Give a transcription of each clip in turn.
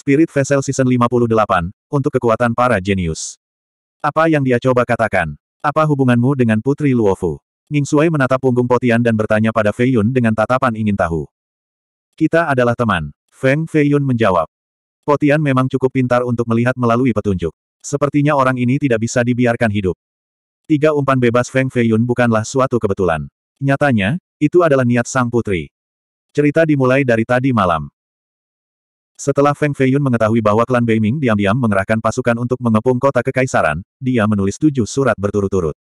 Spirit Vessel Season 58, untuk kekuatan para jenius. Apa yang dia coba katakan? Apa hubunganmu dengan Putri Luofu? Ning Sui menatap punggung Potian dan bertanya pada Fei Yun dengan tatapan ingin tahu. Kita adalah teman. Feng Fei Yun menjawab. Potian memang cukup pintar untuk melihat melalui petunjuk. Sepertinya orang ini tidak bisa dibiarkan hidup. Tiga umpan bebas Feng Fei Yun bukanlah suatu kebetulan. Nyatanya, itu adalah niat sang putri. Cerita dimulai dari tadi malam. Setelah Feng Feiyun mengetahui bahwa klan Beiming diam-diam mengerahkan pasukan untuk mengepung kota kekaisaran, dia menulis tujuh surat berturut-turut.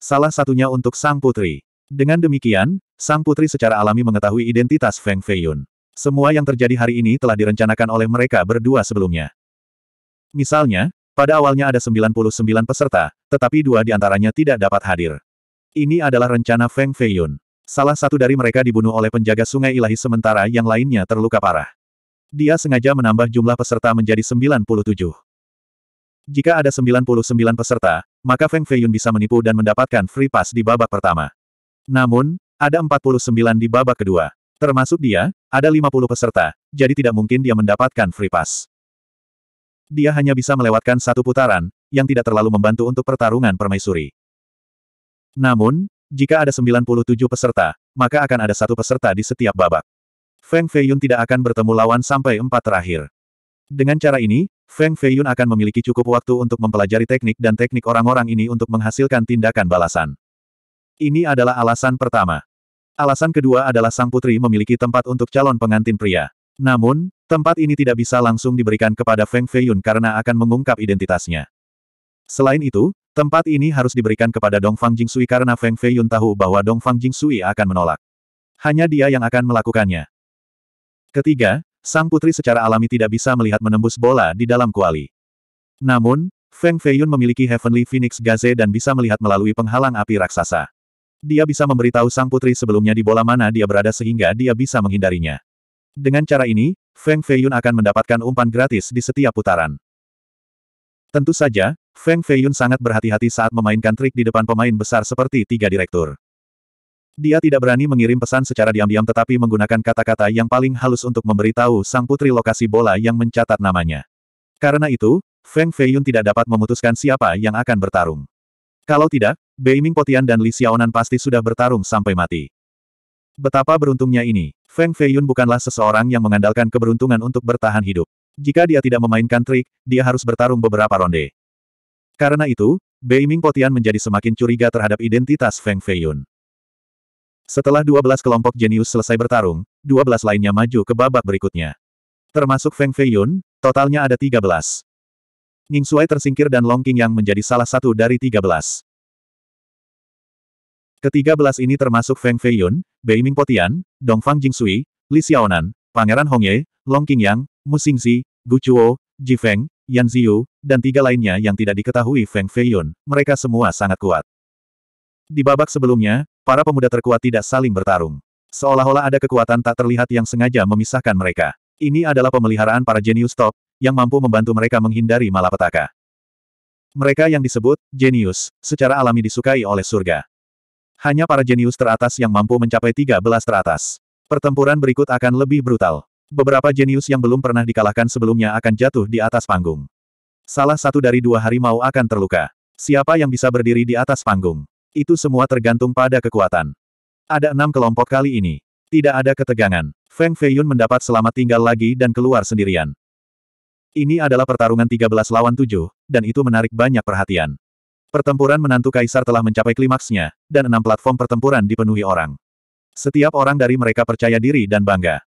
Salah satunya untuk Sang Putri. Dengan demikian, Sang Putri secara alami mengetahui identitas Feng Feiyun. Semua yang terjadi hari ini telah direncanakan oleh mereka berdua sebelumnya. Misalnya, pada awalnya ada 99 peserta, tetapi dua di antaranya tidak dapat hadir. Ini adalah rencana Feng Feiyun. Salah satu dari mereka dibunuh oleh penjaga sungai ilahi sementara yang lainnya terluka parah. Dia sengaja menambah jumlah peserta menjadi 97. Jika ada 99 peserta, maka Feng Feiyun bisa menipu dan mendapatkan free pass di babak pertama. Namun, ada 49 di babak kedua. Termasuk dia, ada 50 peserta, jadi tidak mungkin dia mendapatkan free pass. Dia hanya bisa melewatkan satu putaran, yang tidak terlalu membantu untuk pertarungan permaisuri. Namun, jika ada 97 peserta, maka akan ada satu peserta di setiap babak. Feng Feiyun tidak akan bertemu lawan sampai empat terakhir. Dengan cara ini, Feng Feiyun akan memiliki cukup waktu untuk mempelajari teknik dan teknik orang-orang ini untuk menghasilkan tindakan balasan. Ini adalah alasan pertama. Alasan kedua adalah sang putri memiliki tempat untuk calon pengantin pria. Namun, tempat ini tidak bisa langsung diberikan kepada Feng Feiyun karena akan mengungkap identitasnya. Selain itu, tempat ini harus diberikan kepada Dong Fang Jingsui karena Feng Feiyun tahu bahwa Dong Fang Jingsui akan menolak. Hanya dia yang akan melakukannya. Ketiga, sang putri secara alami tidak bisa melihat menembus bola di dalam kuali. Namun, Feng Feiyun memiliki Heavenly Phoenix Gaze dan bisa melihat melalui penghalang api raksasa. Dia bisa memberitahu sang putri sebelumnya di bola mana dia berada sehingga dia bisa menghindarinya. Dengan cara ini, Feng Feiyun akan mendapatkan umpan gratis di setiap putaran. Tentu saja, Feng Feiyun sangat berhati-hati saat memainkan trik di depan pemain besar seperti tiga direktur. Dia tidak berani mengirim pesan secara diam-diam tetapi menggunakan kata-kata yang paling halus untuk memberitahu sang putri lokasi bola yang mencatat namanya. Karena itu, Feng Feiyun tidak dapat memutuskan siapa yang akan bertarung. Kalau tidak, Beiming Potian dan Li Xiaonan pasti sudah bertarung sampai mati. Betapa beruntungnya ini, Feng Feiyun bukanlah seseorang yang mengandalkan keberuntungan untuk bertahan hidup. Jika dia tidak memainkan trik, dia harus bertarung beberapa ronde. Karena itu, Beiming Potian menjadi semakin curiga terhadap identitas Feng Feiyun. Setelah 12 kelompok jenius selesai bertarung, 12 lainnya maju ke babak berikutnya. Termasuk Feng Feiyun, totalnya ada 13. Ning Suai tersingkir dan Long King Yang menjadi salah satu dari 13. Ketiga belas ini termasuk Feng Feiyun, Bei Ming Mingpotian, Dongfang Jingsui, Li Xiaonan, Pangeran Hongye, Long King Yang, Mu Xingzi, Gu Chuo, Ji Feng, Yan Ziyu, dan tiga lainnya yang tidak diketahui Feng Feiyun, mereka semua sangat kuat. Di babak sebelumnya, Para pemuda terkuat tidak saling bertarung. Seolah-olah ada kekuatan tak terlihat yang sengaja memisahkan mereka. Ini adalah pemeliharaan para jenius top, yang mampu membantu mereka menghindari malapetaka. Mereka yang disebut jenius, secara alami disukai oleh surga. Hanya para jenius teratas yang mampu mencapai 13 teratas. Pertempuran berikut akan lebih brutal. Beberapa jenius yang belum pernah dikalahkan sebelumnya akan jatuh di atas panggung. Salah satu dari dua harimau akan terluka. Siapa yang bisa berdiri di atas panggung? Itu semua tergantung pada kekuatan. Ada enam kelompok kali ini. Tidak ada ketegangan. Feng Feiyun mendapat selamat tinggal lagi dan keluar sendirian. Ini adalah pertarungan 13 lawan 7, dan itu menarik banyak perhatian. Pertempuran menantu kaisar telah mencapai klimaksnya, dan enam platform pertempuran dipenuhi orang. Setiap orang dari mereka percaya diri dan bangga.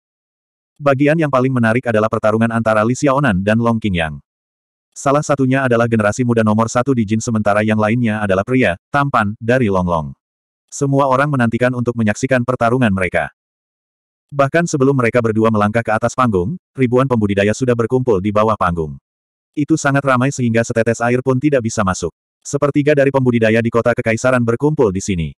Bagian yang paling menarik adalah pertarungan antara Li Xiaonan dan Long Qingyang. Salah satunya adalah generasi muda nomor satu di Jin sementara yang lainnya adalah pria, tampan, dari Longlong. Semua orang menantikan untuk menyaksikan pertarungan mereka. Bahkan sebelum mereka berdua melangkah ke atas panggung, ribuan pembudidaya sudah berkumpul di bawah panggung. Itu sangat ramai sehingga setetes air pun tidak bisa masuk. Sepertiga dari pembudidaya di kota kekaisaran berkumpul di sini.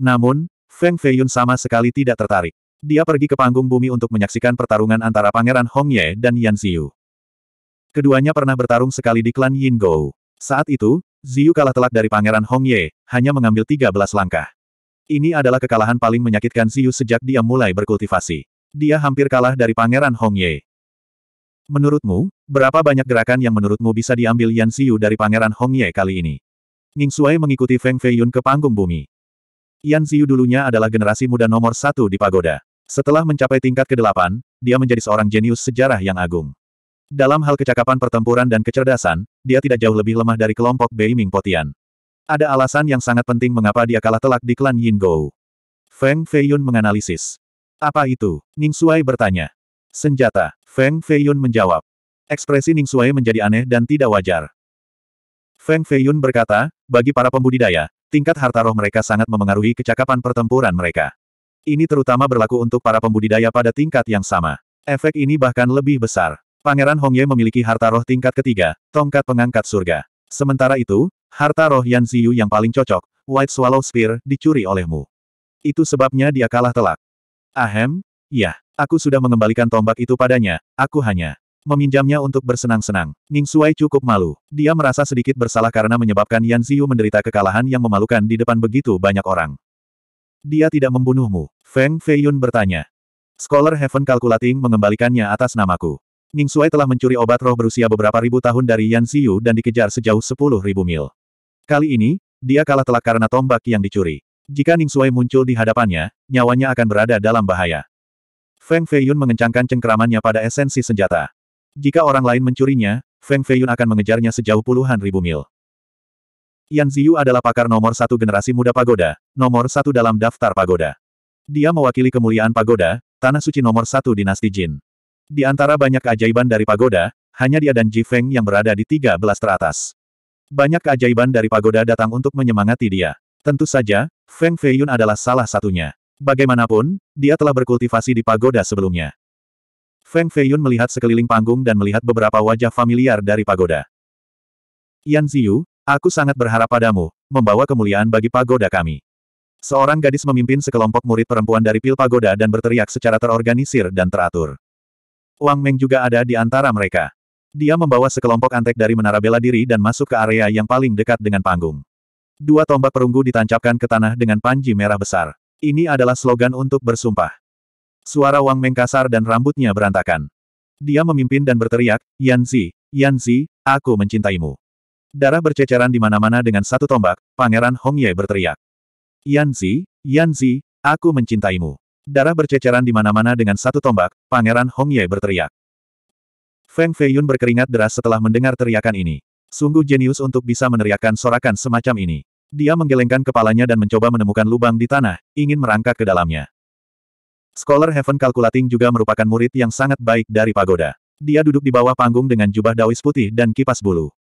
Namun, Feng Feiyun sama sekali tidak tertarik. Dia pergi ke panggung bumi untuk menyaksikan pertarungan antara Pangeran Hongye dan Yan Xiu. Keduanya pernah bertarung sekali di klan Yin Gou. Saat itu, Ziyu kalah telak dari Pangeran Hong Ye, hanya mengambil 13 langkah. Ini adalah kekalahan paling menyakitkan Ziyu sejak dia mulai berkultivasi. Dia hampir kalah dari Pangeran Hong Ye. Menurutmu, berapa banyak gerakan yang menurutmu bisa diambil Yan Ziyu dari Pangeran Hong Ye kali ini? Ning Shuai mengikuti Feng Feiyun ke panggung bumi. Yan Ziyu dulunya adalah generasi muda nomor satu di pagoda. Setelah mencapai tingkat ke-8, dia menjadi seorang jenius sejarah yang agung. Dalam hal kecakapan pertempuran dan kecerdasan, dia tidak jauh lebih lemah dari kelompok Bei Potian. Ada alasan yang sangat penting mengapa dia kalah telak di klan Yin Gou. Feng Feiyun menganalisis. Apa itu? Ning Suai bertanya. Senjata. Feng Feiyun menjawab. Ekspresi Ning Suai menjadi aneh dan tidak wajar. Feng Feiyun berkata, bagi para pembudidaya, tingkat harta roh mereka sangat memengaruhi kecakapan pertempuran mereka. Ini terutama berlaku untuk para pembudidaya pada tingkat yang sama. Efek ini bahkan lebih besar. Pangeran Hongye memiliki harta roh tingkat ketiga, tongkat pengangkat surga. Sementara itu, harta roh Yan Ziyu yang paling cocok, White Swallow Spear, dicuri olehmu. Itu sebabnya dia kalah telak. Ahem, ya, aku sudah mengembalikan tombak itu padanya, aku hanya meminjamnya untuk bersenang-senang. Ning Suai cukup malu. Dia merasa sedikit bersalah karena menyebabkan Yan Ziyu menderita kekalahan yang memalukan di depan begitu banyak orang. Dia tidak membunuhmu. Feng Feiyun bertanya. Scholar Heaven Calculating mengembalikannya atas namaku. Ning Sui telah mencuri obat roh berusia beberapa ribu tahun dari Yan Xiu dan dikejar sejauh sepuluh ribu mil. Kali ini, dia kalah telak karena tombak yang dicuri. Jika Ning Sui muncul di hadapannya, nyawanya akan berada dalam bahaya. Feng Feiyun mengencangkan cengkeramannya pada esensi senjata. Jika orang lain mencurinya, Feng Feiyun akan mengejarnya sejauh puluhan ribu mil. Yan Ziyu adalah pakar nomor satu generasi muda pagoda, nomor satu dalam daftar pagoda. Dia mewakili kemuliaan pagoda, tanah suci nomor satu dinasti Jin. Di antara banyak keajaiban dari pagoda, hanya dia dan Ji Feng yang berada di 13 teratas. Banyak keajaiban dari pagoda datang untuk menyemangati dia. Tentu saja, Feng Feiyun adalah salah satunya. Bagaimanapun, dia telah berkultivasi di pagoda sebelumnya. Feng Feiyun melihat sekeliling panggung dan melihat beberapa wajah familiar dari pagoda. Yan Ziyu, aku sangat berharap padamu, membawa kemuliaan bagi pagoda kami. Seorang gadis memimpin sekelompok murid perempuan dari pil pagoda dan berteriak secara terorganisir dan teratur. Wang Meng juga ada di antara mereka. Dia membawa sekelompok antek dari menara bela diri dan masuk ke area yang paling dekat dengan panggung. Dua tombak perunggu ditancapkan ke tanah dengan panji merah besar. Ini adalah slogan untuk bersumpah. Suara Wang Meng kasar dan rambutnya berantakan. Dia memimpin dan berteriak, Yan Zi, Yan Zi, aku mencintaimu. Darah berceceran di mana-mana dengan satu tombak, Pangeran Hong Ye berteriak. Yan Zi, Yan Zi, aku mencintaimu. Darah berceceran di mana-mana dengan satu tombak, Pangeran Hong Ye berteriak. Feng Feiyun berkeringat deras setelah mendengar teriakan ini. Sungguh jenius untuk bisa meneriakkan sorakan semacam ini. Dia menggelengkan kepalanya dan mencoba menemukan lubang di tanah, ingin merangkak ke dalamnya. Scholar Heaven Calculating juga merupakan murid yang sangat baik dari pagoda. Dia duduk di bawah panggung dengan jubah dawis putih dan kipas bulu.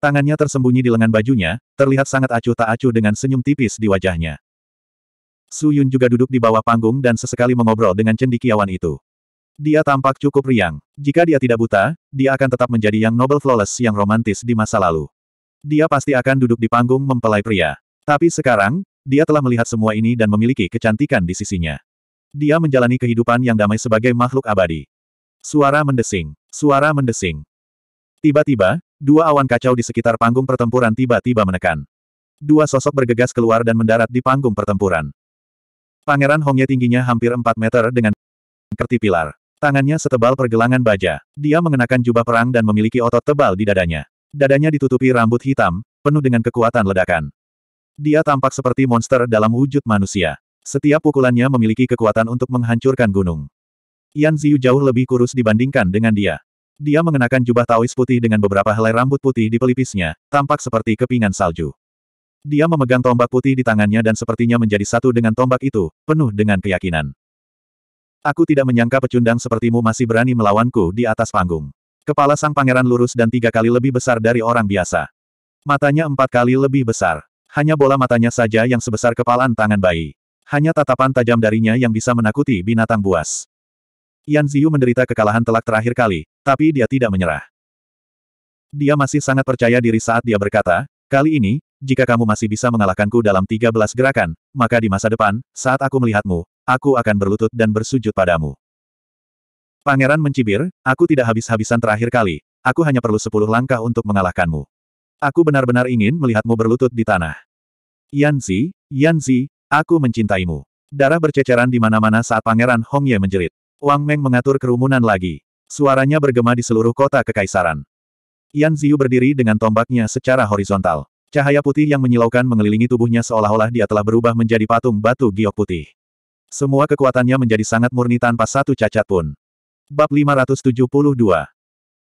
Tangannya tersembunyi di lengan bajunya, terlihat sangat acuh tak acuh dengan senyum tipis di wajahnya. Su Yun juga duduk di bawah panggung dan sesekali mengobrol dengan cendikiawan itu. Dia tampak cukup riang. Jika dia tidak buta, dia akan tetap menjadi yang noble flawless yang romantis di masa lalu. Dia pasti akan duduk di panggung mempelai pria. Tapi sekarang, dia telah melihat semua ini dan memiliki kecantikan di sisinya. Dia menjalani kehidupan yang damai sebagai makhluk abadi. Suara mendesing. Suara mendesing. Tiba-tiba, dua awan kacau di sekitar panggung pertempuran tiba-tiba menekan. Dua sosok bergegas keluar dan mendarat di panggung pertempuran. Pangeran Hongye tingginya hampir 4 meter dengan kerti pilar, Tangannya setebal pergelangan baja. Dia mengenakan jubah perang dan memiliki otot tebal di dadanya. Dadanya ditutupi rambut hitam, penuh dengan kekuatan ledakan. Dia tampak seperti monster dalam wujud manusia. Setiap pukulannya memiliki kekuatan untuk menghancurkan gunung. Yan Ziyu jauh lebih kurus dibandingkan dengan dia. Dia mengenakan jubah taois putih dengan beberapa helai rambut putih di pelipisnya, tampak seperti kepingan salju. Dia memegang tombak putih di tangannya dan sepertinya menjadi satu dengan tombak itu, penuh dengan keyakinan. Aku tidak menyangka pecundang sepertimu masih berani melawanku di atas panggung. Kepala sang pangeran lurus dan tiga kali lebih besar dari orang biasa. Matanya empat kali lebih besar. Hanya bola matanya saja yang sebesar kepalan tangan bayi. Hanya tatapan tajam darinya yang bisa menakuti binatang buas. Yan Ziyu menderita kekalahan telak terakhir kali, tapi dia tidak menyerah. Dia masih sangat percaya diri saat dia berkata, kali ini, jika kamu masih bisa mengalahkanku dalam 13 gerakan, maka di masa depan, saat aku melihatmu, aku akan berlutut dan bersujud padamu. Pangeran mencibir, aku tidak habis-habisan terakhir kali, aku hanya perlu 10 langkah untuk mengalahkanmu. Aku benar-benar ingin melihatmu berlutut di tanah. Yanzi, Yanzi, aku mencintaimu. Darah berceceran di mana-mana saat Pangeran Hongye menjerit. Wang Meng mengatur kerumunan lagi. Suaranya bergema di seluruh kota kekaisaran. Yan Ziyu berdiri dengan tombaknya secara horizontal. Cahaya putih yang menyilaukan mengelilingi tubuhnya seolah-olah dia telah berubah menjadi patung batu giok putih. Semua kekuatannya menjadi sangat murni tanpa satu cacat pun. Bab 572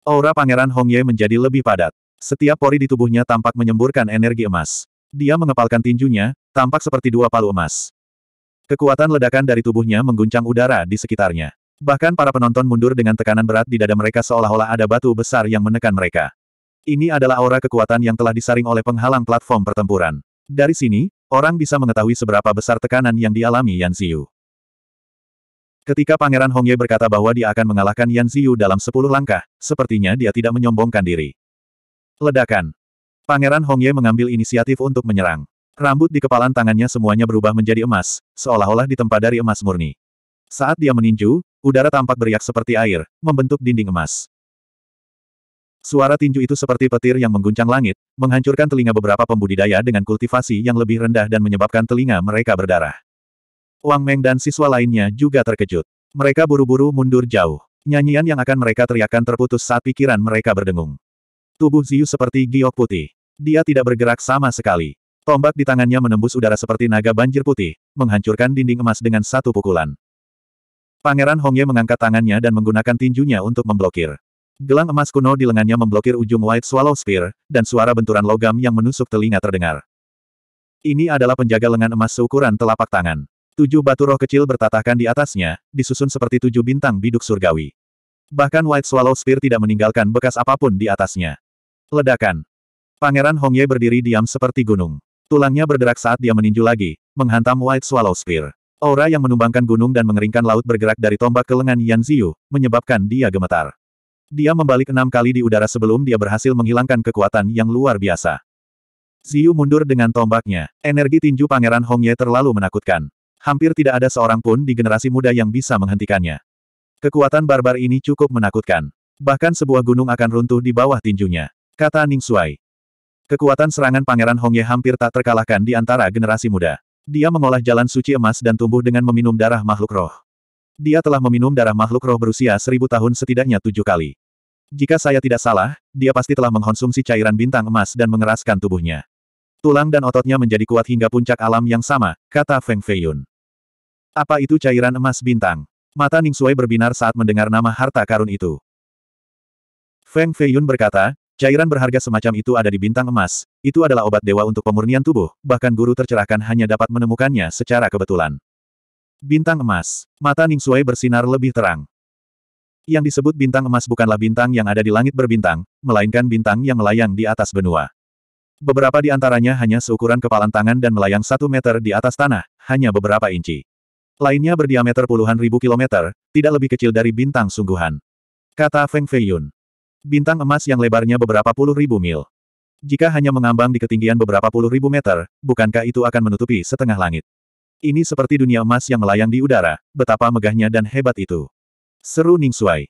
Aura Pangeran Hongye menjadi lebih padat. Setiap pori di tubuhnya tampak menyemburkan energi emas. Dia mengepalkan tinjunya, tampak seperti dua palu emas. Kekuatan ledakan dari tubuhnya mengguncang udara di sekitarnya. Bahkan para penonton mundur dengan tekanan berat di dada mereka seolah-olah ada batu besar yang menekan mereka. Ini adalah aura kekuatan yang telah disaring oleh penghalang platform pertempuran. Dari sini, orang bisa mengetahui seberapa besar tekanan yang dialami Yan Ziyu. Ketika Pangeran Hongye berkata bahwa dia akan mengalahkan Yan Ziyu dalam sepuluh langkah, sepertinya dia tidak menyombongkan diri. Ledakan. Pangeran Hongye mengambil inisiatif untuk menyerang. Rambut di kepalan tangannya semuanya berubah menjadi emas, seolah-olah ditempa dari emas murni. Saat dia meninju, udara tampak beriak seperti air, membentuk dinding emas. Suara tinju itu seperti petir yang mengguncang langit, menghancurkan telinga beberapa pembudidaya dengan kultivasi yang lebih rendah dan menyebabkan telinga mereka berdarah. Wang Meng dan siswa lainnya juga terkejut. Mereka buru-buru mundur jauh. Nyanyian yang akan mereka teriakkan terputus saat pikiran mereka berdengung. Tubuh Ziyu seperti giok putih. Dia tidak bergerak sama sekali. Tombak di tangannya menembus udara seperti naga banjir putih, menghancurkan dinding emas dengan satu pukulan. Pangeran Hongye mengangkat tangannya dan menggunakan tinjunya untuk memblokir. Gelang emas kuno di lengannya memblokir ujung White Swallow Spear, dan suara benturan logam yang menusuk telinga terdengar. Ini adalah penjaga lengan emas seukuran telapak tangan. Tujuh batu roh kecil bertatahkan di atasnya, disusun seperti tujuh bintang biduk surgawi. Bahkan White Swallow Spear tidak meninggalkan bekas apapun di atasnya. Ledakan. Pangeran Hongye berdiri diam seperti gunung. Tulangnya berderak saat dia meninju lagi, menghantam White Swallow Spear. Aura yang menumbangkan gunung dan mengeringkan laut bergerak dari tombak ke lengan Yan Ziyu, menyebabkan dia gemetar. Dia membalik enam kali di udara sebelum dia berhasil menghilangkan kekuatan yang luar biasa. Ziyu mundur dengan tombaknya. Energi tinju Pangeran Hongye terlalu menakutkan. Hampir tidak ada seorang pun di generasi muda yang bisa menghentikannya. Kekuatan barbar ini cukup menakutkan. Bahkan sebuah gunung akan runtuh di bawah tinjunya. Kata Ning Shuai. Kekuatan serangan Pangeran Hongye hampir tak terkalahkan di antara generasi muda. Dia mengolah jalan suci emas dan tumbuh dengan meminum darah makhluk roh. Dia telah meminum darah makhluk roh berusia seribu tahun setidaknya tujuh kali. Jika saya tidak salah, dia pasti telah mengkonsumsi cairan bintang emas dan mengeraskan tubuhnya. Tulang dan ototnya menjadi kuat hingga puncak alam yang sama, kata Feng Feiyun. Apa itu cairan emas bintang? Mata Ning Suai berbinar saat mendengar nama harta karun itu. Feng Feiyun berkata, cairan berharga semacam itu ada di bintang emas, itu adalah obat dewa untuk pemurnian tubuh, bahkan guru tercerahkan hanya dapat menemukannya secara kebetulan. Bintang emas. Mata Ning Suai bersinar lebih terang. Yang disebut bintang emas bukanlah bintang yang ada di langit berbintang, melainkan bintang yang melayang di atas benua. Beberapa di antaranya hanya seukuran kepalan tangan dan melayang satu meter di atas tanah, hanya beberapa inci. Lainnya berdiameter puluhan ribu kilometer, tidak lebih kecil dari bintang sungguhan. Kata Feng Feiyun. Bintang emas yang lebarnya beberapa puluh ribu mil. Jika hanya mengambang di ketinggian beberapa puluh ribu meter, bukankah itu akan menutupi setengah langit? Ini seperti dunia emas yang melayang di udara, betapa megahnya dan hebat itu. Seru Ning Shuai.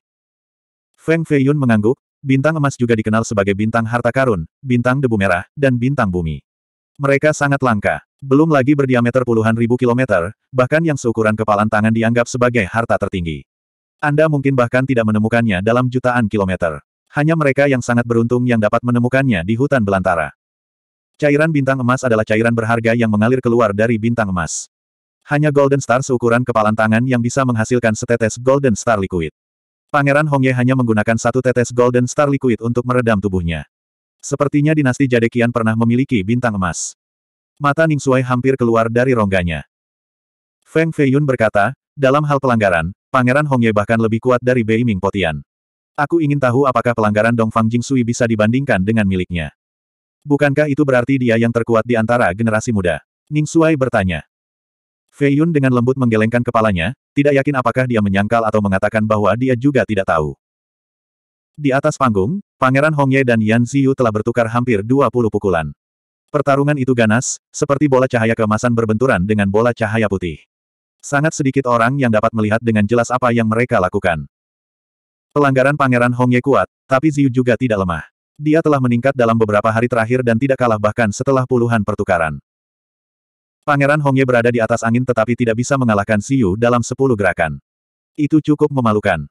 Feng Feiyun mengangguk, bintang emas juga dikenal sebagai bintang harta karun, bintang debu merah, dan bintang bumi. Mereka sangat langka. Belum lagi berdiameter puluhan ribu kilometer, bahkan yang seukuran kepalan tangan dianggap sebagai harta tertinggi. Anda mungkin bahkan tidak menemukannya dalam jutaan kilometer. Hanya mereka yang sangat beruntung yang dapat menemukannya di hutan belantara. Cairan bintang emas adalah cairan berharga yang mengalir keluar dari bintang emas. Hanya Golden Star seukuran kepalan tangan yang bisa menghasilkan setetes Golden Star Liquid. Pangeran Hongye hanya menggunakan satu tetes Golden Star Liquid untuk meredam tubuhnya. Sepertinya dinasti Jadekian pernah memiliki bintang emas. Mata Ning Suai hampir keluar dari rongganya. Feng Feiyun berkata, dalam hal pelanggaran, Pangeran Hongye bahkan lebih kuat dari Bei Ming Potian. Aku ingin tahu apakah pelanggaran Dongfang Jingsui bisa dibandingkan dengan miliknya. Bukankah itu berarti dia yang terkuat di antara generasi muda? Ning Suai bertanya. Fei Yun dengan lembut menggelengkan kepalanya, tidak yakin apakah dia menyangkal atau mengatakan bahwa dia juga tidak tahu. Di atas panggung, Pangeran Hongye dan Yan Ziyu telah bertukar hampir 20 pukulan. Pertarungan itu ganas, seperti bola cahaya kemasan berbenturan dengan bola cahaya putih. Sangat sedikit orang yang dapat melihat dengan jelas apa yang mereka lakukan. Pelanggaran Pangeran Hongye kuat, tapi Ziyu juga tidak lemah. Dia telah meningkat dalam beberapa hari terakhir dan tidak kalah bahkan setelah puluhan pertukaran. Pangeran Hongye berada di atas angin tetapi tidak bisa mengalahkan Siu dalam sepuluh gerakan. Itu cukup memalukan.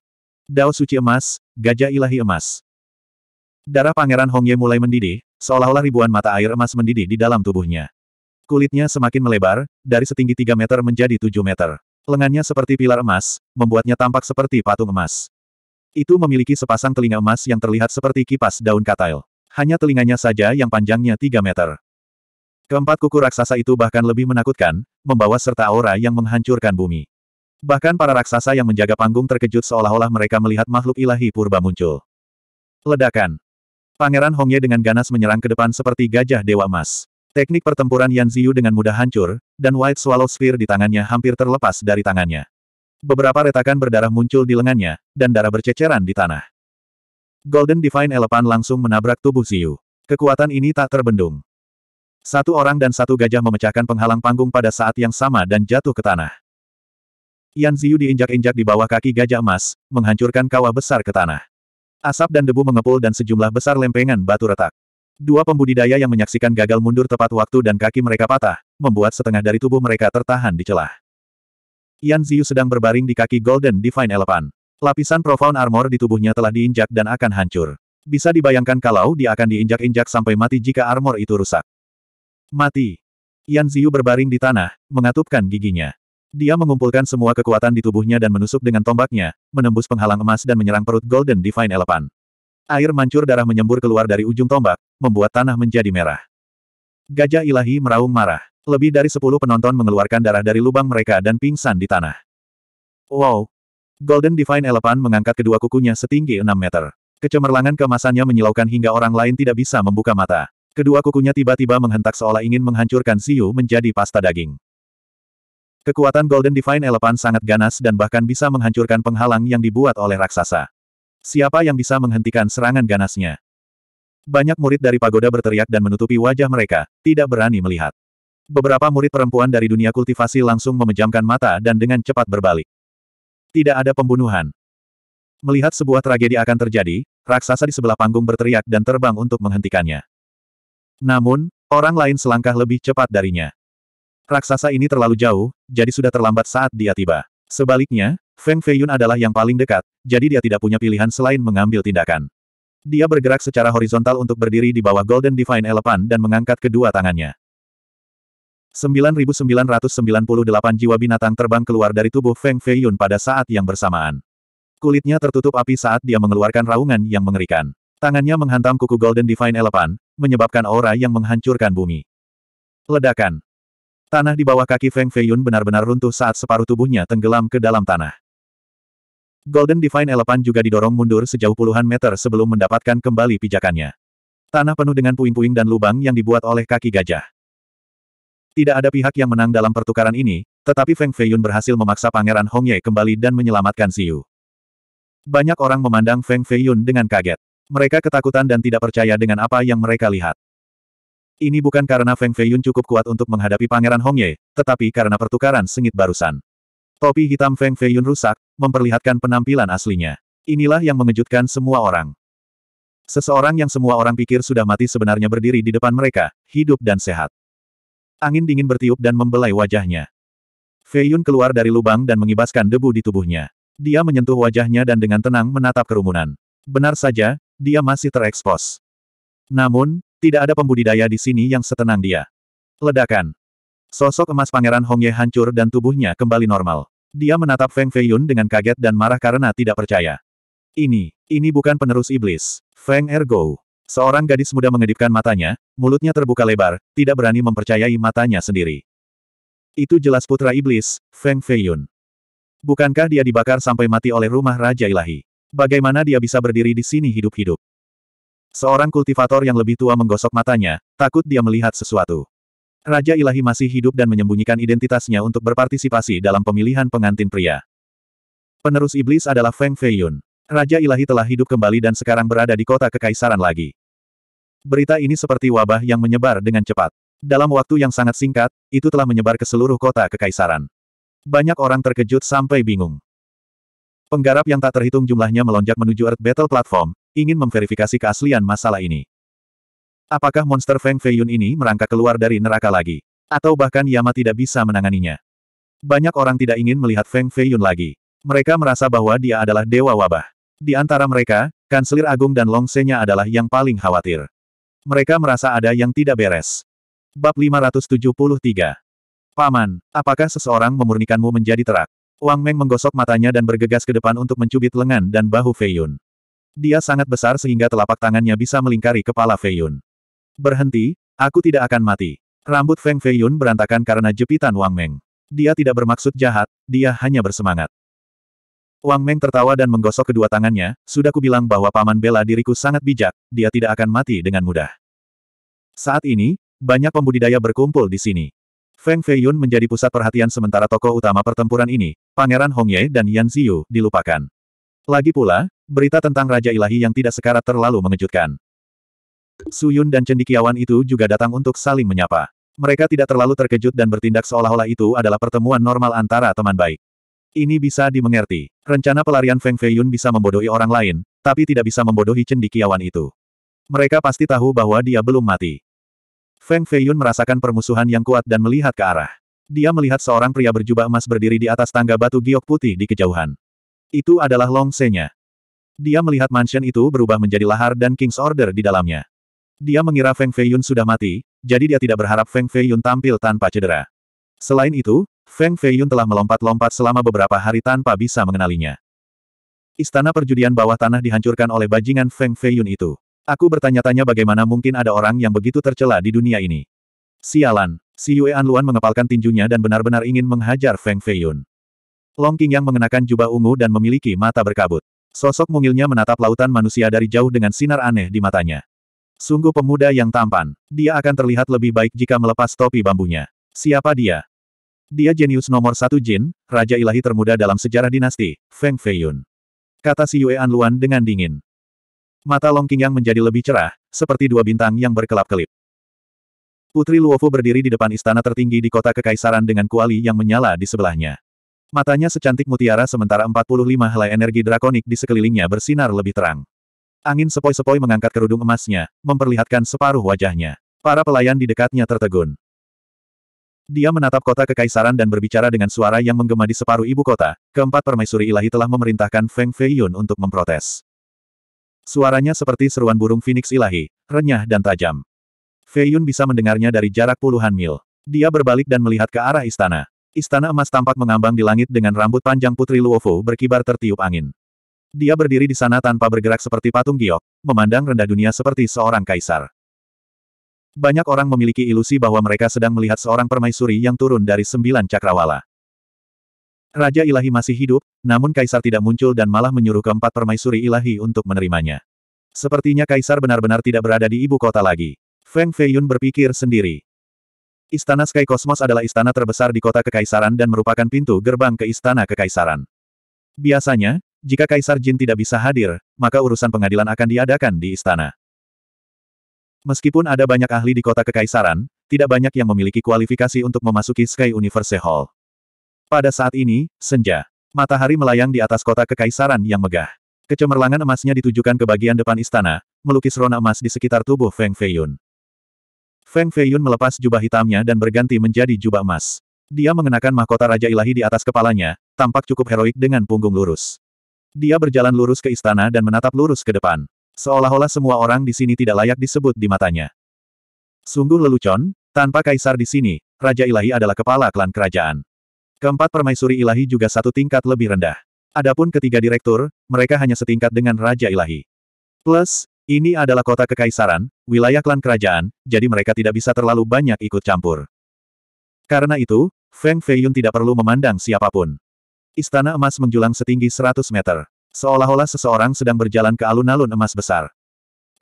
Dao suci emas, gajah ilahi emas. Darah Pangeran Hongye mulai mendidih, seolah-olah ribuan mata air emas mendidih di dalam tubuhnya. Kulitnya semakin melebar, dari setinggi 3 meter menjadi 7 meter. Lengannya seperti pilar emas, membuatnya tampak seperti patung emas. Itu memiliki sepasang telinga emas yang terlihat seperti kipas daun katail. Hanya telinganya saja yang panjangnya 3 meter. Keempat kuku raksasa itu bahkan lebih menakutkan, membawa serta aura yang menghancurkan bumi. Bahkan para raksasa yang menjaga panggung terkejut seolah-olah mereka melihat makhluk ilahi purba muncul. Ledakan. Pangeran Hongye dengan ganas menyerang ke depan seperti gajah dewa emas. Teknik pertempuran Yan Ziyu dengan mudah hancur, dan White Swallow Sphere di tangannya hampir terlepas dari tangannya. Beberapa retakan berdarah muncul di lengannya, dan darah berceceran di tanah. Golden Divine Elephant langsung menabrak tubuh Ziyu. Kekuatan ini tak terbendung. Satu orang dan satu gajah memecahkan penghalang panggung pada saat yang sama dan jatuh ke tanah. Yan Ziyu diinjak-injak di bawah kaki gajah emas, menghancurkan kawah besar ke tanah. Asap dan debu mengepul dan sejumlah besar lempengan batu retak. Dua pembudidaya yang menyaksikan gagal mundur tepat waktu dan kaki mereka patah, membuat setengah dari tubuh mereka tertahan di celah. Yan Ziyu sedang berbaring di kaki Golden Divine Elephant. Lapisan profound armor di tubuhnya telah diinjak dan akan hancur. Bisa dibayangkan kalau dia akan diinjak-injak sampai mati jika armor itu rusak. Mati. Yan Ziyu berbaring di tanah, mengatupkan giginya. Dia mengumpulkan semua kekuatan di tubuhnya dan menusuk dengan tombaknya, menembus penghalang emas dan menyerang perut Golden Divine Elephant. Air mancur darah menyembur keluar dari ujung tombak, membuat tanah menjadi merah. Gajah ilahi meraung marah. Lebih dari sepuluh penonton mengeluarkan darah dari lubang mereka dan pingsan di tanah. Wow! Golden Divine Elephant mengangkat kedua kukunya setinggi enam meter. Kecemerlangan kemasannya menyilaukan hingga orang lain tidak bisa membuka mata. Kedua kukunya tiba-tiba menghentak seolah ingin menghancurkan Siu menjadi pasta daging. Kekuatan Golden Divine Elephant sangat ganas dan bahkan bisa menghancurkan penghalang yang dibuat oleh raksasa. Siapa yang bisa menghentikan serangan ganasnya? Banyak murid dari pagoda berteriak dan menutupi wajah mereka, tidak berani melihat. Beberapa murid perempuan dari dunia kultivasi langsung memejamkan mata dan dengan cepat berbalik. Tidak ada pembunuhan. Melihat sebuah tragedi akan terjadi, raksasa di sebelah panggung berteriak dan terbang untuk menghentikannya. Namun, orang lain selangkah lebih cepat darinya. Raksasa ini terlalu jauh, jadi sudah terlambat saat dia tiba. Sebaliknya, Feng Feiyun adalah yang paling dekat, jadi dia tidak punya pilihan selain mengambil tindakan. Dia bergerak secara horizontal untuk berdiri di bawah Golden Divine Elephant dan mengangkat kedua tangannya. 9.998 jiwa binatang terbang keluar dari tubuh Feng Feiyun pada saat yang bersamaan. Kulitnya tertutup api saat dia mengeluarkan raungan yang mengerikan. Tangannya menghantam kuku Golden Divine Elephant, menyebabkan aura yang menghancurkan bumi. Ledakan. Tanah di bawah kaki Feng Feiyun benar-benar runtuh saat separuh tubuhnya tenggelam ke dalam tanah. Golden Divine Elephant juga didorong mundur sejauh puluhan meter sebelum mendapatkan kembali pijakannya. Tanah penuh dengan puing-puing dan lubang yang dibuat oleh kaki gajah. Tidak ada pihak yang menang dalam pertukaran ini, tetapi Feng Feiyun berhasil memaksa Pangeran Hongye kembali dan menyelamatkan Siu. Banyak orang memandang Feng Feiyun dengan kaget. Mereka ketakutan dan tidak percaya dengan apa yang mereka lihat. Ini bukan karena Feng Feiyun cukup kuat untuk menghadapi Pangeran Hongye, tetapi karena pertukaran sengit barusan. Topi hitam Feng Feiyun rusak, memperlihatkan penampilan aslinya. Inilah yang mengejutkan semua orang. Seseorang yang semua orang pikir sudah mati sebenarnya berdiri di depan mereka, hidup dan sehat. Angin dingin bertiup dan membelai wajahnya. Feiyun keluar dari lubang dan mengibaskan debu di tubuhnya. Dia menyentuh wajahnya dan dengan tenang menatap kerumunan. Benar saja, dia masih terekspos. Namun, tidak ada pembudidaya di sini yang setenang dia. Ledakan. Sosok emas Pangeran Hongye hancur dan tubuhnya kembali normal. Dia menatap Feng Feiyun dengan kaget dan marah karena tidak percaya. Ini, ini bukan penerus iblis. Feng Ergo. Seorang gadis muda mengedipkan matanya, mulutnya terbuka lebar, tidak berani mempercayai matanya sendiri. Itu jelas putra iblis, Feng Feiyun. Bukankah dia dibakar sampai mati oleh rumah Raja Ilahi? Bagaimana dia bisa berdiri di sini hidup-hidup? Seorang kultivator yang lebih tua menggosok matanya, takut dia melihat sesuatu. Raja Ilahi masih hidup dan menyembunyikan identitasnya untuk berpartisipasi dalam pemilihan pengantin pria. Penerus iblis adalah Feng Feiyun. Raja Ilahi telah hidup kembali dan sekarang berada di kota kekaisaran lagi. Berita ini seperti wabah yang menyebar dengan cepat. Dalam waktu yang sangat singkat, itu telah menyebar ke seluruh kota kekaisaran. Banyak orang terkejut sampai bingung. Penggarap yang tak terhitung jumlahnya melonjak menuju Earth Battle Platform, ingin memverifikasi keaslian masalah ini. Apakah monster Feng Feiyun ini merangkak keluar dari neraka lagi? Atau bahkan Yama tidak bisa menanganinya? Banyak orang tidak ingin melihat Feng Feiyun lagi. Mereka merasa bahwa dia adalah dewa wabah. Di antara mereka, Kanselir Agung dan Long Senya adalah yang paling khawatir. Mereka merasa ada yang tidak beres. Bab 573 Paman, apakah seseorang memurnikanmu menjadi terak? Wang Meng menggosok matanya dan bergegas ke depan untuk mencubit lengan dan bahu Feiyun. Dia sangat besar sehingga telapak tangannya bisa melingkari kepala Feiyun. Berhenti, aku tidak akan mati. Rambut Feng Feiyun berantakan karena jepitan Wang Meng. Dia tidak bermaksud jahat, dia hanya bersemangat. Wang Meng tertawa dan menggosok kedua tangannya, sudah kubilang bahwa paman bela diriku sangat bijak, dia tidak akan mati dengan mudah. Saat ini, banyak pembudidaya berkumpul di sini. Feng Feiyun menjadi pusat perhatian sementara tokoh utama pertempuran ini, Pangeran Hongye dan Yan Ziyu, dilupakan. Lagi pula, berita tentang Raja Ilahi yang tidak sekarat terlalu mengejutkan. Su Yun dan cendikiawan itu juga datang untuk saling menyapa. Mereka tidak terlalu terkejut dan bertindak seolah-olah itu adalah pertemuan normal antara teman baik. Ini bisa dimengerti. Rencana pelarian Feng Feiyun bisa membodohi orang lain, tapi tidak bisa membodohi cendikiawan itu. Mereka pasti tahu bahwa dia belum mati. Feng Feiyun merasakan permusuhan yang kuat dan melihat ke arah. Dia melihat seorang pria berjubah emas berdiri di atas tangga batu giok putih di kejauhan. Itu adalah Long Senya. Dia melihat mansion itu berubah menjadi lahar dan King's Order di dalamnya. Dia mengira Feng Feiyun sudah mati, jadi dia tidak berharap Feng Feiyun tampil tanpa cedera. Selain itu, Feng Feiyun telah melompat-lompat selama beberapa hari tanpa bisa mengenalinya. Istana perjudian bawah tanah dihancurkan oleh bajingan Feng Feiyun itu. Aku bertanya-tanya bagaimana mungkin ada orang yang begitu tercela di dunia ini. Sialan, si Yue An Luan mengepalkan tinjunya dan benar-benar ingin menghajar Feng Feiyun. Long King yang mengenakan jubah ungu dan memiliki mata berkabut. Sosok mungilnya menatap lautan manusia dari jauh dengan sinar aneh di matanya. Sungguh pemuda yang tampan. Dia akan terlihat lebih baik jika melepas topi bambunya. Siapa dia? Dia jenius nomor satu Jin, Raja Ilahi termuda dalam sejarah dinasti, Feng Feiyun. Kata si Yue An Luan dengan dingin. Mata Long yang menjadi lebih cerah, seperti dua bintang yang berkelap-kelip. Putri Luofu berdiri di depan istana tertinggi di kota kekaisaran dengan kuali yang menyala di sebelahnya. Matanya secantik mutiara sementara 45 helai energi drakonik di sekelilingnya bersinar lebih terang. Angin sepoi-sepoi mengangkat kerudung emasnya, memperlihatkan separuh wajahnya. Para pelayan di dekatnya tertegun. Dia menatap kota kekaisaran dan berbicara dengan suara yang menggema di separuh ibu kota. Keempat permaisuri ilahi telah memerintahkan Feng Feiyun untuk memprotes. Suaranya seperti seruan burung Phoenix ilahi, renyah dan tajam. Fei Yun bisa mendengarnya dari jarak puluhan mil. Dia berbalik dan melihat ke arah istana. Istana emas tampak mengambang di langit dengan rambut panjang Putri Luofu berkibar tertiup angin. Dia berdiri di sana tanpa bergerak seperti patung giok, memandang rendah dunia seperti seorang kaisar. Banyak orang memiliki ilusi bahwa mereka sedang melihat seorang permaisuri yang turun dari sembilan cakrawala. Raja ilahi masih hidup, namun kaisar tidak muncul dan malah menyuruh keempat permaisuri ilahi untuk menerimanya. Sepertinya kaisar benar-benar tidak berada di ibu kota lagi. Feng Feiyun berpikir sendiri. Istana Sky Cosmos adalah istana terbesar di kota kekaisaran dan merupakan pintu gerbang ke istana kekaisaran. Biasanya, jika Kaisar Jin tidak bisa hadir, maka urusan pengadilan akan diadakan di istana. Meskipun ada banyak ahli di kota kekaisaran, tidak banyak yang memiliki kualifikasi untuk memasuki Sky Universe Hall. Pada saat ini, senja. Matahari melayang di atas kota kekaisaran yang megah. Kecemerlangan emasnya ditujukan ke bagian depan istana, melukis rona emas di sekitar tubuh Feng Feiyun. Feng Feiyun melepas jubah hitamnya dan berganti menjadi jubah emas. Dia mengenakan mahkota Raja Ilahi di atas kepalanya, tampak cukup heroik dengan punggung lurus. Dia berjalan lurus ke istana dan menatap lurus ke depan. Seolah-olah semua orang di sini tidak layak disebut di matanya. Sungguh lelucon, tanpa kaisar di sini, Raja Ilahi adalah kepala klan kerajaan. Keempat permaisuri ilahi juga satu tingkat lebih rendah. Adapun ketiga direktur, mereka hanya setingkat dengan Raja Ilahi. Plus, ini adalah kota kekaisaran, wilayah klan kerajaan, jadi mereka tidak bisa terlalu banyak ikut campur. Karena itu, Feng Feiyun tidak perlu memandang siapapun. Istana emas menjulang setinggi 100 meter. Seolah-olah seseorang sedang berjalan ke alun-alun emas besar.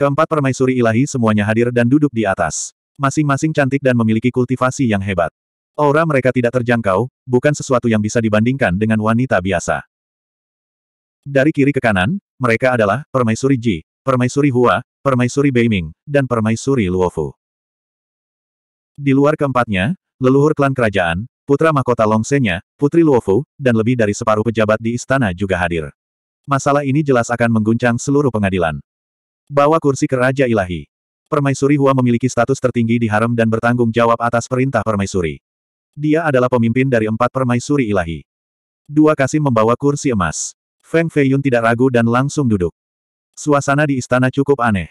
Keempat permaisuri ilahi semuanya hadir dan duduk di atas. Masing-masing cantik dan memiliki kultivasi yang hebat. Aura mereka tidak terjangkau, bukan sesuatu yang bisa dibandingkan dengan wanita biasa. Dari kiri ke kanan, mereka adalah Permaisuri Ji, Permaisuri Hua, Permaisuri Beiming, dan Permaisuri Luofu. Di luar keempatnya, leluhur klan kerajaan, putra mahkota Longsenya, putri Luofu, dan lebih dari separuh pejabat di istana juga hadir. Masalah ini jelas akan mengguncang seluruh pengadilan. Bawa kursi keraja Ilahi. Permaisuri Hua memiliki status tertinggi di harem dan bertanggung jawab atas perintah permaisuri. Dia adalah pemimpin dari empat permaisuri ilahi. Dua kasih membawa kursi emas. Feng Feiyun tidak ragu dan langsung duduk. Suasana di istana cukup aneh.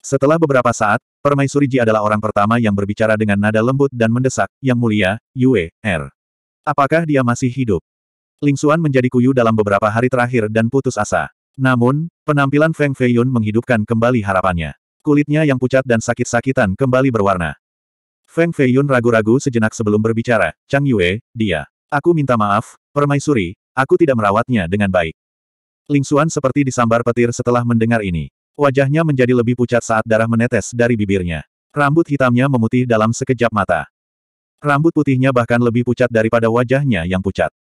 Setelah beberapa saat, Permaisuri Ji adalah orang pertama yang berbicara dengan nada lembut dan mendesak, Yang Mulia, Yue, Er. Apakah dia masih hidup? Ling Xuan menjadi kuyu dalam beberapa hari terakhir dan putus asa. Namun, penampilan Feng Feiyun menghidupkan kembali harapannya. Kulitnya yang pucat dan sakit-sakitan kembali berwarna. Feng Feiyun ragu-ragu sejenak sebelum berbicara, Chang Yue, dia. Aku minta maaf, permaisuri, aku tidak merawatnya dengan baik. Ling Xuan seperti disambar petir setelah mendengar ini. Wajahnya menjadi lebih pucat saat darah menetes dari bibirnya. Rambut hitamnya memutih dalam sekejap mata. Rambut putihnya bahkan lebih pucat daripada wajahnya yang pucat.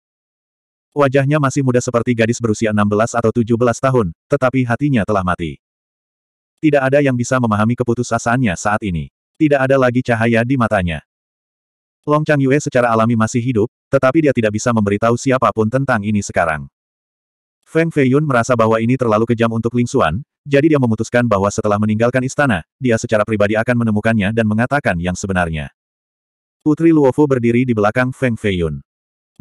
Wajahnya masih muda seperti gadis berusia 16 atau 17 tahun, tetapi hatinya telah mati. Tidak ada yang bisa memahami keputusasaannya saat ini. Tidak ada lagi cahaya di matanya. Long Chang Yue secara alami masih hidup, tetapi dia tidak bisa memberitahu siapapun tentang ini sekarang. Feng Feiyun merasa bahwa ini terlalu kejam untuk Ling Xuan, jadi dia memutuskan bahwa setelah meninggalkan istana, dia secara pribadi akan menemukannya dan mengatakan yang sebenarnya. Putri Luofu berdiri di belakang Feng Feiyun.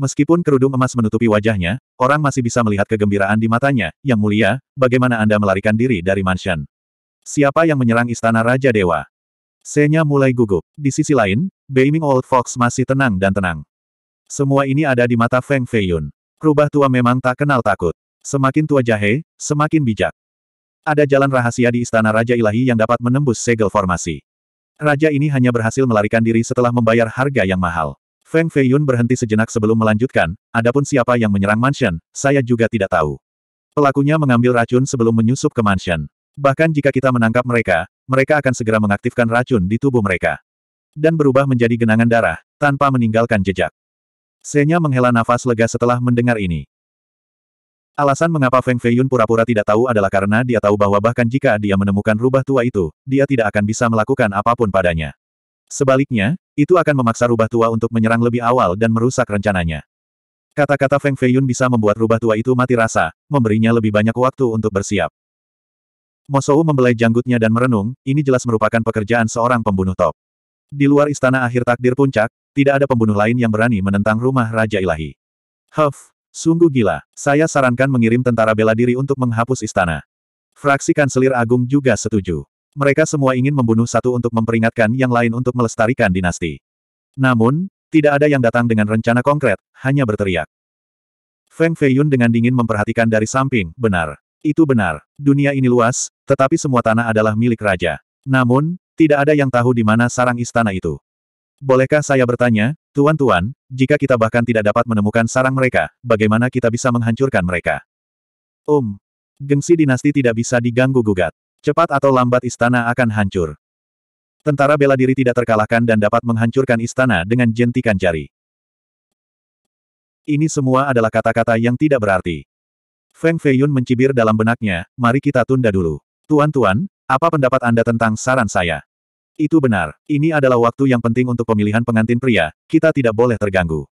Meskipun kerudung emas menutupi wajahnya, orang masih bisa melihat kegembiraan di matanya. Yang mulia, bagaimana Anda melarikan diri dari mansion? Siapa yang menyerang istana Raja Dewa? Senya mulai gugup. Di sisi lain, Beiming Old Fox masih tenang dan tenang. Semua ini ada di mata Feng Feiyun. Rubah tua memang tak kenal takut. Semakin tua jahe, semakin bijak. Ada jalan rahasia di Istana Raja Ilahi yang dapat menembus segel formasi. Raja ini hanya berhasil melarikan diri setelah membayar harga yang mahal. Feng Feiyun berhenti sejenak sebelum melanjutkan, adapun siapa yang menyerang mansion, saya juga tidak tahu. Pelakunya mengambil racun sebelum menyusup ke mansion. Bahkan jika kita menangkap mereka, mereka akan segera mengaktifkan racun di tubuh mereka. Dan berubah menjadi genangan darah, tanpa meninggalkan jejak. Senya menghela nafas lega setelah mendengar ini. Alasan mengapa Feng Feiyun pura-pura tidak tahu adalah karena dia tahu bahwa bahkan jika dia menemukan rubah tua itu, dia tidak akan bisa melakukan apapun padanya. Sebaliknya, itu akan memaksa rubah tua untuk menyerang lebih awal dan merusak rencananya. Kata-kata Feng Feiyun bisa membuat rubah tua itu mati rasa, memberinya lebih banyak waktu untuk bersiap. Mosou membelai janggutnya dan merenung, ini jelas merupakan pekerjaan seorang pembunuh top. Di luar istana akhir takdir puncak, tidak ada pembunuh lain yang berani menentang rumah Raja Ilahi. Huff, sungguh gila. Saya sarankan mengirim tentara bela diri untuk menghapus istana. Fraksi Kanselir Agung juga setuju. Mereka semua ingin membunuh satu untuk memperingatkan yang lain untuk melestarikan dinasti. Namun, tidak ada yang datang dengan rencana konkret, hanya berteriak. Feng Feiyun dengan dingin memperhatikan dari samping, benar. Itu benar, dunia ini luas, tetapi semua tanah adalah milik raja. Namun, tidak ada yang tahu di mana sarang istana itu. Bolehkah saya bertanya, tuan-tuan, jika kita bahkan tidak dapat menemukan sarang mereka, bagaimana kita bisa menghancurkan mereka? um, gengsi dinasti tidak bisa diganggu-gugat. Cepat atau lambat istana akan hancur. Tentara bela diri tidak terkalahkan dan dapat menghancurkan istana dengan jentikan jari. Ini semua adalah kata-kata yang tidak berarti. Feng Feiyun mencibir dalam benaknya, mari kita tunda dulu. Tuan-tuan, apa pendapat Anda tentang saran saya? Itu benar, ini adalah waktu yang penting untuk pemilihan pengantin pria, kita tidak boleh terganggu.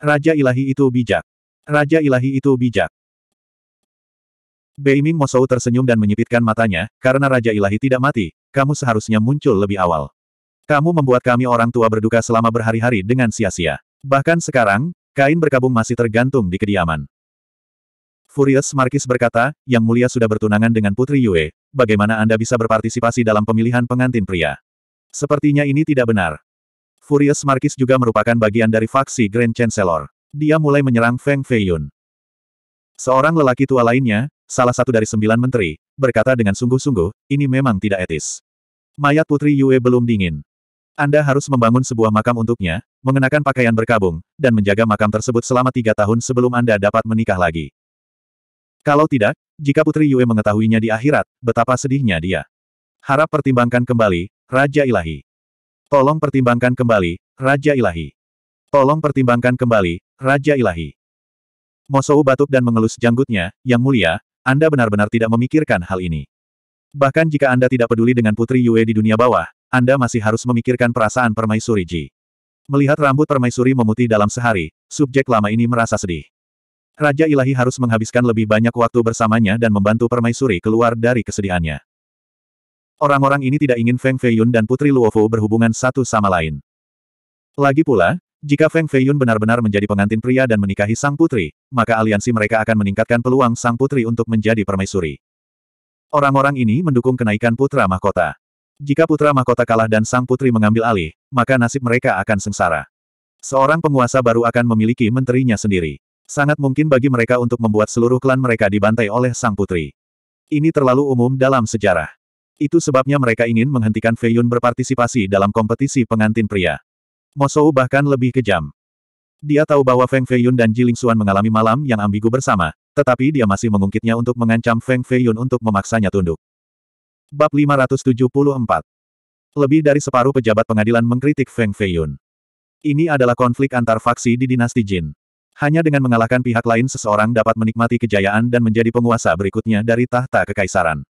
Raja ilahi itu bijak. Raja ilahi itu bijak. Beiming Mosou tersenyum dan menyipitkan matanya, karena Raja ilahi tidak mati, kamu seharusnya muncul lebih awal. Kamu membuat kami orang tua berduka selama berhari-hari dengan sia-sia. Bahkan sekarang, kain berkabung masih tergantung di kediaman. Furious Markis berkata, Yang Mulia sudah bertunangan dengan Putri Yue, bagaimana Anda bisa berpartisipasi dalam pemilihan pengantin pria? Sepertinya ini tidak benar. Furious Markis juga merupakan bagian dari faksi Grand Chancellor. Dia mulai menyerang Feng Feiyun. Seorang lelaki tua lainnya, salah satu dari sembilan menteri, berkata dengan sungguh-sungguh, ini memang tidak etis. Mayat Putri Yue belum dingin. Anda harus membangun sebuah makam untuknya, mengenakan pakaian berkabung, dan menjaga makam tersebut selama tiga tahun sebelum Anda dapat menikah lagi. Kalau tidak, jika Putri Yue mengetahuinya di akhirat, betapa sedihnya dia. Harap pertimbangkan kembali, Raja Ilahi. Tolong pertimbangkan kembali, Raja Ilahi. Tolong pertimbangkan kembali, Raja Ilahi. Mosou batuk dan mengelus janggutnya, Yang Mulia, Anda benar-benar tidak memikirkan hal ini. Bahkan jika Anda tidak peduli dengan Putri Yue di dunia bawah, Anda masih harus memikirkan perasaan Permaisuri Ji. Melihat rambut Permaisuri memutih dalam sehari, subjek lama ini merasa sedih. Raja Ilahi harus menghabiskan lebih banyak waktu bersamanya dan membantu permaisuri keluar dari kesedihannya. Orang-orang ini tidak ingin Feng Feiyun dan Putri Luofu berhubungan satu sama lain. Lagi pula, jika Feng Feiyun benar-benar menjadi pengantin pria dan menikahi sang putri, maka aliansi mereka akan meningkatkan peluang sang putri untuk menjadi permaisuri. Orang-orang ini mendukung kenaikan putra mahkota. Jika putra mahkota kalah dan sang putri mengambil alih, maka nasib mereka akan sengsara. Seorang penguasa baru akan memiliki menterinya sendiri. Sangat mungkin bagi mereka untuk membuat seluruh klan mereka dibantai oleh sang putri. Ini terlalu umum dalam sejarah. Itu sebabnya mereka ingin menghentikan Fei berpartisipasi dalam kompetisi pengantin pria. Mosou bahkan lebih kejam. Dia tahu bahwa Feng Feiyun dan Jiling Xuan mengalami malam yang ambigu bersama, tetapi dia masih mengungkitnya untuk mengancam Feng Feiyun untuk memaksanya tunduk. Bab 574 Lebih dari separuh pejabat pengadilan mengkritik Feng Feiyun. Ini adalah konflik antar faksi di dinasti Jin. Hanya dengan mengalahkan pihak lain seseorang dapat menikmati kejayaan dan menjadi penguasa berikutnya dari tahta kekaisaran.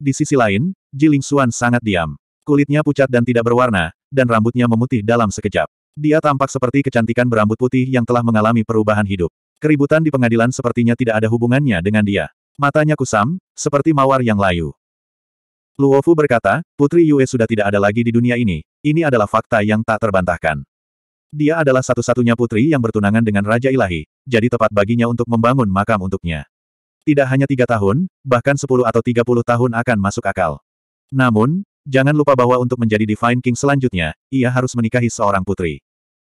Di sisi lain, Jiling Xuan sangat diam. Kulitnya pucat dan tidak berwarna, dan rambutnya memutih dalam sekejap. Dia tampak seperti kecantikan berambut putih yang telah mengalami perubahan hidup. Keributan di pengadilan sepertinya tidak ada hubungannya dengan dia. Matanya kusam, seperti mawar yang layu. Luofu berkata, Putri Yue sudah tidak ada lagi di dunia ini, ini adalah fakta yang tak terbantahkan. Dia adalah satu-satunya putri yang bertunangan dengan Raja Ilahi, jadi tepat baginya untuk membangun makam untuknya. Tidak hanya tiga tahun, bahkan sepuluh atau tiga puluh tahun akan masuk akal. Namun, jangan lupa bahwa untuk menjadi Divine King selanjutnya, ia harus menikahi seorang putri.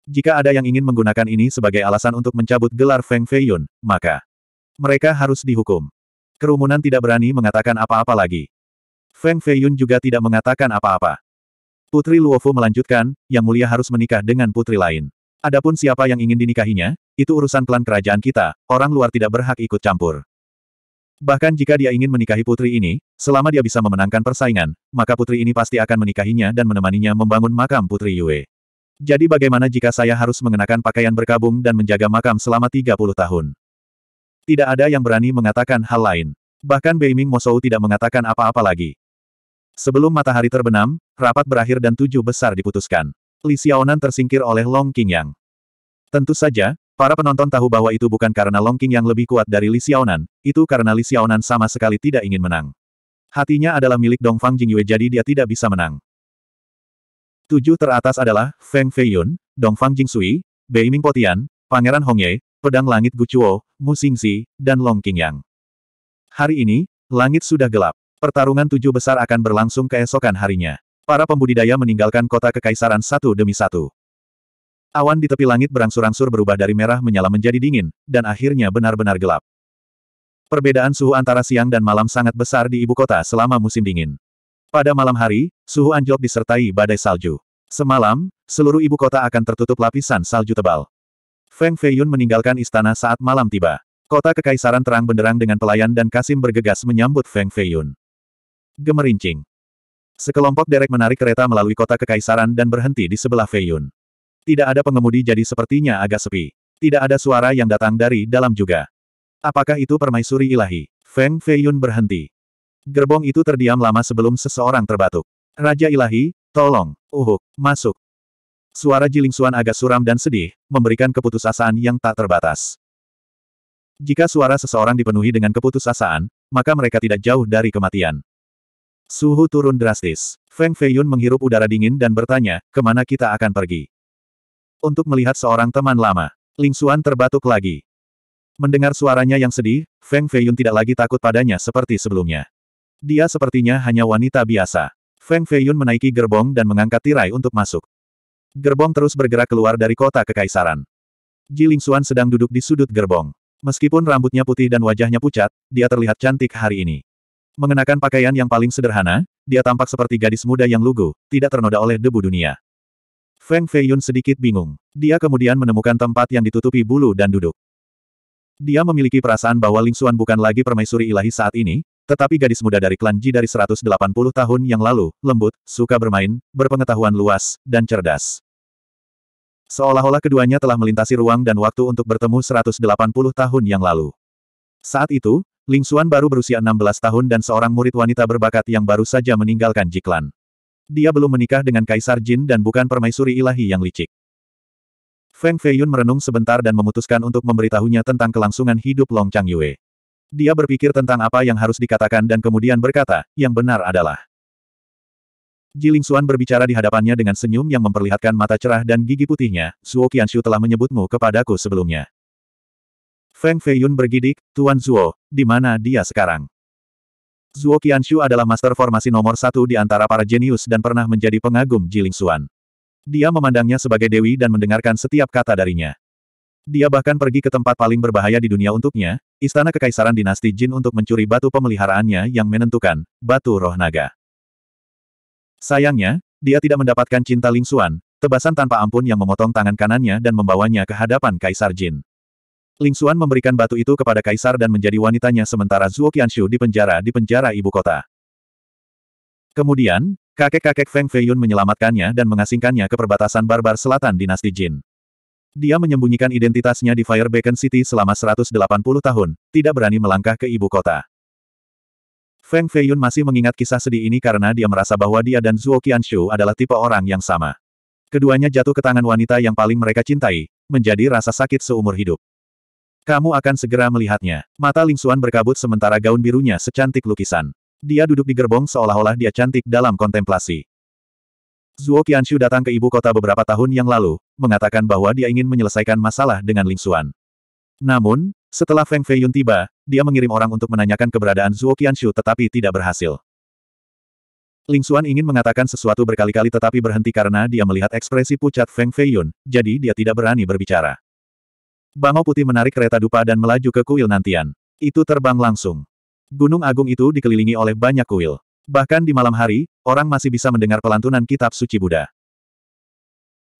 Jika ada yang ingin menggunakan ini sebagai alasan untuk mencabut gelar Feng Feiyun, maka mereka harus dihukum. Kerumunan tidak berani mengatakan apa-apa lagi. Feng Feiyun juga tidak mengatakan apa-apa. Putri Luofu melanjutkan, Yang Mulia harus menikah dengan putri lain. Adapun siapa yang ingin dinikahinya, itu urusan klan kerajaan kita, orang luar tidak berhak ikut campur. Bahkan jika dia ingin menikahi putri ini, selama dia bisa memenangkan persaingan, maka putri ini pasti akan menikahinya dan menemaninya membangun makam putri Yue. Jadi bagaimana jika saya harus mengenakan pakaian berkabung dan menjaga makam selama 30 tahun? Tidak ada yang berani mengatakan hal lain. Bahkan Beiming Mosou tidak mengatakan apa-apa lagi. Sebelum matahari terbenam, rapat berakhir dan tujuh besar diputuskan. Li Xiaonan tersingkir oleh Long Qingyang. Tentu saja, para penonton tahu bahwa itu bukan karena Long Qingyang lebih kuat dari Li Xiaonan, itu karena Li Xiaonan sama sekali tidak ingin menang. Hatinya adalah milik Dongfang Jingyue jadi dia tidak bisa menang. Tujuh teratas adalah Feng Feiyun, Dongfang Jingsui, Ming Potian, Pangeran Hongye, Pedang Langit Chuo, Mu Xingxi, dan Long Qingyang. Hari ini, langit sudah gelap. Pertarungan tujuh besar akan berlangsung keesokan harinya. Para pembudidaya meninggalkan kota kekaisaran satu demi satu. Awan di tepi langit berangsur-angsur berubah dari merah menyala menjadi dingin, dan akhirnya benar-benar gelap. Perbedaan suhu antara siang dan malam sangat besar di ibu kota selama musim dingin. Pada malam hari, suhu anjlok disertai badai salju. Semalam, seluruh ibu kota akan tertutup lapisan salju tebal. Feng Feiyun meninggalkan istana saat malam tiba. Kota kekaisaran terang benderang dengan pelayan dan Kasim bergegas menyambut Feng Feiyun gemerincing. Sekelompok derek menarik kereta melalui kota kekaisaran dan berhenti di sebelah Feiyun. Tidak ada pengemudi jadi sepertinya agak sepi. Tidak ada suara yang datang dari dalam juga. Apakah itu permaisuri ilahi? Feng Feiyun berhenti. Gerbong itu terdiam lama sebelum seseorang terbatuk. Raja ilahi, tolong, uhuk, masuk. Suara Jiling Xuan agak suram dan sedih, memberikan keputusasaan yang tak terbatas. Jika suara seseorang dipenuhi dengan keputusasaan, maka mereka tidak jauh dari kematian. Suhu turun drastis. Feng Feiyun menghirup udara dingin dan bertanya, kemana kita akan pergi? Untuk melihat seorang teman lama. Ling Xuan terbatuk lagi. Mendengar suaranya yang sedih, Feng Feiyun tidak lagi takut padanya seperti sebelumnya. Dia sepertinya hanya wanita biasa. Feng Feiyun menaiki gerbong dan mengangkat tirai untuk masuk. Gerbong terus bergerak keluar dari kota kekaisaran. Ji Ling Xuan sedang duduk di sudut gerbong. Meskipun rambutnya putih dan wajahnya pucat, dia terlihat cantik hari ini. Mengenakan pakaian yang paling sederhana, dia tampak seperti gadis muda yang lugu, tidak ternoda oleh debu dunia. Feng Feiyun sedikit bingung. Dia kemudian menemukan tempat yang ditutupi bulu dan duduk. Dia memiliki perasaan bahwa Ling Xuan bukan lagi permaisuri ilahi saat ini, tetapi gadis muda dari klan Ji dari 180 tahun yang lalu, lembut, suka bermain, berpengetahuan luas, dan cerdas. Seolah-olah keduanya telah melintasi ruang dan waktu untuk bertemu 180 tahun yang lalu. Saat itu, Ling Xuan baru berusia 16 tahun dan seorang murid wanita berbakat yang baru saja meninggalkan Jiklan. Dia belum menikah dengan Kaisar Jin dan bukan permaisuri ilahi yang licik. Feng Feiyun merenung sebentar dan memutuskan untuk memberitahunya tentang kelangsungan hidup Long Chang Yue. Dia berpikir tentang apa yang harus dikatakan dan kemudian berkata, yang benar adalah. Ling Xuan berbicara di hadapannya dengan senyum yang memperlihatkan mata cerah dan gigi putihnya, Suo Qianshu telah menyebutmu kepadaku sebelumnya. Feng Feiyun bergidik, Tuan Zuo, di mana dia sekarang? Zuo Qianshu adalah master formasi nomor satu di antara para jenius dan pernah menjadi pengagum Jiling Xuan. Dia memandangnya sebagai dewi dan mendengarkan setiap kata darinya. Dia bahkan pergi ke tempat paling berbahaya di dunia untuknya, istana kekaisaran dinasti Jin untuk mencuri batu pemeliharaannya yang menentukan, batu roh naga. Sayangnya, dia tidak mendapatkan cinta Ling Xuan, tebasan tanpa ampun yang memotong tangan kanannya dan membawanya ke hadapan Kaisar Jin. Ling Xuan memberikan batu itu kepada kaisar dan menjadi wanitanya sementara Zhuo Qianshu dipenjara di penjara ibu kota. Kemudian, kakek-kakek Feng Feiyun menyelamatkannya dan mengasingkannya ke perbatasan barbar selatan dinasti Jin. Dia menyembunyikan identitasnya di Fire Beacon City selama 180 tahun, tidak berani melangkah ke ibu kota. Feng Feiyun masih mengingat kisah sedih ini karena dia merasa bahwa dia dan Zhuo Qianshu adalah tipe orang yang sama. Keduanya jatuh ke tangan wanita yang paling mereka cintai, menjadi rasa sakit seumur hidup. Kamu akan segera melihatnya. Mata Ling Xuan berkabut sementara gaun birunya secantik lukisan. Dia duduk di gerbong seolah-olah dia cantik dalam kontemplasi. Zhuo Qianshu datang ke ibu kota beberapa tahun yang lalu, mengatakan bahwa dia ingin menyelesaikan masalah dengan Ling Xuan. Namun, setelah Feng Feiyun tiba, dia mengirim orang untuk menanyakan keberadaan Zhuo Qianshu tetapi tidak berhasil. Ling Xuan ingin mengatakan sesuatu berkali-kali tetapi berhenti karena dia melihat ekspresi pucat Feng Feiyun, jadi dia tidak berani berbicara. Bangau putih menarik kereta dupa dan melaju ke kuil nantian. Itu terbang langsung. Gunung agung itu dikelilingi oleh banyak kuil. Bahkan di malam hari, orang masih bisa mendengar pelantunan kitab suci Buddha.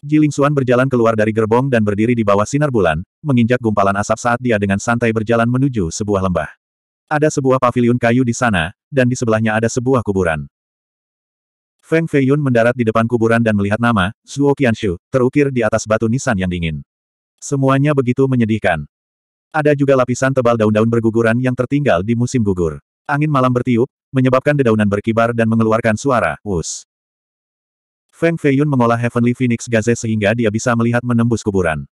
Jiling Xuan berjalan keluar dari gerbong dan berdiri di bawah sinar bulan, menginjak gumpalan asap saat dia dengan santai berjalan menuju sebuah lembah. Ada sebuah paviliun kayu di sana, dan di sebelahnya ada sebuah kuburan. Feng Feiyun mendarat di depan kuburan dan melihat nama, Zhuo Qianshu, terukir di atas batu nisan yang dingin. Semuanya begitu menyedihkan. Ada juga lapisan tebal daun-daun berguguran yang tertinggal di musim gugur. Angin malam bertiup, menyebabkan dedaunan berkibar dan mengeluarkan suara, wus. Feng Feiyun mengolah Heavenly Phoenix Gaze sehingga dia bisa melihat menembus kuburan.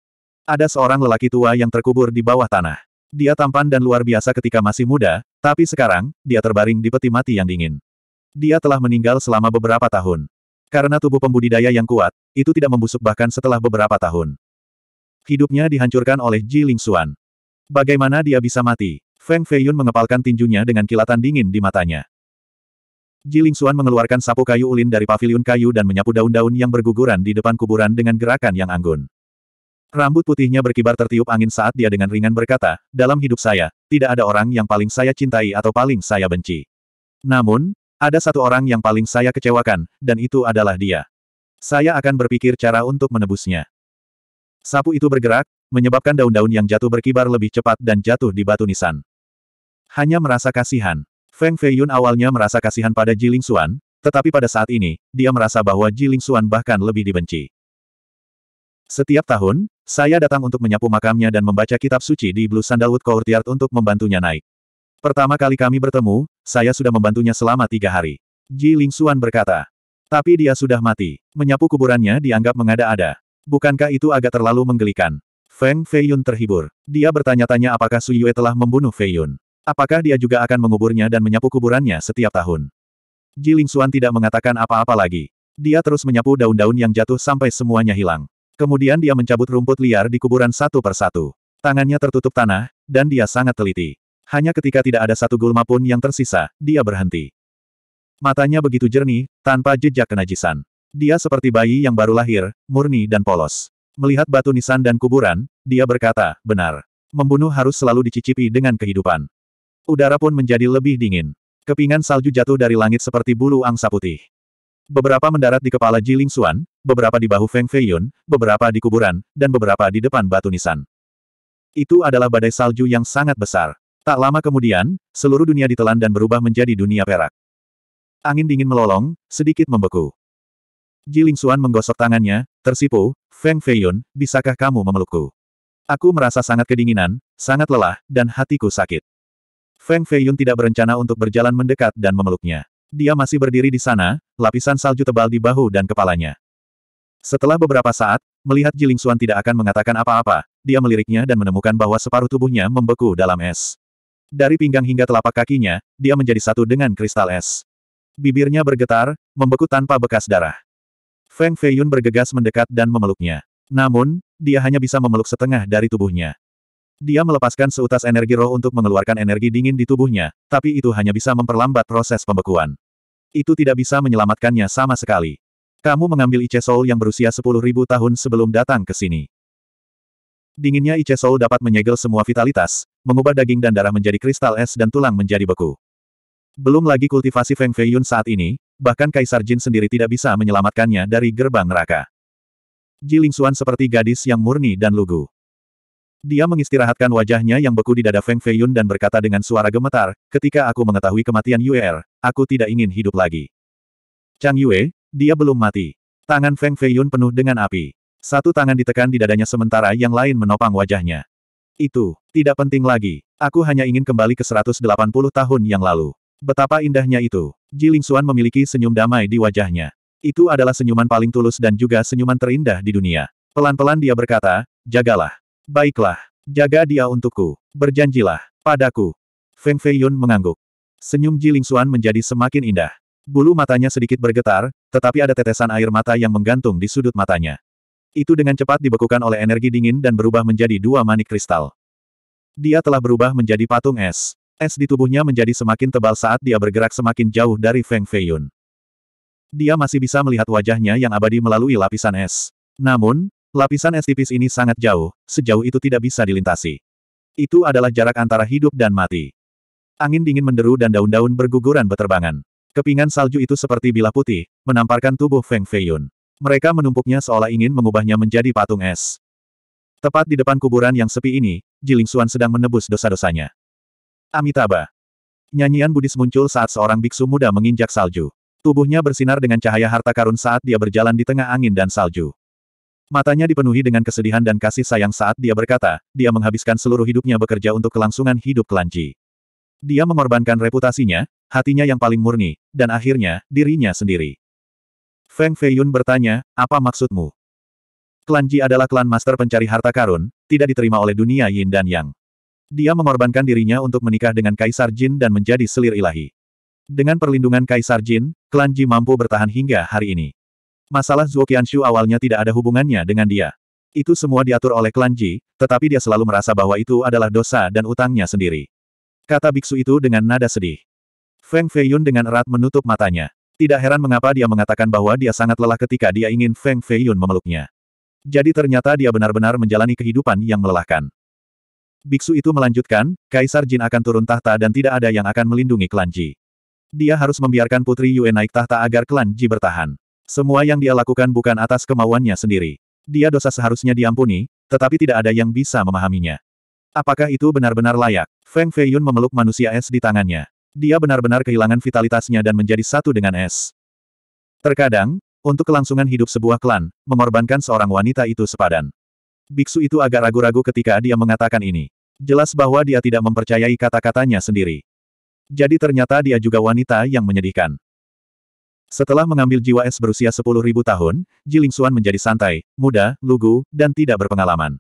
Ada seorang lelaki tua yang terkubur di bawah tanah. Dia tampan dan luar biasa ketika masih muda, tapi sekarang, dia terbaring di peti mati yang dingin. Dia telah meninggal selama beberapa tahun. Karena tubuh pembudidaya yang kuat, itu tidak membusuk bahkan setelah beberapa tahun. Hidupnya dihancurkan oleh Ji Lingxuan. Bagaimana dia bisa mati? Feng Feiyun mengepalkan tinjunya dengan kilatan dingin di matanya. Ji Lingxuan mengeluarkan sapu kayu ulin dari pavilion kayu dan menyapu daun-daun yang berguguran di depan kuburan dengan gerakan yang anggun. Rambut putihnya berkibar tertiup angin saat dia dengan ringan berkata, dalam hidup saya, tidak ada orang yang paling saya cintai atau paling saya benci. Namun, ada satu orang yang paling saya kecewakan, dan itu adalah dia. Saya akan berpikir cara untuk menebusnya. Sapu itu bergerak, menyebabkan daun-daun yang jatuh berkibar lebih cepat dan jatuh di batu nisan. Hanya merasa kasihan. Feng Feiyun awalnya merasa kasihan pada Ji Xuan, tetapi pada saat ini, dia merasa bahwa Ji Xuan bahkan lebih dibenci. Setiap tahun, saya datang untuk menyapu makamnya dan membaca kitab suci di Blue Sandalwood Courtyard untuk membantunya naik. Pertama kali kami bertemu, saya sudah membantunya selama tiga hari. Ji Xuan berkata. Tapi dia sudah mati. Menyapu kuburannya dianggap mengada-ada. Bukankah itu agak terlalu menggelikan? Feng Feiyun terhibur. Dia bertanya-tanya apakah Su Yue telah membunuh Feiyun. Apakah dia juga akan menguburnya dan menyapu kuburannya setiap tahun? Ji Ling Xuan tidak mengatakan apa-apa lagi. Dia terus menyapu daun-daun yang jatuh sampai semuanya hilang. Kemudian dia mencabut rumput liar di kuburan satu persatu. Tangannya tertutup tanah, dan dia sangat teliti. Hanya ketika tidak ada satu gulma pun yang tersisa, dia berhenti. Matanya begitu jernih, tanpa jejak kenajisan. Dia seperti bayi yang baru lahir, murni dan polos. Melihat batu nisan dan kuburan, dia berkata, benar. Membunuh harus selalu dicicipi dengan kehidupan. Udara pun menjadi lebih dingin. Kepingan salju jatuh dari langit seperti bulu angsa putih. Beberapa mendarat di kepala Ji Ling Xuan, beberapa di bahu Feng Feiyun, beberapa di kuburan, dan beberapa di depan batu nisan. Itu adalah badai salju yang sangat besar. Tak lama kemudian, seluruh dunia ditelan dan berubah menjadi dunia perak. Angin dingin melolong, sedikit membeku. Jiling Xuan menggosok tangannya, tersipu, Feng Feiyun, bisakah kamu memelukku? Aku merasa sangat kedinginan, sangat lelah, dan hatiku sakit. Feng Feiyun tidak berencana untuk berjalan mendekat dan memeluknya. Dia masih berdiri di sana, lapisan salju tebal di bahu dan kepalanya. Setelah beberapa saat, melihat Jiling Xuan tidak akan mengatakan apa-apa, dia meliriknya dan menemukan bahwa separuh tubuhnya membeku dalam es. Dari pinggang hingga telapak kakinya, dia menjadi satu dengan kristal es. Bibirnya bergetar, membeku tanpa bekas darah. Feng Feiyun bergegas mendekat dan memeluknya. Namun, dia hanya bisa memeluk setengah dari tubuhnya. Dia melepaskan seutas energi roh untuk mengeluarkan energi dingin di tubuhnya, tapi itu hanya bisa memperlambat proses pembekuan. Itu tidak bisa menyelamatkannya sama sekali. Kamu mengambil Ice Soul yang berusia 10.000 tahun sebelum datang ke sini. Dinginnya Ice Soul dapat menyegel semua vitalitas, mengubah daging dan darah menjadi kristal es dan tulang menjadi beku. Belum lagi kultivasi Feng Feiyun saat ini, bahkan Kaisar Jin sendiri tidak bisa menyelamatkannya dari gerbang neraka. Ji Lingxuan seperti gadis yang murni dan lugu. Dia mengistirahatkan wajahnya yang beku di dada Feng Feiyun dan berkata dengan suara gemetar, ketika aku mengetahui kematian Yuer, er, aku tidak ingin hidup lagi. Chang Yue, dia belum mati. Tangan Feng Feiyun penuh dengan api. Satu tangan ditekan di dadanya sementara yang lain menopang wajahnya. Itu, tidak penting lagi. Aku hanya ingin kembali ke 180 tahun yang lalu. Betapa indahnya itu. Ji memiliki senyum damai di wajahnya. Itu adalah senyuman paling tulus dan juga senyuman terindah di dunia. Pelan-pelan dia berkata, jagalah. Baiklah, jaga dia untukku. Berjanjilah, padaku. Feng Feiyun mengangguk. Senyum Ji menjadi semakin indah. Bulu matanya sedikit bergetar, tetapi ada tetesan air mata yang menggantung di sudut matanya. Itu dengan cepat dibekukan oleh energi dingin dan berubah menjadi dua manik kristal. Dia telah berubah menjadi patung es. Es di tubuhnya menjadi semakin tebal saat dia bergerak semakin jauh dari Feng Feiyun. Dia masih bisa melihat wajahnya yang abadi melalui lapisan es. Namun, lapisan es tipis ini sangat jauh, sejauh itu tidak bisa dilintasi. Itu adalah jarak antara hidup dan mati. Angin dingin menderu dan daun-daun berguguran beterbangan. Kepingan salju itu seperti bilah putih, menamparkan tubuh Feng Feiyun. Mereka menumpuknya seolah ingin mengubahnya menjadi patung es. Tepat di depan kuburan yang sepi ini, Jilingsuan sedang menebus dosa-dosanya. Amitabha. Nyanyian Buddhis muncul saat seorang biksu muda menginjak salju. Tubuhnya bersinar dengan cahaya harta karun saat dia berjalan di tengah angin dan salju. Matanya dipenuhi dengan kesedihan dan kasih sayang saat dia berkata, dia menghabiskan seluruh hidupnya bekerja untuk kelangsungan hidup kelanji. Dia mengorbankan reputasinya, hatinya yang paling murni, dan akhirnya, dirinya sendiri. Feng Feiyun bertanya, apa maksudmu? Klanji adalah klan master pencari harta karun, tidak diterima oleh dunia yin dan yang. Dia mengorbankan dirinya untuk menikah dengan Kaisar Jin dan menjadi selir ilahi. Dengan perlindungan Kaisar Jin, klan Ji mampu bertahan hingga hari ini. Masalah Zhuo Qianshu awalnya tidak ada hubungannya dengan dia. Itu semua diatur oleh klan Ji, tetapi dia selalu merasa bahwa itu adalah dosa dan utangnya sendiri. Kata biksu itu dengan nada sedih. Feng Feiyun dengan erat menutup matanya. Tidak heran mengapa dia mengatakan bahwa dia sangat lelah ketika dia ingin Feng Feiyun memeluknya. Jadi ternyata dia benar-benar menjalani kehidupan yang melelahkan. Biksu itu melanjutkan, Kaisar Jin akan turun tahta dan tidak ada yang akan melindungi klan Ji. Dia harus membiarkan Putri Yue naik tahta agar klan Ji bertahan. Semua yang dia lakukan bukan atas kemauannya sendiri. Dia dosa seharusnya diampuni, tetapi tidak ada yang bisa memahaminya. Apakah itu benar-benar layak? Feng Feiyun memeluk manusia es di tangannya. Dia benar-benar kehilangan vitalitasnya dan menjadi satu dengan es. Terkadang, untuk kelangsungan hidup sebuah klan, mengorbankan seorang wanita itu sepadan. Biksu itu agak ragu-ragu ketika dia mengatakan ini. Jelas bahwa dia tidak mempercayai kata-katanya sendiri. Jadi ternyata dia juga wanita yang menyedihkan. Setelah mengambil jiwa es berusia 10.000 tahun, Jiling menjadi santai, muda, lugu, dan tidak berpengalaman.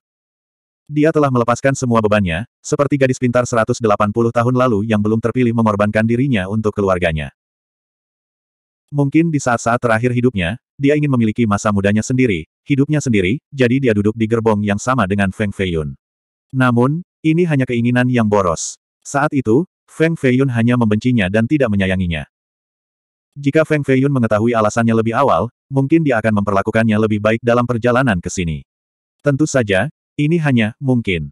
Dia telah melepaskan semua bebannya, seperti gadis pintar 180 tahun lalu yang belum terpilih mengorbankan dirinya untuk keluarganya. Mungkin di saat-saat terakhir hidupnya, dia ingin memiliki masa mudanya sendiri, hidupnya sendiri, jadi dia duduk di gerbong yang sama dengan Feng Feiyun. Namun, ini hanya keinginan yang boros. Saat itu, Feng Feiyun hanya membencinya dan tidak menyayanginya. Jika Feng Feiyun mengetahui alasannya lebih awal, mungkin dia akan memperlakukannya lebih baik dalam perjalanan ke sini. Tentu saja, ini hanya mungkin.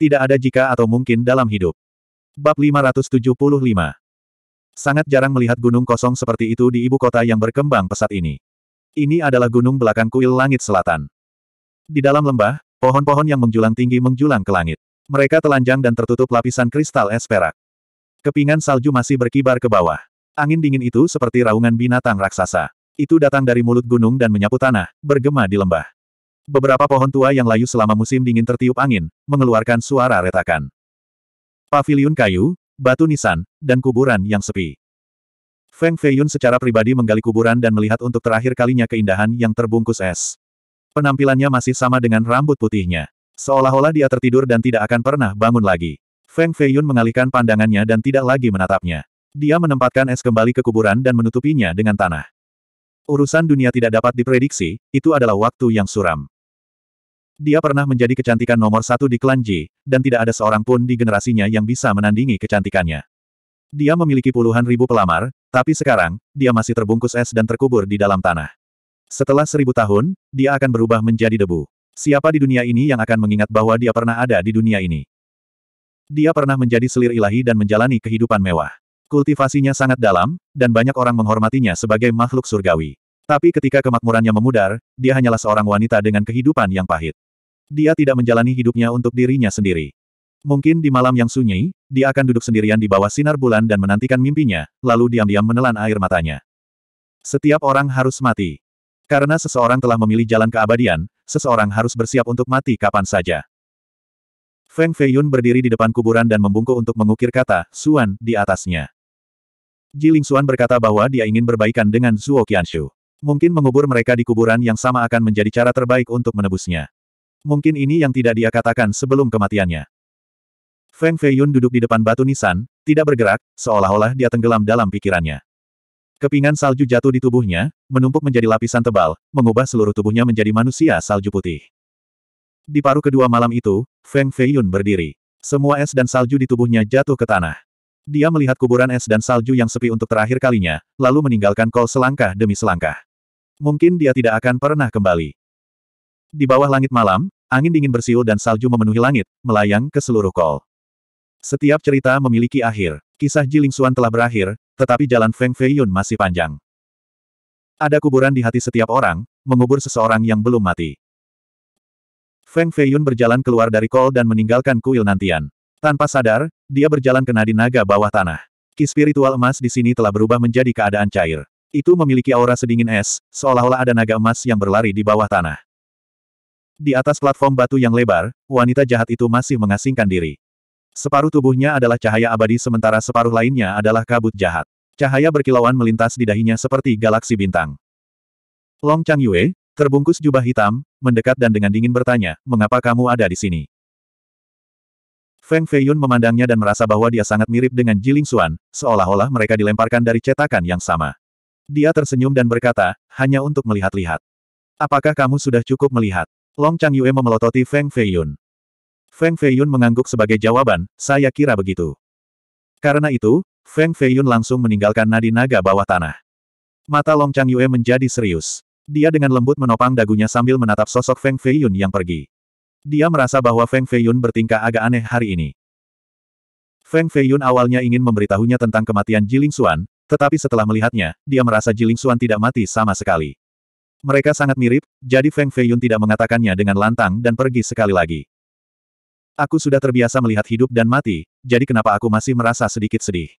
Tidak ada jika atau mungkin dalam hidup. Bab 575 Sangat jarang melihat gunung kosong seperti itu di ibu kota yang berkembang pesat ini. Ini adalah gunung belakang kuil langit selatan. Di dalam lembah, pohon-pohon yang menjulang tinggi menjulang ke langit. Mereka telanjang dan tertutup lapisan kristal es perak. Kepingan salju masih berkibar ke bawah. Angin dingin itu seperti raungan binatang raksasa. Itu datang dari mulut gunung dan menyapu tanah, bergema di lembah. Beberapa pohon tua yang layu selama musim dingin tertiup angin, mengeluarkan suara retakan. Paviliun kayu, batu nisan, dan kuburan yang sepi. Feng Feiyun secara pribadi menggali kuburan dan melihat untuk terakhir kalinya keindahan yang terbungkus es. Penampilannya masih sama dengan rambut putihnya. Seolah-olah dia tertidur dan tidak akan pernah bangun lagi. Feng Feiyun mengalihkan pandangannya dan tidak lagi menatapnya. Dia menempatkan es kembali ke kuburan dan menutupinya dengan tanah. Urusan dunia tidak dapat diprediksi, itu adalah waktu yang suram. Dia pernah menjadi kecantikan nomor satu di klan Ji, dan tidak ada seorang pun di generasinya yang bisa menandingi kecantikannya. Dia memiliki puluhan ribu pelamar, tapi sekarang, dia masih terbungkus es dan terkubur di dalam tanah. Setelah seribu tahun, dia akan berubah menjadi debu. Siapa di dunia ini yang akan mengingat bahwa dia pernah ada di dunia ini? Dia pernah menjadi selir ilahi dan menjalani kehidupan mewah. Kultivasinya sangat dalam, dan banyak orang menghormatinya sebagai makhluk surgawi. Tapi ketika kemakmurannya memudar, dia hanyalah seorang wanita dengan kehidupan yang pahit. Dia tidak menjalani hidupnya untuk dirinya sendiri. Mungkin di malam yang sunyi, dia akan duduk sendirian di bawah sinar bulan dan menantikan mimpinya, lalu diam-diam menelan air matanya. Setiap orang harus mati. Karena seseorang telah memilih jalan keabadian, seseorang harus bersiap untuk mati kapan saja. Feng Feiyun berdiri di depan kuburan dan membungkuk untuk mengukir kata, Suan, di atasnya. Ji Suan berkata bahwa dia ingin berbaikan dengan Zuo Qianshu. Mungkin mengubur mereka di kuburan yang sama akan menjadi cara terbaik untuk menebusnya. Mungkin ini yang tidak dia katakan sebelum kematiannya. Feng Feiyun duduk di depan batu nisan, tidak bergerak, seolah-olah dia tenggelam dalam pikirannya. Kepingan salju jatuh di tubuhnya, menumpuk menjadi lapisan tebal, mengubah seluruh tubuhnya menjadi manusia salju putih. Di paruh kedua malam itu, Feng Feiyun berdiri. Semua es dan salju di tubuhnya jatuh ke tanah. Dia melihat kuburan es dan salju yang sepi untuk terakhir kalinya, lalu meninggalkan kol selangkah demi selangkah. Mungkin dia tidak akan pernah kembali. Di bawah langit malam, angin dingin bersiul dan salju memenuhi langit, melayang ke seluruh kol. Setiap cerita memiliki akhir. Kisah Jiling telah berakhir, tetapi jalan Feng Feiyun masih panjang. Ada kuburan di hati setiap orang, mengubur seseorang yang belum mati. Feng Feiyun berjalan keluar dari kol dan meninggalkan kuil nantian. Tanpa sadar, dia berjalan ke nadi naga bawah tanah. Ki spiritual emas di sini telah berubah menjadi keadaan cair. Itu memiliki aura sedingin es, seolah-olah ada naga emas yang berlari di bawah tanah. Di atas platform batu yang lebar, wanita jahat itu masih mengasingkan diri. Separuh tubuhnya adalah cahaya abadi sementara separuh lainnya adalah kabut jahat. Cahaya berkilauan melintas di dahinya seperti galaksi bintang. Long Chang Yue, terbungkus jubah hitam, mendekat dan dengan dingin bertanya, mengapa kamu ada di sini? Feng Feiyun memandangnya dan merasa bahwa dia sangat mirip dengan Jiling Xuan, seolah-olah mereka dilemparkan dari cetakan yang sama. Dia tersenyum dan berkata, hanya untuk melihat-lihat. Apakah kamu sudah cukup melihat? Long Chang Yue memelototi Feng Feiyun. Feng Feiyun mengangguk sebagai jawaban, saya kira begitu. Karena itu, Feng Feiyun langsung meninggalkan nadi naga bawah tanah. Mata Long Chang Yue menjadi serius. Dia dengan lembut menopang dagunya sambil menatap sosok Feng Feiyun yang pergi. Dia merasa bahwa Feng Feiyun bertingkah agak aneh hari ini. Feng Feiyun awalnya ingin memberitahunya tentang kematian Jiling Xuan, tetapi setelah melihatnya, dia merasa Jiling Xuan tidak mati sama sekali. Mereka sangat mirip, jadi Feng Feiyun tidak mengatakannya dengan lantang dan pergi sekali lagi. Aku sudah terbiasa melihat hidup dan mati, jadi kenapa aku masih merasa sedikit sedih?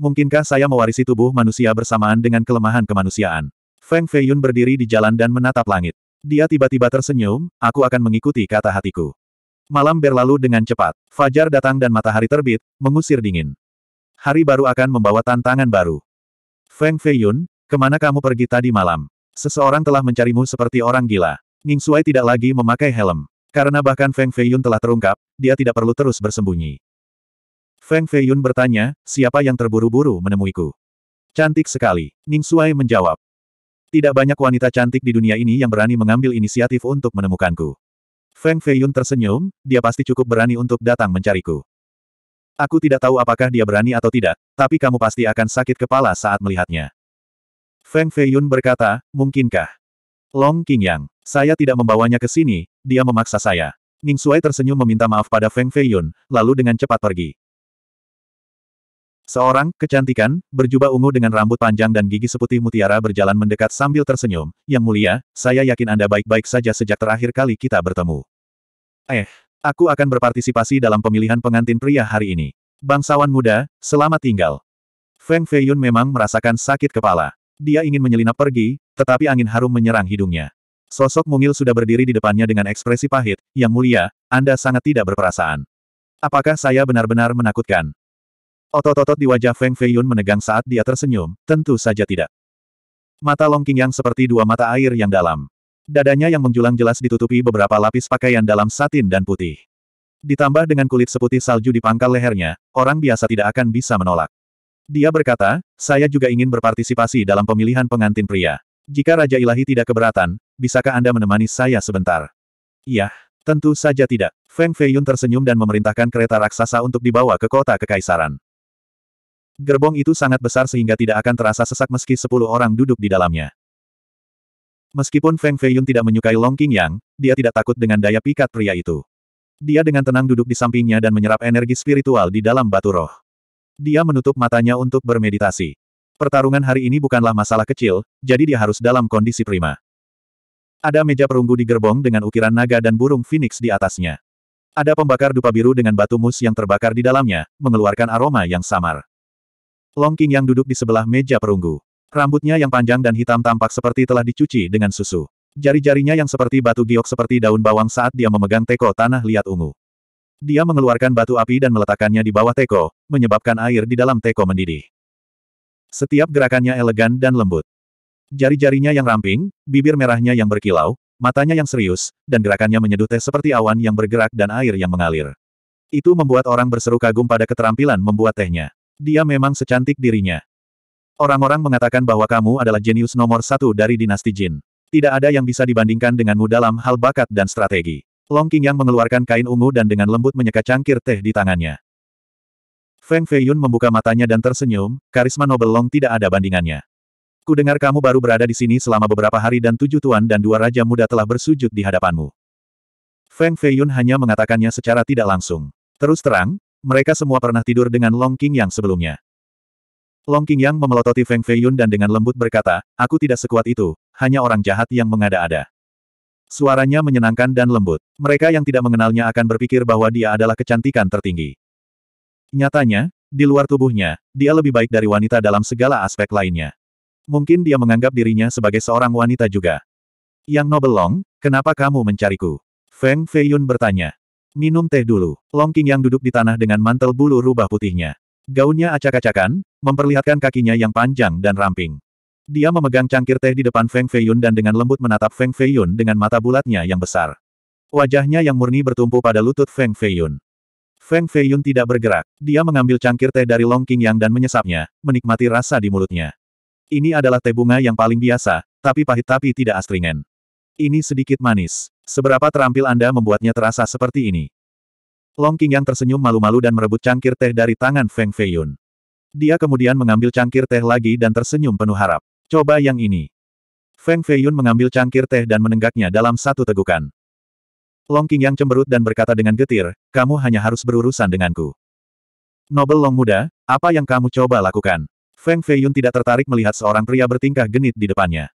Mungkinkah saya mewarisi tubuh manusia bersamaan dengan kelemahan kemanusiaan? Feng Feiyun berdiri di jalan dan menatap langit. Dia tiba-tiba tersenyum, aku akan mengikuti kata hatiku. Malam berlalu dengan cepat. Fajar datang dan matahari terbit, mengusir dingin. Hari baru akan membawa tantangan baru. Feng Feiyun, kemana kamu pergi tadi malam? Seseorang telah mencarimu seperti orang gila. Ning Suai tidak lagi memakai helm. Karena bahkan Feng Feiyun telah terungkap, dia tidak perlu terus bersembunyi. Feng Feiyun bertanya, siapa yang terburu-buru menemuiku? Cantik sekali. Ning Suai menjawab. Tidak banyak wanita cantik di dunia ini yang berani mengambil inisiatif untuk menemukanku. Feng Feiyun tersenyum, dia pasti cukup berani untuk datang mencariku. Aku tidak tahu apakah dia berani atau tidak, tapi kamu pasti akan sakit kepala saat melihatnya. Feng Feiyun berkata, mungkinkah? Long Qingyang. Saya tidak membawanya ke sini, dia memaksa saya. Ning Suai tersenyum meminta maaf pada Feng Feiyun, lalu dengan cepat pergi. Seorang, kecantikan, berjubah ungu dengan rambut panjang dan gigi seputih mutiara berjalan mendekat sambil tersenyum. Yang mulia, saya yakin Anda baik-baik saja sejak terakhir kali kita bertemu. Eh, aku akan berpartisipasi dalam pemilihan pengantin pria hari ini. Bangsawan muda, selamat tinggal. Feng Feiyun memang merasakan sakit kepala. Dia ingin menyelinap pergi, tetapi angin harum menyerang hidungnya. Sosok mungil sudah berdiri di depannya dengan ekspresi pahit, yang mulia, Anda sangat tidak berperasaan. Apakah saya benar-benar menakutkan? Otot-otot di wajah Feng Feiyun menegang saat dia tersenyum, tentu saja tidak. Mata Long yang seperti dua mata air yang dalam. Dadanya yang menjulang jelas ditutupi beberapa lapis pakaian dalam satin dan putih. Ditambah dengan kulit seputih salju di pangkal lehernya, orang biasa tidak akan bisa menolak. Dia berkata, saya juga ingin berpartisipasi dalam pemilihan pengantin pria. Jika Raja Ilahi tidak keberatan, bisakah Anda menemani saya sebentar? Iya, tentu saja tidak. Feng Feiyun tersenyum dan memerintahkan kereta raksasa untuk dibawa ke kota kekaisaran. Gerbong itu sangat besar sehingga tidak akan terasa sesak meski sepuluh orang duduk di dalamnya. Meskipun Feng Feiyun tidak menyukai Long King Yang, dia tidak takut dengan daya pikat pria itu. Dia dengan tenang duduk di sampingnya dan menyerap energi spiritual di dalam batu roh. Dia menutup matanya untuk bermeditasi. Pertarungan hari ini bukanlah masalah kecil, jadi dia harus dalam kondisi prima. Ada meja perunggu di gerbong dengan ukiran naga dan burung phoenix di atasnya. Ada pembakar dupa biru dengan batu mus yang terbakar di dalamnya, mengeluarkan aroma yang samar. Long King yang duduk di sebelah meja perunggu. Rambutnya yang panjang dan hitam tampak seperti telah dicuci dengan susu. Jari-jarinya yang seperti batu giok seperti daun bawang saat dia memegang teko tanah liat ungu. Dia mengeluarkan batu api dan meletakkannya di bawah teko, menyebabkan air di dalam teko mendidih. Setiap gerakannya elegan dan lembut. Jari-jarinya yang ramping, bibir merahnya yang berkilau, matanya yang serius, dan gerakannya menyeduh teh seperti awan yang bergerak dan air yang mengalir. Itu membuat orang berseru kagum pada keterampilan membuat tehnya. Dia memang secantik dirinya. Orang-orang mengatakan bahwa kamu adalah jenius nomor satu dari dinasti Jin. Tidak ada yang bisa dibandingkan denganmu dalam hal bakat dan strategi. Long King yang mengeluarkan kain ungu dan dengan lembut menyeka cangkir teh di tangannya. Feng Feiyun membuka matanya dan tersenyum, karisma Nobel Long tidak ada bandingannya. Ku dengar kamu baru berada di sini selama beberapa hari dan tujuh tuan dan dua raja muda telah bersujud di hadapanmu. Feng Feiyun hanya mengatakannya secara tidak langsung. Terus terang, mereka semua pernah tidur dengan Long King yang sebelumnya. Long King yang memelototi Feng Feiyun dan dengan lembut berkata, aku tidak sekuat itu, hanya orang jahat yang mengada-ada. Suaranya menyenangkan dan lembut. Mereka yang tidak mengenalnya akan berpikir bahwa dia adalah kecantikan tertinggi. Nyatanya, di luar tubuhnya, dia lebih baik dari wanita dalam segala aspek lainnya. Mungkin dia menganggap dirinya sebagai seorang wanita juga. Yang Nobel Long, kenapa kamu mencariku? Feng Feiyun bertanya. Minum teh dulu. Long King yang duduk di tanah dengan mantel bulu rubah putihnya. Gaunnya acak-acakan, memperlihatkan kakinya yang panjang dan ramping. Dia memegang cangkir teh di depan Feng Feiyun dan dengan lembut menatap Feng Feiyun dengan mata bulatnya yang besar. Wajahnya yang murni bertumpu pada lutut Feng Feiyun. Feng Feiyun tidak bergerak. Dia mengambil cangkir teh dari Long Qingyang dan menyesapnya, menikmati rasa di mulutnya. Ini adalah teh bunga yang paling biasa, tapi pahit tapi tidak astringen. Ini sedikit manis. Seberapa terampil Anda membuatnya terasa seperti ini? Long King Yang tersenyum malu-malu dan merebut cangkir teh dari tangan Feng Feiyun. Dia kemudian mengambil cangkir teh lagi dan tersenyum penuh harap. Coba yang ini. Feng Feiyun mengambil cangkir teh dan menenggaknya dalam satu tegukan. Long King yang cemberut dan berkata dengan getir, kamu hanya harus berurusan denganku. Noble Long muda, apa yang kamu coba lakukan? Feng Feiyun tidak tertarik melihat seorang pria bertingkah genit di depannya.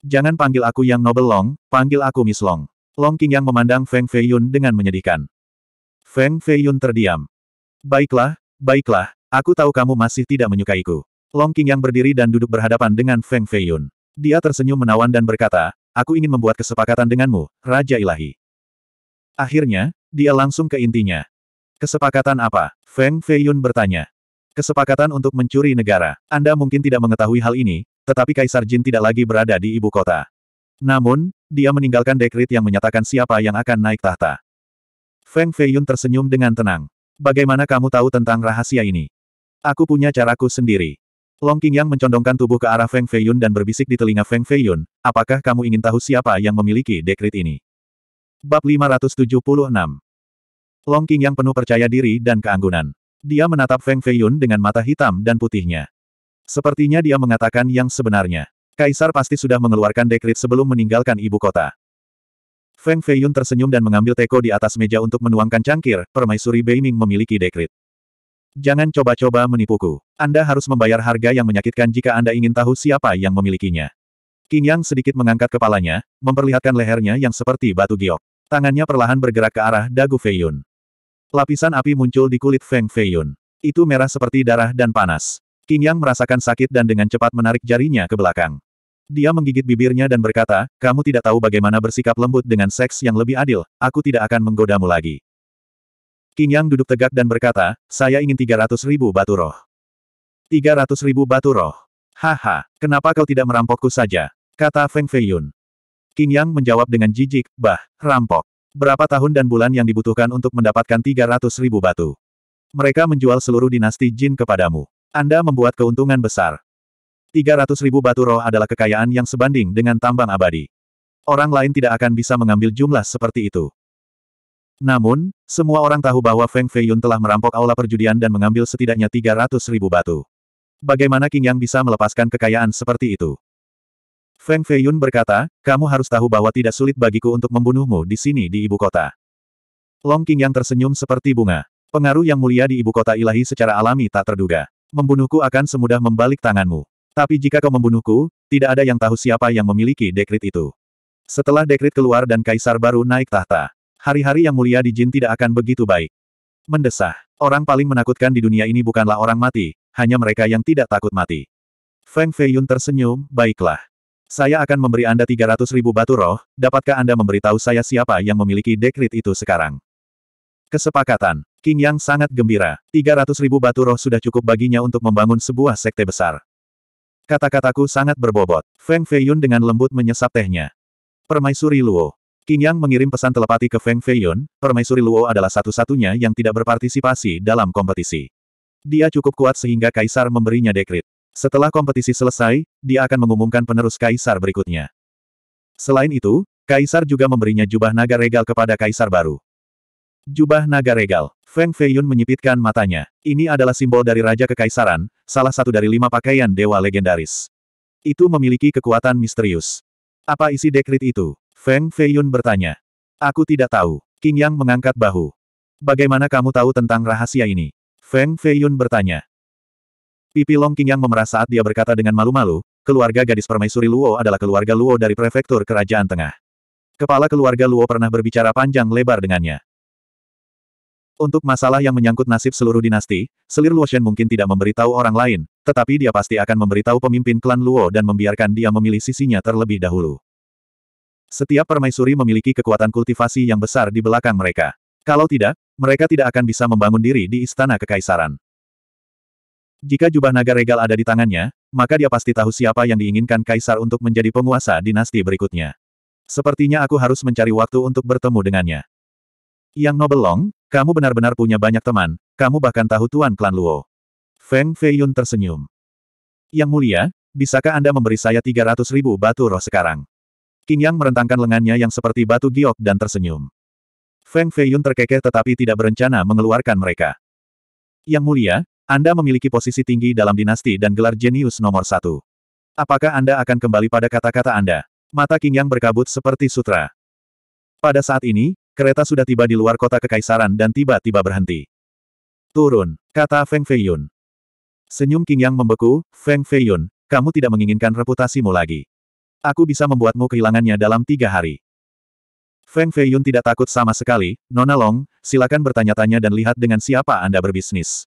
Jangan panggil aku yang Noble Long, panggil aku Miss Long. Long King yang memandang Feng Feiyun dengan menyedihkan. Feng Feiyun terdiam. Baiklah, baiklah, aku tahu kamu masih tidak menyukaiku. Long King yang berdiri dan duduk berhadapan dengan Feng Feiyun. Dia tersenyum menawan dan berkata, aku ingin membuat kesepakatan denganmu, Raja Ilahi. Akhirnya, dia langsung ke intinya. Kesepakatan apa? Feng Feiyun bertanya. Kesepakatan untuk mencuri negara. Anda mungkin tidak mengetahui hal ini, tetapi Kaisar Jin tidak lagi berada di ibu kota. Namun, dia meninggalkan dekrit yang menyatakan siapa yang akan naik tahta. Feng Feiyun tersenyum dengan tenang. Bagaimana kamu tahu tentang rahasia ini? Aku punya caraku sendiri. Long Qingyang mencondongkan tubuh ke arah Feng Feiyun dan berbisik di telinga Feng Feiyun, apakah kamu ingin tahu siapa yang memiliki dekrit ini? Bab 576 Long King yang penuh percaya diri dan keanggunan. Dia menatap Feng Feiyun dengan mata hitam dan putihnya. Sepertinya dia mengatakan yang sebenarnya. Kaisar pasti sudah mengeluarkan dekrit sebelum meninggalkan ibu kota. Feng Feiyun tersenyum dan mengambil teko di atas meja untuk menuangkan cangkir, permaisuri Beiming memiliki dekrit. Jangan coba-coba menipuku. Anda harus membayar harga yang menyakitkan jika Anda ingin tahu siapa yang memilikinya. King Yang sedikit mengangkat kepalanya, memperlihatkan lehernya yang seperti batu giok. Tangannya perlahan bergerak ke arah dagu Feiyun. Lapisan api muncul di kulit Feng Feiyun. Itu merah seperti darah dan panas. King Yang merasakan sakit dan dengan cepat menarik jarinya ke belakang. Dia menggigit bibirnya dan berkata, kamu tidak tahu bagaimana bersikap lembut dengan seks yang lebih adil, aku tidak akan menggodamu lagi. King Yang duduk tegak dan berkata, saya ingin 300 ribu batu roh. 300 ribu batu roh. Haha, kenapa kau tidak merampokku saja? Kata Feng Feiyun. King Yang menjawab dengan jijik, bah, rampok. Berapa tahun dan bulan yang dibutuhkan untuk mendapatkan 300 ribu batu. Mereka menjual seluruh dinasti Jin kepadamu. Anda membuat keuntungan besar. 300 ribu batu roh adalah kekayaan yang sebanding dengan tambang abadi. Orang lain tidak akan bisa mengambil jumlah seperti itu. Namun, semua orang tahu bahwa Feng Feiyun telah merampok aula perjudian dan mengambil setidaknya 300 ribu batu. Bagaimana King Yang bisa melepaskan kekayaan seperti itu? Feng Feiyun berkata, kamu harus tahu bahwa tidak sulit bagiku untuk membunuhmu di sini di ibu kota. Long King yang tersenyum seperti bunga. Pengaruh yang mulia di ibu kota ilahi secara alami tak terduga. Membunuhku akan semudah membalik tanganmu. Tapi jika kau membunuhku, tidak ada yang tahu siapa yang memiliki dekrit itu. Setelah dekrit keluar dan kaisar baru naik tahta, hari-hari yang mulia di Jin tidak akan begitu baik. Mendesah, orang paling menakutkan di dunia ini bukanlah orang mati, hanya mereka yang tidak takut mati. Feng Feiyun tersenyum, baiklah. Saya akan memberi Anda 300 ribu batu roh, dapatkah Anda memberitahu saya siapa yang memiliki dekrit itu sekarang? Kesepakatan. King Yang sangat gembira. 300 ribu batu roh sudah cukup baginya untuk membangun sebuah sekte besar. Kata-kataku sangat berbobot. Feng Feiyun dengan lembut menyesap tehnya. Permaisuri Luo. King Yang mengirim pesan telepati ke Feng Feiyun, Permaisuri Luo adalah satu-satunya yang tidak berpartisipasi dalam kompetisi. Dia cukup kuat sehingga Kaisar memberinya dekrit. Setelah kompetisi selesai, dia akan mengumumkan penerus kaisar berikutnya. Selain itu, kaisar juga memberinya jubah naga regal kepada kaisar baru. Jubah naga regal. Feng Feiyun menyipitkan matanya. Ini adalah simbol dari Raja Kekaisaran, salah satu dari lima pakaian dewa legendaris. Itu memiliki kekuatan misterius. Apa isi dekrit itu? Feng Feiyun bertanya. Aku tidak tahu. King Yang mengangkat bahu. Bagaimana kamu tahu tentang rahasia ini? Feng Feiyun bertanya. Pipi Long King yang memerah saat dia berkata dengan malu-malu, keluarga gadis permaisuri Luo adalah keluarga Luo dari prefektur Kerajaan Tengah. Kepala keluarga Luo pernah berbicara panjang lebar dengannya. Untuk masalah yang menyangkut nasib seluruh dinasti, selir Luo Shen mungkin tidak memberitahu orang lain, tetapi dia pasti akan memberitahu pemimpin klan Luo dan membiarkan dia memilih sisinya terlebih dahulu. Setiap permaisuri memiliki kekuatan kultivasi yang besar di belakang mereka. Kalau tidak, mereka tidak akan bisa membangun diri di istana kekaisaran. Jika jubah naga regal ada di tangannya, maka dia pasti tahu siapa yang diinginkan kaisar untuk menjadi penguasa dinasti berikutnya. Sepertinya aku harus mencari waktu untuk bertemu dengannya. Yang nobelong, kamu benar-benar punya banyak teman, kamu bahkan tahu Tuan Klan Luo. Feng Feiyun tersenyum. Yang mulia, bisakah Anda memberi saya 300 ribu batu roh sekarang? King Yang merentangkan lengannya yang seperti batu giok dan tersenyum. Feng Feiyun terkekeh tetapi tidak berencana mengeluarkan mereka. Yang mulia, anda memiliki posisi tinggi dalam dinasti dan gelar jenius nomor satu. Apakah Anda akan kembali pada kata-kata Anda? Mata King Yang berkabut seperti sutra. Pada saat ini, kereta sudah tiba di luar kota kekaisaran dan tiba-tiba berhenti. Turun, kata Feng Feiyun. Senyum King Yang membeku, Feng Feiyun, kamu tidak menginginkan reputasimu lagi. Aku bisa membuatmu kehilangannya dalam tiga hari. Feng Feiyun tidak takut sama sekali, Nona Long, silakan bertanya-tanya dan lihat dengan siapa Anda berbisnis.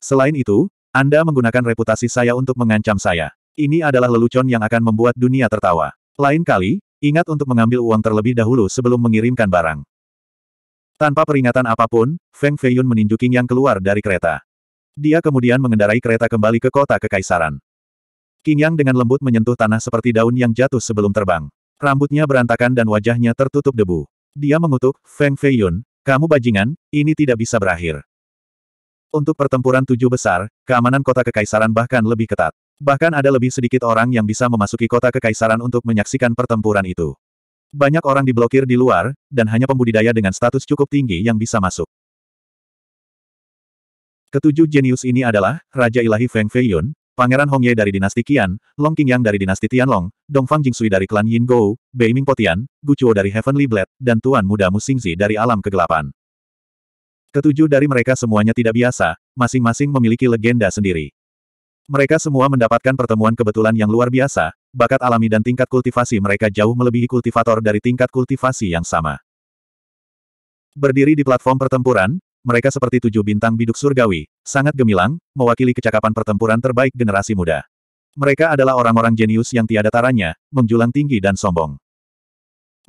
Selain itu, Anda menggunakan reputasi saya untuk mengancam saya. Ini adalah lelucon yang akan membuat dunia tertawa. Lain kali, ingat untuk mengambil uang terlebih dahulu sebelum mengirimkan barang. Tanpa peringatan apapun, Feng Feiyun King yang keluar dari kereta. Dia kemudian mengendarai kereta kembali ke kota kekaisaran. King Yang dengan lembut menyentuh tanah seperti daun yang jatuh sebelum terbang. Rambutnya berantakan dan wajahnya tertutup debu. Dia mengutuk, Feng Feiyun, kamu bajingan, ini tidak bisa berakhir. Untuk pertempuran tujuh besar, keamanan kota kekaisaran bahkan lebih ketat. Bahkan ada lebih sedikit orang yang bisa memasuki kota kekaisaran untuk menyaksikan pertempuran itu. Banyak orang diblokir di luar, dan hanya pembudidaya dengan status cukup tinggi yang bisa masuk. Ketujuh jenius ini adalah, Raja Ilahi Feng Feiyun, Pangeran Hongye dari dinasti Qian, Long Qingyang dari dinasti Tianlong, Dongfang Jingsui dari klan Yin Gou, Beiming Potian, Chuo dari Heavenly Blade, dan Tuan Muda Musingzi dari alam kegelapan. Ketujuh dari mereka semuanya tidak biasa, masing-masing memiliki legenda sendiri. Mereka semua mendapatkan pertemuan kebetulan yang luar biasa, bakat alami dan tingkat kultivasi mereka jauh melebihi kultivator dari tingkat kultivasi yang sama. Berdiri di platform pertempuran, mereka seperti tujuh bintang biduk surgawi, sangat gemilang, mewakili kecakapan pertempuran terbaik generasi muda. Mereka adalah orang-orang jenius yang tiada taranya, menjulang tinggi dan sombong.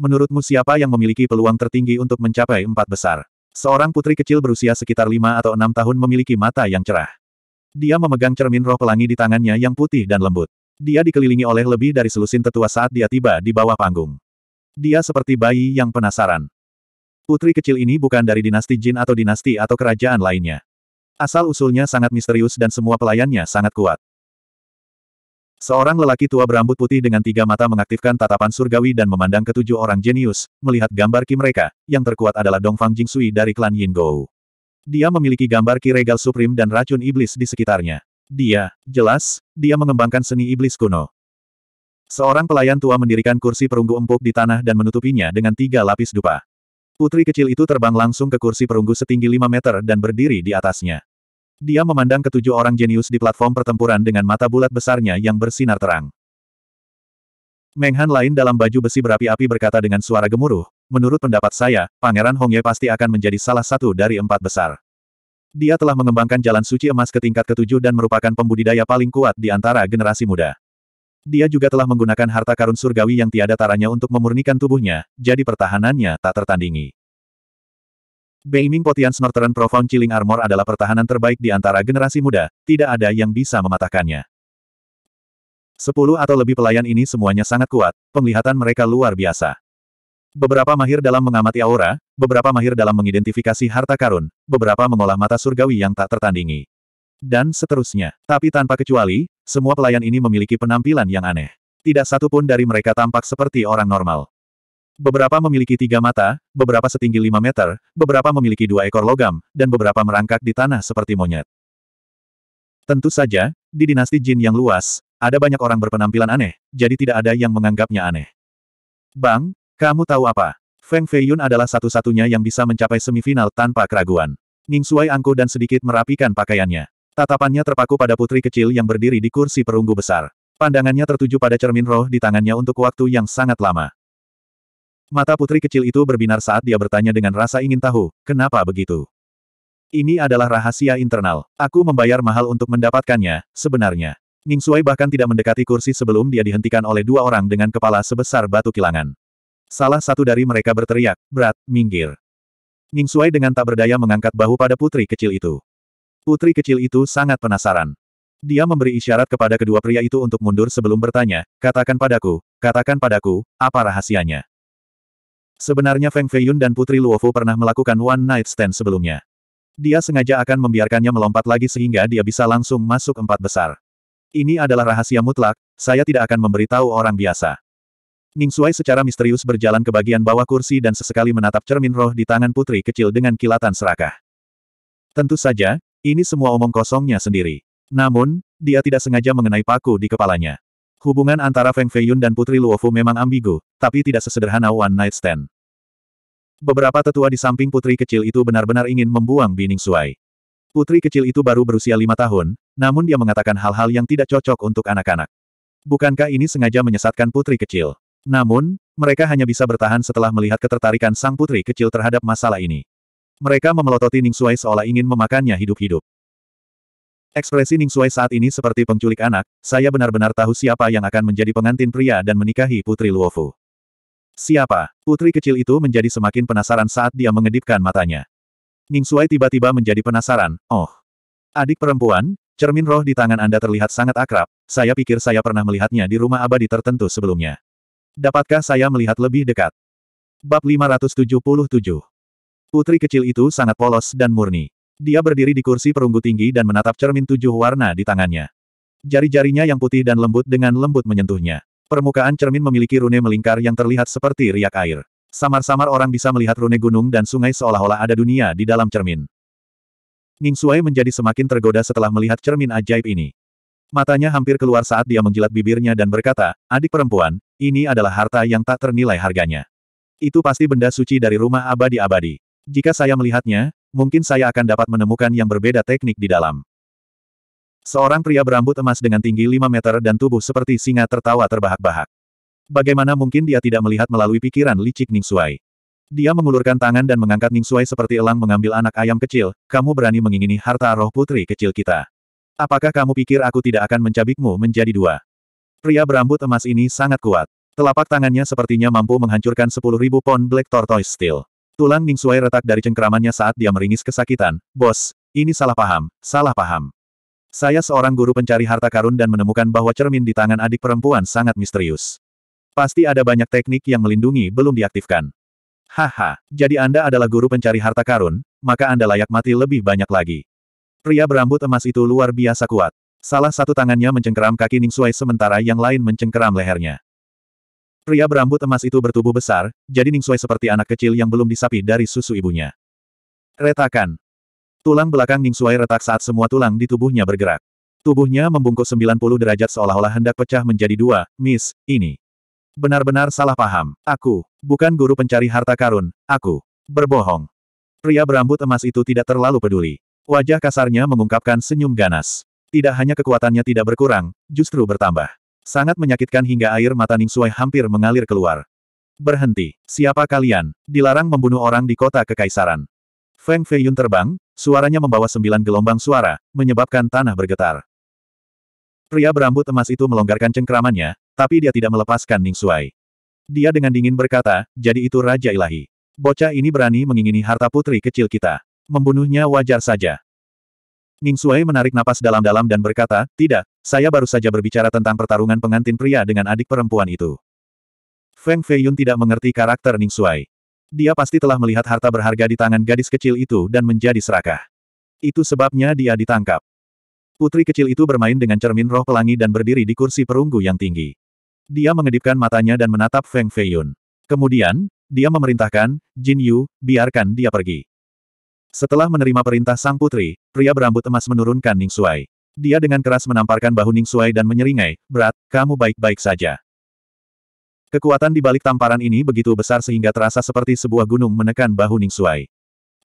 Menurutmu siapa yang memiliki peluang tertinggi untuk mencapai empat besar? Seorang putri kecil berusia sekitar lima atau enam tahun memiliki mata yang cerah. Dia memegang cermin roh pelangi di tangannya yang putih dan lembut. Dia dikelilingi oleh lebih dari selusin tetua saat dia tiba di bawah panggung. Dia seperti bayi yang penasaran. Putri kecil ini bukan dari dinasti jin atau dinasti atau kerajaan lainnya. Asal-usulnya sangat misterius dan semua pelayannya sangat kuat. Seorang lelaki tua berambut putih dengan tiga mata mengaktifkan tatapan surgawi dan memandang ketujuh orang jenius, melihat gambar Ki mereka, yang terkuat adalah Dongfang Jingsui dari klan Yin Yingou. Dia memiliki gambar Ki Regal Supreme dan racun iblis di sekitarnya. Dia, jelas, dia mengembangkan seni iblis kuno. Seorang pelayan tua mendirikan kursi perunggu empuk di tanah dan menutupinya dengan tiga lapis dupa. Putri kecil itu terbang langsung ke kursi perunggu setinggi lima meter dan berdiri di atasnya. Dia memandang ketujuh orang jenius di platform pertempuran dengan mata bulat besarnya yang bersinar terang. Menghan lain dalam baju besi berapi-api berkata dengan suara gemuruh, menurut pendapat saya, Pangeran Hongye pasti akan menjadi salah satu dari empat besar. Dia telah mengembangkan jalan suci emas ke tingkat ketujuh dan merupakan pembudidaya paling kuat di antara generasi muda. Dia juga telah menggunakan harta karun surgawi yang tiada taranya untuk memurnikan tubuhnya, jadi pertahanannya tak tertandingi. Beiming potian snorteran Profound Chilling Armor adalah pertahanan terbaik di antara generasi muda, tidak ada yang bisa mematahkannya. Sepuluh atau lebih pelayan ini semuanya sangat kuat, penglihatan mereka luar biasa. Beberapa mahir dalam mengamati aura, beberapa mahir dalam mengidentifikasi harta karun, beberapa mengolah mata surgawi yang tak tertandingi. Dan seterusnya. Tapi tanpa kecuali, semua pelayan ini memiliki penampilan yang aneh. Tidak satu pun dari mereka tampak seperti orang normal. Beberapa memiliki tiga mata, beberapa setinggi lima meter, beberapa memiliki dua ekor logam, dan beberapa merangkak di tanah seperti monyet. Tentu saja, di dinasti Jin yang luas, ada banyak orang berpenampilan aneh, jadi tidak ada yang menganggapnya aneh. Bang, kamu tahu apa? Feng Feiyun adalah satu-satunya yang bisa mencapai semifinal tanpa keraguan. Ning Suai angkuh dan sedikit merapikan pakaiannya. Tatapannya terpaku pada putri kecil yang berdiri di kursi perunggu besar. Pandangannya tertuju pada cermin roh di tangannya untuk waktu yang sangat lama. Mata putri kecil itu berbinar saat dia bertanya dengan rasa ingin tahu, kenapa begitu? Ini adalah rahasia internal. Aku membayar mahal untuk mendapatkannya, sebenarnya. Ning Sui bahkan tidak mendekati kursi sebelum dia dihentikan oleh dua orang dengan kepala sebesar batu kilangan. Salah satu dari mereka berteriak, berat, minggir. Ning Sui dengan tak berdaya mengangkat bahu pada putri kecil itu. Putri kecil itu sangat penasaran. Dia memberi isyarat kepada kedua pria itu untuk mundur sebelum bertanya, katakan padaku, katakan padaku, apa rahasianya? Sebenarnya Feng Feiyun dan Putri Luofu pernah melakukan one night stand sebelumnya. Dia sengaja akan membiarkannya melompat lagi sehingga dia bisa langsung masuk empat besar. Ini adalah rahasia mutlak, saya tidak akan memberitahu orang biasa. Ning Suai secara misterius berjalan ke bagian bawah kursi dan sesekali menatap cermin roh di tangan putri kecil dengan kilatan serakah. Tentu saja, ini semua omong kosongnya sendiri. Namun, dia tidak sengaja mengenai paku di kepalanya. Hubungan antara Feng Feiyun dan Putri Luofu memang ambigu, tapi tidak sesederhana One Night Stand. Beberapa tetua di samping putri kecil itu benar-benar ingin membuang Bining Suai. Putri kecil itu baru berusia lima tahun, namun dia mengatakan hal-hal yang tidak cocok untuk anak-anak. Bukankah ini sengaja menyesatkan putri kecil? Namun, mereka hanya bisa bertahan setelah melihat ketertarikan sang putri kecil terhadap masalah ini. Mereka memelototi Ning Suai seolah ingin memakannya hidup-hidup. Ekspresi Ning Sui saat ini seperti penculik anak, saya benar-benar tahu siapa yang akan menjadi pengantin pria dan menikahi Putri Luofu. Siapa? Putri kecil itu menjadi semakin penasaran saat dia mengedipkan matanya. Ning Sui tiba-tiba menjadi penasaran, oh. Adik perempuan, cermin roh di tangan Anda terlihat sangat akrab, saya pikir saya pernah melihatnya di rumah abadi tertentu sebelumnya. Dapatkah saya melihat lebih dekat? Bab 577 Putri kecil itu sangat polos dan murni. Dia berdiri di kursi perunggu tinggi dan menatap cermin tujuh warna di tangannya. Jari-jarinya yang putih dan lembut dengan lembut menyentuhnya. Permukaan cermin memiliki rune melingkar yang terlihat seperti riak air. Samar-samar orang bisa melihat rune gunung dan sungai seolah-olah ada dunia di dalam cermin. Ning Suai menjadi semakin tergoda setelah melihat cermin ajaib ini. Matanya hampir keluar saat dia menjilat bibirnya dan berkata, adik perempuan, ini adalah harta yang tak ternilai harganya. Itu pasti benda suci dari rumah abadi-abadi. Jika saya melihatnya, mungkin saya akan dapat menemukan yang berbeda teknik di dalam. Seorang pria berambut emas dengan tinggi 5 meter dan tubuh seperti singa tertawa terbahak-bahak. Bagaimana mungkin dia tidak melihat melalui pikiran licik Ning Suai? Dia mengulurkan tangan dan mengangkat Ning Suai seperti elang mengambil anak ayam kecil, kamu berani mengingini harta roh putri kecil kita. Apakah kamu pikir aku tidak akan mencabikmu menjadi dua? Pria berambut emas ini sangat kuat. Telapak tangannya sepertinya mampu menghancurkan 10.000 pon Black Tortoise Steel. Tulang Ning Suai retak dari cengkeramannya saat dia meringis kesakitan. Bos, ini salah paham, salah paham. Saya seorang guru pencari harta karun dan menemukan bahwa cermin di tangan adik perempuan sangat misterius. Pasti ada banyak teknik yang melindungi belum diaktifkan. Haha, jadi Anda adalah guru pencari harta karun, maka Anda layak mati lebih banyak lagi. Pria berambut emas itu luar biasa kuat. Salah satu tangannya mencengkeram kaki Ning Suai sementara yang lain mencengkeram lehernya. Pria berambut emas itu bertubuh besar, jadi Ningsue seperti anak kecil yang belum disapi dari susu ibunya. Retakan. Tulang belakang Ningsue retak saat semua tulang di tubuhnya bergerak. Tubuhnya membungkuk 90 derajat seolah-olah hendak pecah menjadi dua, Miss, ini. Benar-benar salah paham. Aku, bukan guru pencari harta karun, aku. Berbohong. Pria berambut emas itu tidak terlalu peduli. Wajah kasarnya mengungkapkan senyum ganas. Tidak hanya kekuatannya tidak berkurang, justru bertambah. Sangat menyakitkan hingga air mata Ning Suai hampir mengalir keluar. Berhenti, siapa kalian? Dilarang membunuh orang di kota kekaisaran. Feng Feiyun terbang, suaranya membawa sembilan gelombang suara, menyebabkan tanah bergetar. Pria berambut emas itu melonggarkan cengkeramannya, tapi dia tidak melepaskan Ning Suai. Dia dengan dingin berkata, jadi itu Raja Ilahi. Bocah ini berani mengingini harta putri kecil kita. Membunuhnya wajar saja. Ning Suai menarik napas dalam-dalam dan berkata, tidak, saya baru saja berbicara tentang pertarungan pengantin pria dengan adik perempuan itu. Feng Feiyun tidak mengerti karakter Ning Shui. Dia pasti telah melihat harta berharga di tangan gadis kecil itu dan menjadi serakah. Itu sebabnya dia ditangkap. Putri kecil itu bermain dengan cermin roh pelangi dan berdiri di kursi perunggu yang tinggi. Dia mengedipkan matanya dan menatap Feng Feiyun. Kemudian, dia memerintahkan, Jin Yu, biarkan dia pergi. Setelah menerima perintah sang putri, pria berambut emas menurunkan Ning Shui. Dia dengan keras menamparkan bahu Ning Suai dan menyeringai, berat, kamu baik-baik saja. Kekuatan di balik tamparan ini begitu besar sehingga terasa seperti sebuah gunung menekan bahu Ning Suai.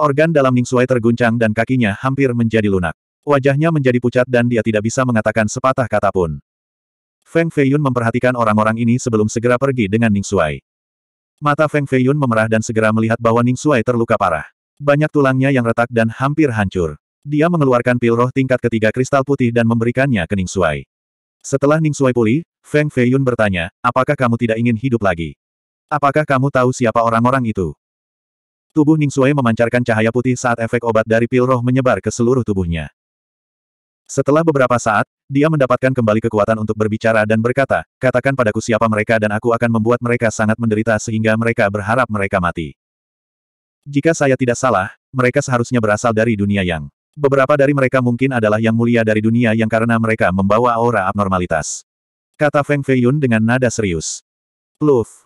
Organ dalam Ning Suai terguncang dan kakinya hampir menjadi lunak. Wajahnya menjadi pucat dan dia tidak bisa mengatakan sepatah kata pun. Feng Feiyun memperhatikan orang-orang ini sebelum segera pergi dengan Ning Suai. Mata Feng Feiyun memerah dan segera melihat bahwa Ning Suai terluka parah. Banyak tulangnya yang retak dan hampir hancur. Dia mengeluarkan pil roh tingkat ketiga kristal putih dan memberikannya ke Ning Suai. Setelah Ning Suai pulih, Feng Feiyun bertanya, apakah kamu tidak ingin hidup lagi? Apakah kamu tahu siapa orang-orang itu? Tubuh Ning Suai memancarkan cahaya putih saat efek obat dari pil roh menyebar ke seluruh tubuhnya. Setelah beberapa saat, dia mendapatkan kembali kekuatan untuk berbicara dan berkata, katakan padaku siapa mereka dan aku akan membuat mereka sangat menderita sehingga mereka berharap mereka mati. Jika saya tidak salah, mereka seharusnya berasal dari dunia yang Beberapa dari mereka mungkin adalah yang mulia dari dunia yang karena mereka membawa aura abnormalitas. Kata Feng Feiyun dengan nada serius. Luf.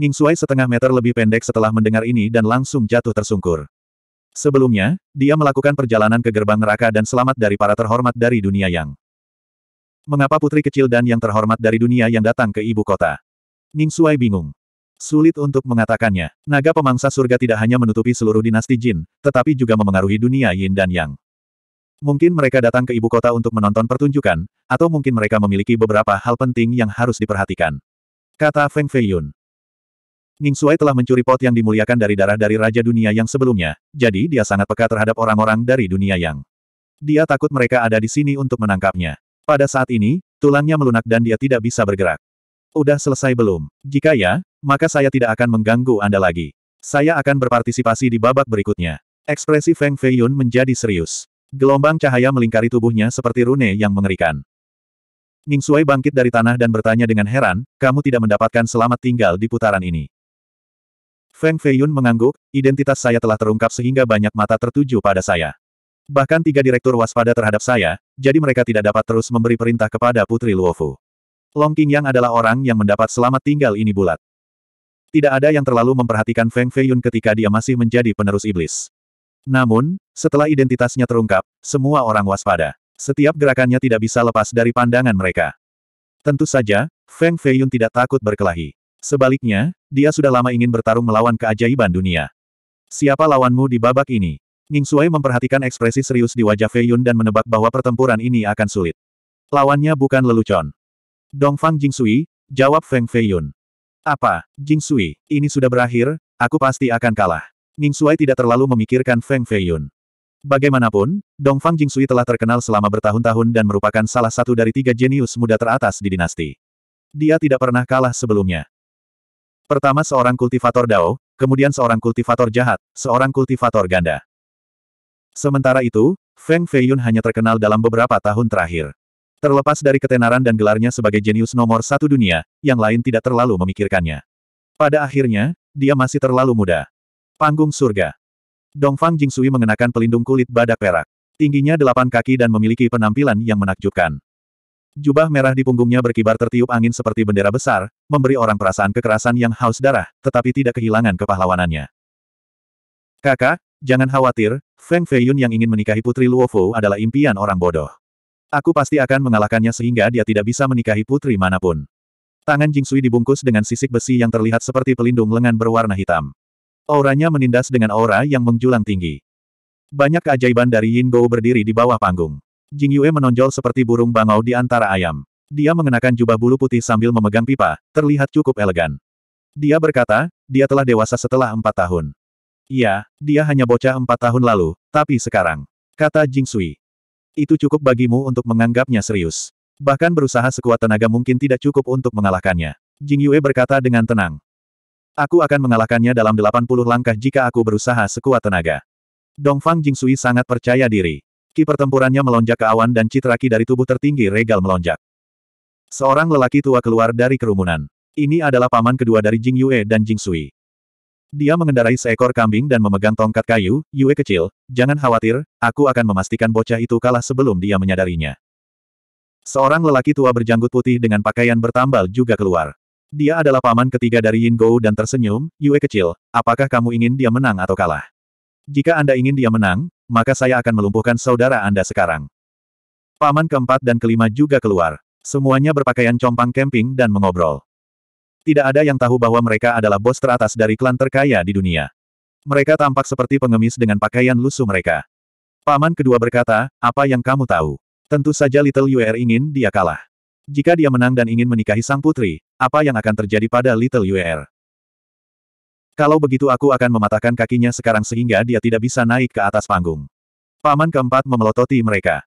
Ning Suai setengah meter lebih pendek setelah mendengar ini dan langsung jatuh tersungkur. Sebelumnya, dia melakukan perjalanan ke gerbang neraka dan selamat dari para terhormat dari dunia yang. Mengapa putri kecil dan yang terhormat dari dunia yang datang ke ibu kota? Ning Suai bingung. Sulit untuk mengatakannya. Naga pemangsa surga tidak hanya menutupi seluruh dinasti Jin, tetapi juga memengaruhi dunia Yin dan Yang. Mungkin mereka datang ke ibu kota untuk menonton pertunjukan, atau mungkin mereka memiliki beberapa hal penting yang harus diperhatikan. Kata Feng Feiyun. Ning Shuai telah mencuri pot yang dimuliakan dari darah dari Raja Dunia yang sebelumnya, jadi dia sangat peka terhadap orang-orang dari dunia yang. Dia takut mereka ada di sini untuk menangkapnya. Pada saat ini, tulangnya melunak dan dia tidak bisa bergerak. Udah selesai belum? Jika ya, maka saya tidak akan mengganggu Anda lagi. Saya akan berpartisipasi di babak berikutnya. Ekspresi Feng Feiyun menjadi serius. Gelombang cahaya melingkari tubuhnya seperti rune yang mengerikan. Ning Suai bangkit dari tanah dan bertanya dengan heran, kamu tidak mendapatkan selamat tinggal di putaran ini. Feng Feiyun mengangguk, identitas saya telah terungkap sehingga banyak mata tertuju pada saya. Bahkan tiga direktur waspada terhadap saya, jadi mereka tidak dapat terus memberi perintah kepada Putri Luofu. Long yang adalah orang yang mendapat selamat tinggal ini bulat. Tidak ada yang terlalu memperhatikan Feng Feiyun ketika dia masih menjadi penerus iblis. Namun, setelah identitasnya terungkap, semua orang waspada. Setiap gerakannya tidak bisa lepas dari pandangan mereka. Tentu saja, Feng Feiyun tidak takut berkelahi. Sebaliknya, dia sudah lama ingin bertarung melawan keajaiban dunia. Siapa lawanmu di babak ini? Ning Sui memperhatikan ekspresi serius di wajah Feiyun dan menebak bahwa pertempuran ini akan sulit. Lawannya bukan lelucon. Dongfang Sui, jawab Feng Feiyun. Apa, Jing Sui, ini sudah berakhir, aku pasti akan kalah. Ning Suai tidak terlalu memikirkan Feng Feiyun. Bagaimanapun, Dong Fang Jing Sui telah terkenal selama bertahun-tahun dan merupakan salah satu dari tiga jenius muda teratas di dinasti. Dia tidak pernah kalah sebelumnya. Pertama seorang kultivator Dao, kemudian seorang kultivator jahat, seorang kultivator ganda. Sementara itu, Feng Feiyun hanya terkenal dalam beberapa tahun terakhir. Terlepas dari ketenaran dan gelarnya sebagai jenius nomor satu dunia, yang lain tidak terlalu memikirkannya. Pada akhirnya, dia masih terlalu muda. Panggung surga. Dongfang Jingsui mengenakan pelindung kulit badak perak. Tingginya delapan kaki dan memiliki penampilan yang menakjubkan. Jubah merah di punggungnya berkibar tertiup angin seperti bendera besar, memberi orang perasaan kekerasan yang haus darah, tetapi tidak kehilangan kepahlawanannya. Kakak, jangan khawatir, Feng Feiyun yang ingin menikahi putri Luofu adalah impian orang bodoh. Aku pasti akan mengalahkannya sehingga dia tidak bisa menikahi putri manapun. Tangan Jing Sui dibungkus dengan sisik besi yang terlihat seperti pelindung lengan berwarna hitam. Auranya menindas dengan aura yang menjulang tinggi. Banyak keajaiban dari Yin Go berdiri di bawah panggung. Jing Yue menonjol seperti burung bangau di antara ayam. Dia mengenakan jubah bulu putih sambil memegang pipa, terlihat cukup elegan. Dia berkata, dia telah dewasa setelah empat tahun. Iya, dia hanya bocah empat tahun lalu, tapi sekarang. Kata Jing Sui. Itu cukup bagimu untuk menganggapnya serius. Bahkan berusaha sekuat tenaga mungkin tidak cukup untuk mengalahkannya. Jing Yue berkata dengan tenang. Aku akan mengalahkannya dalam 80 langkah jika aku berusaha sekuat tenaga. Dongfang Sui sangat percaya diri. Ki pertempurannya melonjak ke awan dan citra ki dari tubuh tertinggi regal melonjak. Seorang lelaki tua keluar dari kerumunan. Ini adalah paman kedua dari Jing Yue dan Jing Sui. Dia mengendarai seekor kambing dan memegang tongkat kayu, Yue kecil, jangan khawatir, aku akan memastikan bocah itu kalah sebelum dia menyadarinya. Seorang lelaki tua berjanggut putih dengan pakaian bertambal juga keluar. Dia adalah paman ketiga dari Yin Gou dan tersenyum, Yue kecil, apakah kamu ingin dia menang atau kalah? Jika Anda ingin dia menang, maka saya akan melumpuhkan saudara Anda sekarang. Paman keempat dan kelima juga keluar. Semuanya berpakaian compang camping dan mengobrol. Tidak ada yang tahu bahwa mereka adalah bos teratas dari klan terkaya di dunia. Mereka tampak seperti pengemis dengan pakaian lusuh mereka. Paman kedua berkata, apa yang kamu tahu? Tentu saja Little Yuer ingin dia kalah. Jika dia menang dan ingin menikahi sang putri, apa yang akan terjadi pada Little Yuer? Kalau begitu aku akan mematahkan kakinya sekarang sehingga dia tidak bisa naik ke atas panggung. Paman keempat memelototi mereka.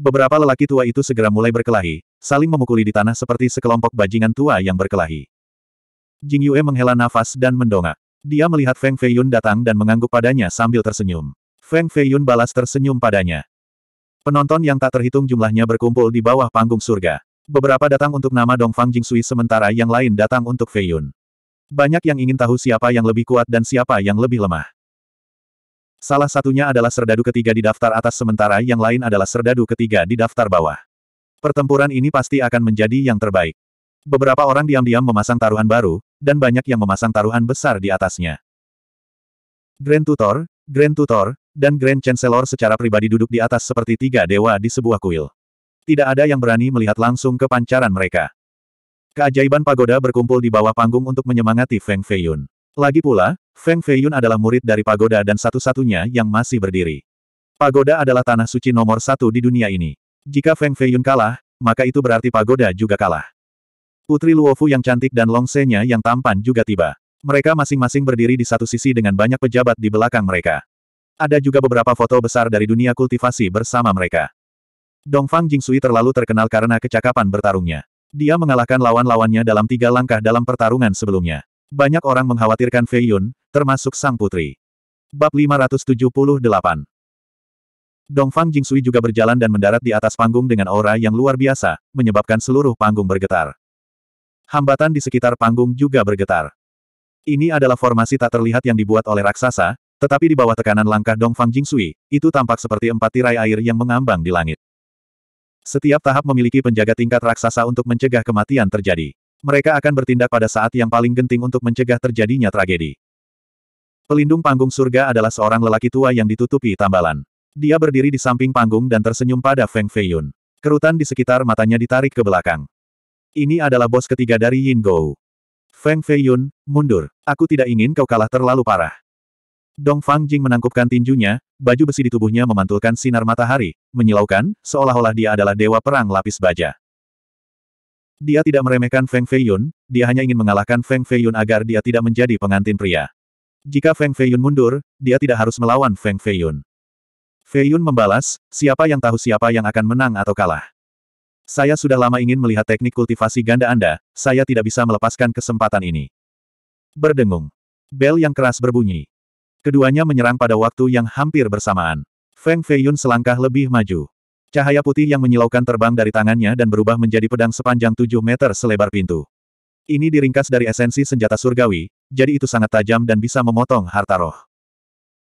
Beberapa lelaki tua itu segera mulai berkelahi, saling memukuli di tanah seperti sekelompok bajingan tua yang berkelahi. Jing Yue menghela nafas dan mendongak. Dia melihat Feng Feiyun datang dan mengangguk padanya sambil tersenyum. Feng Feiyun balas tersenyum padanya. Penonton yang tak terhitung jumlahnya berkumpul di bawah panggung surga. Beberapa datang untuk nama Dongfang Sui sementara yang lain datang untuk Feiyun. Banyak yang ingin tahu siapa yang lebih kuat dan siapa yang lebih lemah. Salah satunya adalah serdadu ketiga di daftar atas sementara yang lain adalah serdadu ketiga di daftar bawah. Pertempuran ini pasti akan menjadi yang terbaik. Beberapa orang diam-diam memasang taruhan baru, dan banyak yang memasang taruhan besar di atasnya. Grand Tutor, Grand Tutor, dan Grand Chancellor secara pribadi duduk di atas seperti tiga dewa di sebuah kuil. Tidak ada yang berani melihat langsung ke pancaran mereka. Keajaiban pagoda berkumpul di bawah panggung untuk menyemangati Feng Feiyun. Lagi pula, Feng Feiyun adalah murid dari pagoda dan satu-satunya yang masih berdiri. Pagoda adalah tanah suci nomor satu di dunia ini. Jika Feng Feiyun kalah, maka itu berarti pagoda juga kalah. Putri Luofu yang cantik dan Long yang tampan juga tiba. Mereka masing-masing berdiri di satu sisi dengan banyak pejabat di belakang mereka. Ada juga beberapa foto besar dari dunia kultivasi bersama mereka. Dongfang Jingsui terlalu terkenal karena kecakapan bertarungnya. Dia mengalahkan lawan-lawannya dalam tiga langkah dalam pertarungan sebelumnya. Banyak orang mengkhawatirkan Fei Yun, termasuk sang putri. Bab 578 Dongfang Jingsui juga berjalan dan mendarat di atas panggung dengan aura yang luar biasa, menyebabkan seluruh panggung bergetar. Hambatan di sekitar panggung juga bergetar. Ini adalah formasi tak terlihat yang dibuat oleh raksasa, tetapi di bawah tekanan langkah Dongfang Jingsui, itu tampak seperti empat tirai air yang mengambang di langit. Setiap tahap memiliki penjaga tingkat raksasa untuk mencegah kematian terjadi mereka akan bertindak pada saat yang paling genting untuk mencegah terjadinya tragedi. Pelindung panggung surga adalah seorang lelaki tua yang ditutupi tambalan. Dia berdiri di samping panggung dan tersenyum pada Feng Feiyun. Kerutan di sekitar matanya ditarik ke belakang. Ini adalah bos ketiga dari Yin Gou. Feng Feiyun, mundur. Aku tidak ingin kau kalah terlalu parah. Dong Fang Jing menangkupkan tinjunya, baju besi di tubuhnya memantulkan sinar matahari, menyilaukan, seolah-olah dia adalah dewa perang lapis baja. Dia tidak meremehkan Feng Feiyun, dia hanya ingin mengalahkan Feng Feiyun agar dia tidak menjadi pengantin pria. Jika Feng Feiyun mundur, dia tidak harus melawan Feng Feiyun. Feiyun membalas, siapa yang tahu siapa yang akan menang atau kalah. Saya sudah lama ingin melihat teknik kultivasi ganda Anda, saya tidak bisa melepaskan kesempatan ini. Berdengung. Bel yang keras berbunyi. Keduanya menyerang pada waktu yang hampir bersamaan. Feng Feiyun selangkah lebih maju. Cahaya putih yang menyilaukan terbang dari tangannya dan berubah menjadi pedang sepanjang 7 meter selebar pintu. Ini diringkas dari esensi senjata surgawi, jadi itu sangat tajam dan bisa memotong harta roh.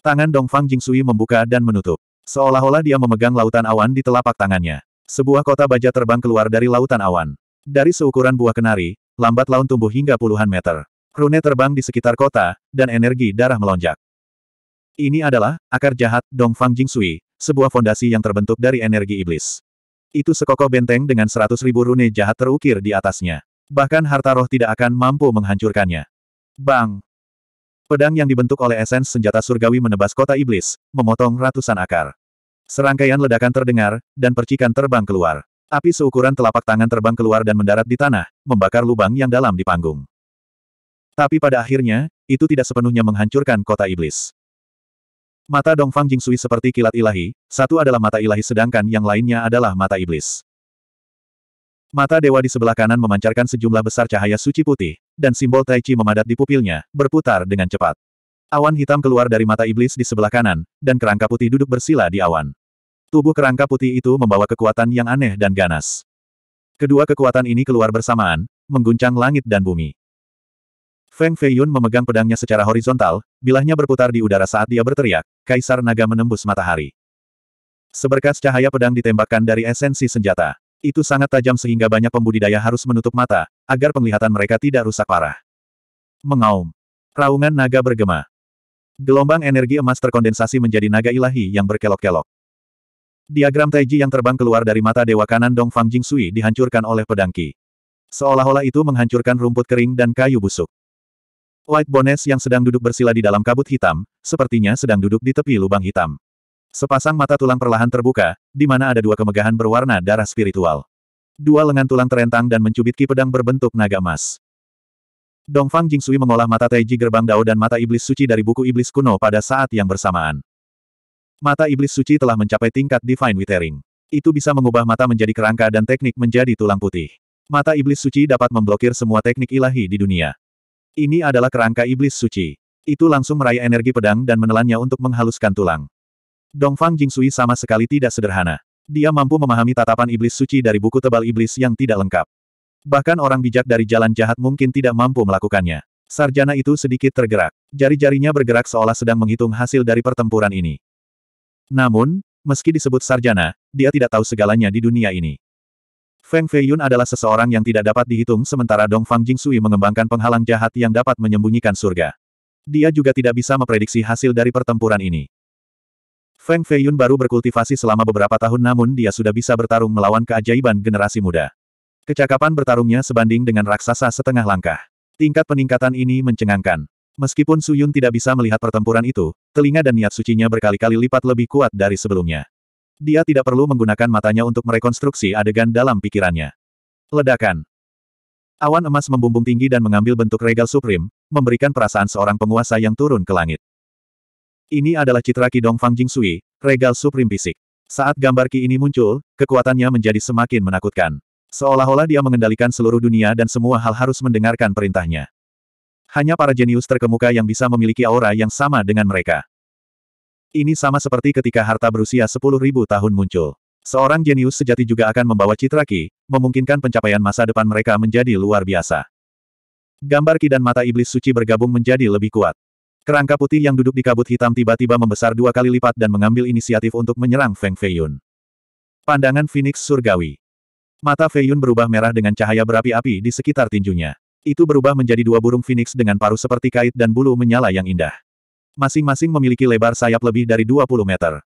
Tangan Dongfang Jingsui membuka dan menutup. Seolah-olah dia memegang lautan awan di telapak tangannya. Sebuah kota baja terbang keluar dari lautan awan. Dari seukuran buah kenari, lambat laun tumbuh hingga puluhan meter. Rune terbang di sekitar kota, dan energi darah melonjak. Ini adalah, akar jahat, Dongfang Jingsui, sebuah fondasi yang terbentuk dari energi iblis. Itu sekokoh benteng dengan seratus ribu rune jahat terukir di atasnya. Bahkan harta roh tidak akan mampu menghancurkannya. Bang! Pedang yang dibentuk oleh esens senjata surgawi menebas kota iblis, memotong ratusan akar. Serangkaian ledakan terdengar, dan percikan terbang keluar. Api seukuran telapak tangan terbang keluar dan mendarat di tanah, membakar lubang yang dalam di panggung. Tapi pada akhirnya, itu tidak sepenuhnya menghancurkan kota iblis. Mata Dongfang Jingsui seperti kilat ilahi, satu adalah mata ilahi sedangkan yang lainnya adalah mata iblis. Mata dewa di sebelah kanan memancarkan sejumlah besar cahaya suci putih, dan simbol Tai Chi memadat di pupilnya, berputar dengan cepat. Awan hitam keluar dari mata iblis di sebelah kanan, dan kerangka putih duduk bersila di awan. Tubuh kerangka putih itu membawa kekuatan yang aneh dan ganas. Kedua kekuatan ini keluar bersamaan, mengguncang langit dan bumi. Feng Feiyun memegang pedangnya secara horizontal, bilahnya berputar di udara saat dia berteriak, Kaisar Naga menembus matahari. Seberkas cahaya pedang ditembakkan dari esensi senjata. Itu sangat tajam sehingga banyak pembudidaya harus menutup mata, agar penglihatan mereka tidak rusak parah. Mengaum. Raungan naga bergema. Gelombang energi emas terkondensasi menjadi naga ilahi yang berkelok-kelok. Diagram Taiji yang terbang keluar dari mata dewa kanan Dong Fang Jing Sui dihancurkan oleh pedang Ki. Seolah-olah itu menghancurkan rumput kering dan kayu busuk. White Bones yang sedang duduk bersila di dalam kabut hitam, sepertinya sedang duduk di tepi lubang hitam. Sepasang mata tulang perlahan terbuka, di mana ada dua kemegahan berwarna darah spiritual. Dua lengan tulang terentang dan mencubit pedang berbentuk naga emas. Dongfang Jingsui mengolah mata Taiji Gerbang Dao dan mata Iblis Suci dari buku Iblis Kuno pada saat yang bersamaan. Mata Iblis Suci telah mencapai tingkat Divine Withering. Itu bisa mengubah mata menjadi kerangka dan teknik menjadi tulang putih. Mata Iblis Suci dapat memblokir semua teknik ilahi di dunia. Ini adalah kerangka iblis suci. Itu langsung meraih energi pedang dan menelannya untuk menghaluskan tulang. Dongfang Jingsui sama sekali tidak sederhana. Dia mampu memahami tatapan iblis suci dari buku tebal iblis yang tidak lengkap. Bahkan orang bijak dari jalan jahat mungkin tidak mampu melakukannya. Sarjana itu sedikit tergerak. Jari-jarinya bergerak seolah sedang menghitung hasil dari pertempuran ini. Namun, meski disebut sarjana, dia tidak tahu segalanya di dunia ini. Feng Feiyun adalah seseorang yang tidak dapat dihitung sementara Dong Fang Jingsui mengembangkan penghalang jahat yang dapat menyembunyikan surga. Dia juga tidak bisa memprediksi hasil dari pertempuran ini. Feng Feiyun baru berkultivasi selama beberapa tahun namun dia sudah bisa bertarung melawan keajaiban generasi muda. Kecakapan bertarungnya sebanding dengan raksasa setengah langkah. Tingkat peningkatan ini mencengangkan. Meskipun Suyun tidak bisa melihat pertempuran itu, telinga dan niat sucinya berkali-kali lipat lebih kuat dari sebelumnya. Dia tidak perlu menggunakan matanya untuk merekonstruksi adegan dalam pikirannya. Ledakan. Awan emas membumbung tinggi dan mengambil bentuk regal suprim, memberikan perasaan seorang penguasa yang turun ke langit. Ini adalah citra Kidong Fang Jingsui, regal suprim fisik. Saat gambar Ki ini muncul, kekuatannya menjadi semakin menakutkan. Seolah-olah dia mengendalikan seluruh dunia dan semua hal harus mendengarkan perintahnya. Hanya para jenius terkemuka yang bisa memiliki aura yang sama dengan mereka. Ini sama seperti ketika harta berusia 10.000 tahun muncul. Seorang jenius sejati juga akan membawa citra Ki, memungkinkan pencapaian masa depan mereka menjadi luar biasa. Gambar Ki dan mata iblis suci bergabung menjadi lebih kuat. Kerangka putih yang duduk di kabut hitam tiba-tiba membesar dua kali lipat dan mengambil inisiatif untuk menyerang Feng Feiyun. Pandangan Phoenix Surgawi. Mata Feiyun berubah merah dengan cahaya berapi-api di sekitar tinjunya. Itu berubah menjadi dua burung phoenix dengan paruh seperti kait dan bulu menyala yang indah. Masing-masing memiliki lebar sayap lebih dari 20 meter.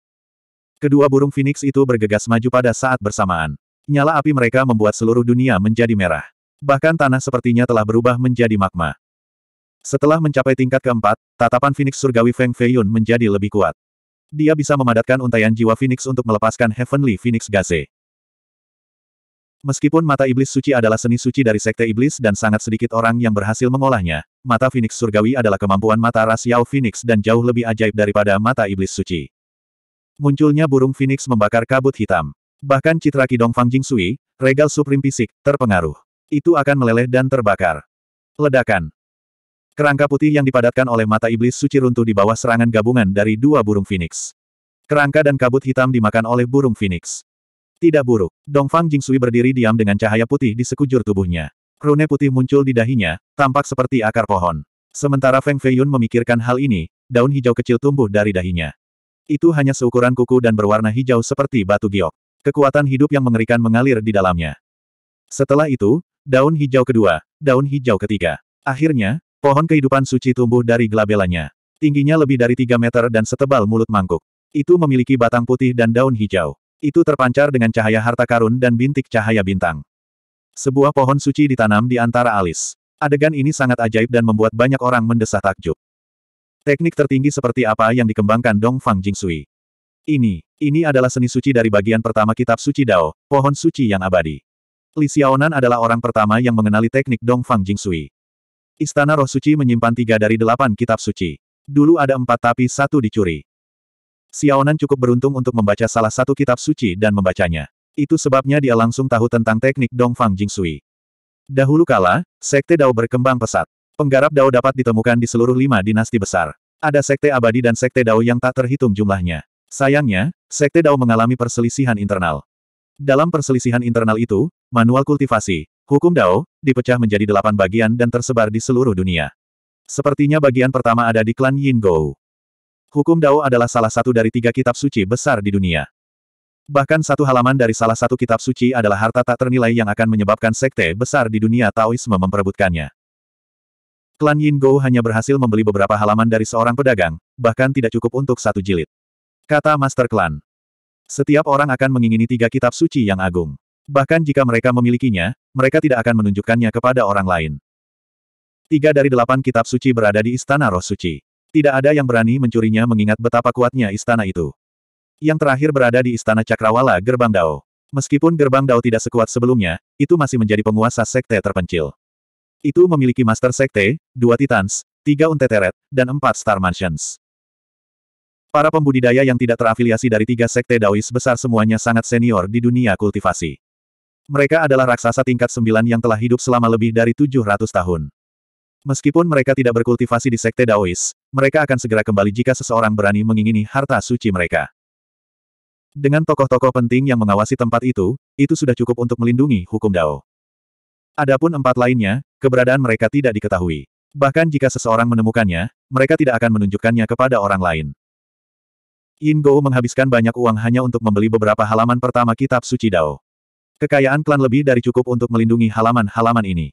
Kedua burung phoenix itu bergegas maju pada saat bersamaan. Nyala api mereka membuat seluruh dunia menjadi merah. Bahkan tanah sepertinya telah berubah menjadi magma. Setelah mencapai tingkat keempat, tatapan phoenix surgawi Feng Feiyun menjadi lebih kuat. Dia bisa memadatkan untaian jiwa phoenix untuk melepaskan Heavenly Phoenix Gaze. Meskipun mata iblis suci adalah seni suci dari sekte iblis dan sangat sedikit orang yang berhasil mengolahnya, mata Phoenix surgawi adalah kemampuan mata ras Yao Phoenix dan jauh lebih ajaib daripada mata iblis suci. Munculnya burung Phoenix membakar kabut hitam. Bahkan citra Kidong Fang Jing Sui, regal suprim fisik, terpengaruh. Itu akan meleleh dan terbakar. Ledakan. Kerangka putih yang dipadatkan oleh mata iblis suci runtuh di bawah serangan gabungan dari dua burung Phoenix. Kerangka dan kabut hitam dimakan oleh burung Phoenix. Tidak buruk. Dongfang Jingsui berdiri diam dengan cahaya putih di sekujur tubuhnya. Rune putih muncul di dahinya, tampak seperti akar pohon. Sementara Feng Feiyun memikirkan hal ini, daun hijau kecil tumbuh dari dahinya. Itu hanya seukuran kuku dan berwarna hijau seperti batu giok. Kekuatan hidup yang mengerikan mengalir di dalamnya. Setelah itu, daun hijau kedua, daun hijau ketiga. Akhirnya, pohon kehidupan suci tumbuh dari gelabelanya. Tingginya lebih dari 3 meter dan setebal mulut mangkuk. Itu memiliki batang putih dan daun hijau. Itu terpancar dengan cahaya harta karun dan bintik cahaya bintang. Sebuah pohon suci ditanam di antara alis. Adegan ini sangat ajaib dan membuat banyak orang mendesah takjub. Teknik tertinggi seperti apa yang dikembangkan Dong Fang Jingsui. Ini, ini adalah seni suci dari bagian pertama kitab suci Dao, pohon suci yang abadi. Li Xiaonan adalah orang pertama yang mengenali teknik Dong Fang Jing Sui. Istana Roh Suci menyimpan tiga dari delapan kitab suci. Dulu ada empat tapi satu dicuri. Xiaonan cukup beruntung untuk membaca salah satu kitab suci dan membacanya. Itu sebabnya dia langsung tahu tentang teknik Dongfang Jingsui. Dahulu kala, Sekte Dao berkembang pesat. Penggarap Dao dapat ditemukan di seluruh lima dinasti besar. Ada Sekte Abadi dan Sekte Dao yang tak terhitung jumlahnya. Sayangnya, Sekte Dao mengalami perselisihan internal. Dalam perselisihan internal itu, manual kultivasi, hukum Dao, dipecah menjadi delapan bagian dan tersebar di seluruh dunia. Sepertinya bagian pertama ada di klan Yin Gou. Hukum Dao adalah salah satu dari tiga kitab suci besar di dunia. Bahkan satu halaman dari salah satu kitab suci adalah harta tak ternilai yang akan menyebabkan sekte besar di dunia Taoisme memperebutkannya. Klan Yin Go hanya berhasil membeli beberapa halaman dari seorang pedagang, bahkan tidak cukup untuk satu jilid. Kata Master Klan. Setiap orang akan mengingini tiga kitab suci yang agung. Bahkan jika mereka memilikinya, mereka tidak akan menunjukkannya kepada orang lain. Tiga dari delapan kitab suci berada di Istana Roh Suci. Tidak ada yang berani mencurinya mengingat betapa kuatnya istana itu. Yang terakhir berada di istana Cakrawala Gerbang Dao. Meskipun Gerbang Dao tidak sekuat sebelumnya, itu masih menjadi penguasa sekte terpencil. Itu memiliki master sekte, dua titans, tiga unteteret, dan empat star mansions. Para pembudidaya yang tidak terafiliasi dari tiga sekte Daois besar semuanya sangat senior di dunia kultivasi. Mereka adalah raksasa tingkat sembilan yang telah hidup selama lebih dari 700 tahun. Meskipun mereka tidak berkultivasi di sekte Daois, mereka akan segera kembali jika seseorang berani mengingini harta suci mereka. Dengan tokoh-tokoh penting yang mengawasi tempat itu, itu sudah cukup untuk melindungi hukum Dao. Adapun empat lainnya, keberadaan mereka tidak diketahui. Bahkan jika seseorang menemukannya, mereka tidak akan menunjukkannya kepada orang lain. Yin Gou menghabiskan banyak uang hanya untuk membeli beberapa halaman pertama kitab suci Dao. Kekayaan klan lebih dari cukup untuk melindungi halaman-halaman ini.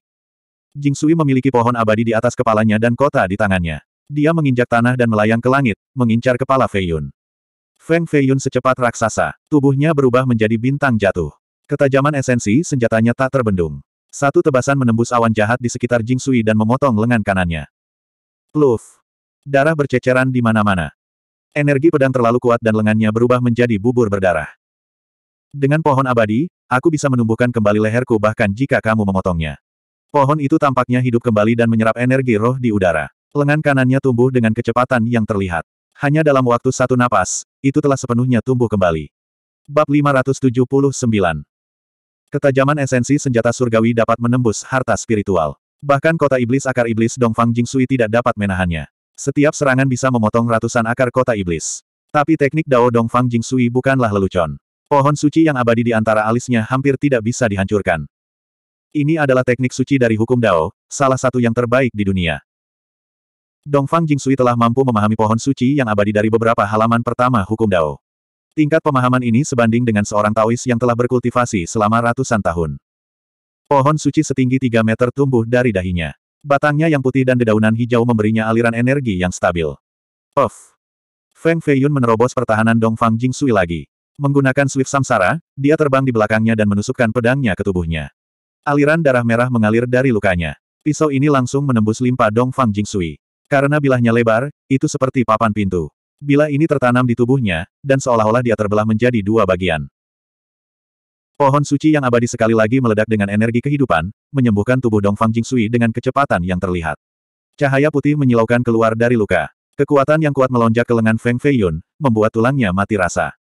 Jing Sui memiliki pohon abadi di atas kepalanya dan kota di tangannya. Dia menginjak tanah dan melayang ke langit, mengincar kepala Fei Yun. Feng Fei Yun secepat raksasa, tubuhnya berubah menjadi bintang jatuh. Ketajaman esensi senjatanya tak terbendung. Satu tebasan menembus awan jahat di sekitar Jing Sui dan memotong lengan kanannya. Pluf! Darah berceceran di mana-mana. Energi pedang terlalu kuat dan lengannya berubah menjadi bubur berdarah. Dengan pohon abadi, aku bisa menumbuhkan kembali leherku bahkan jika kamu memotongnya. Pohon itu tampaknya hidup kembali dan menyerap energi roh di udara. Lengan kanannya tumbuh dengan kecepatan yang terlihat. Hanya dalam waktu satu napas, itu telah sepenuhnya tumbuh kembali. Bab 579 Ketajaman esensi senjata surgawi dapat menembus harta spiritual. Bahkan kota iblis akar iblis Dongfang Jingsui tidak dapat menahannya. Setiap serangan bisa memotong ratusan akar kota iblis. Tapi teknik Dao Dongfang Jingsui bukanlah lelucon. Pohon suci yang abadi di antara alisnya hampir tidak bisa dihancurkan. Ini adalah teknik suci dari hukum Dao, salah satu yang terbaik di dunia. Dong Dongfang Jingsui telah mampu memahami pohon suci yang abadi dari beberapa halaman pertama hukum Dao. Tingkat pemahaman ini sebanding dengan seorang Taois yang telah berkultivasi selama ratusan tahun. Pohon suci setinggi 3 meter tumbuh dari dahinya. Batangnya yang putih dan dedaunan hijau memberinya aliran energi yang stabil. Of. Feng Yun menerobos pertahanan Dong Dongfang Jingsui lagi. Menggunakan swift samsara, dia terbang di belakangnya dan menusukkan pedangnya ke tubuhnya. Aliran darah merah mengalir dari lukanya. Pisau ini langsung menembus limpa Dong Fang Jing Sui. Karena bilahnya lebar, itu seperti papan pintu. Bila ini tertanam di tubuhnya, dan seolah-olah dia terbelah menjadi dua bagian. Pohon suci yang abadi sekali lagi meledak dengan energi kehidupan, menyembuhkan tubuh Dong Fang Jing Sui dengan kecepatan yang terlihat. Cahaya putih menyilaukan keluar dari luka. Kekuatan yang kuat melonjak ke lengan Feng Fei Yun, membuat tulangnya mati rasa.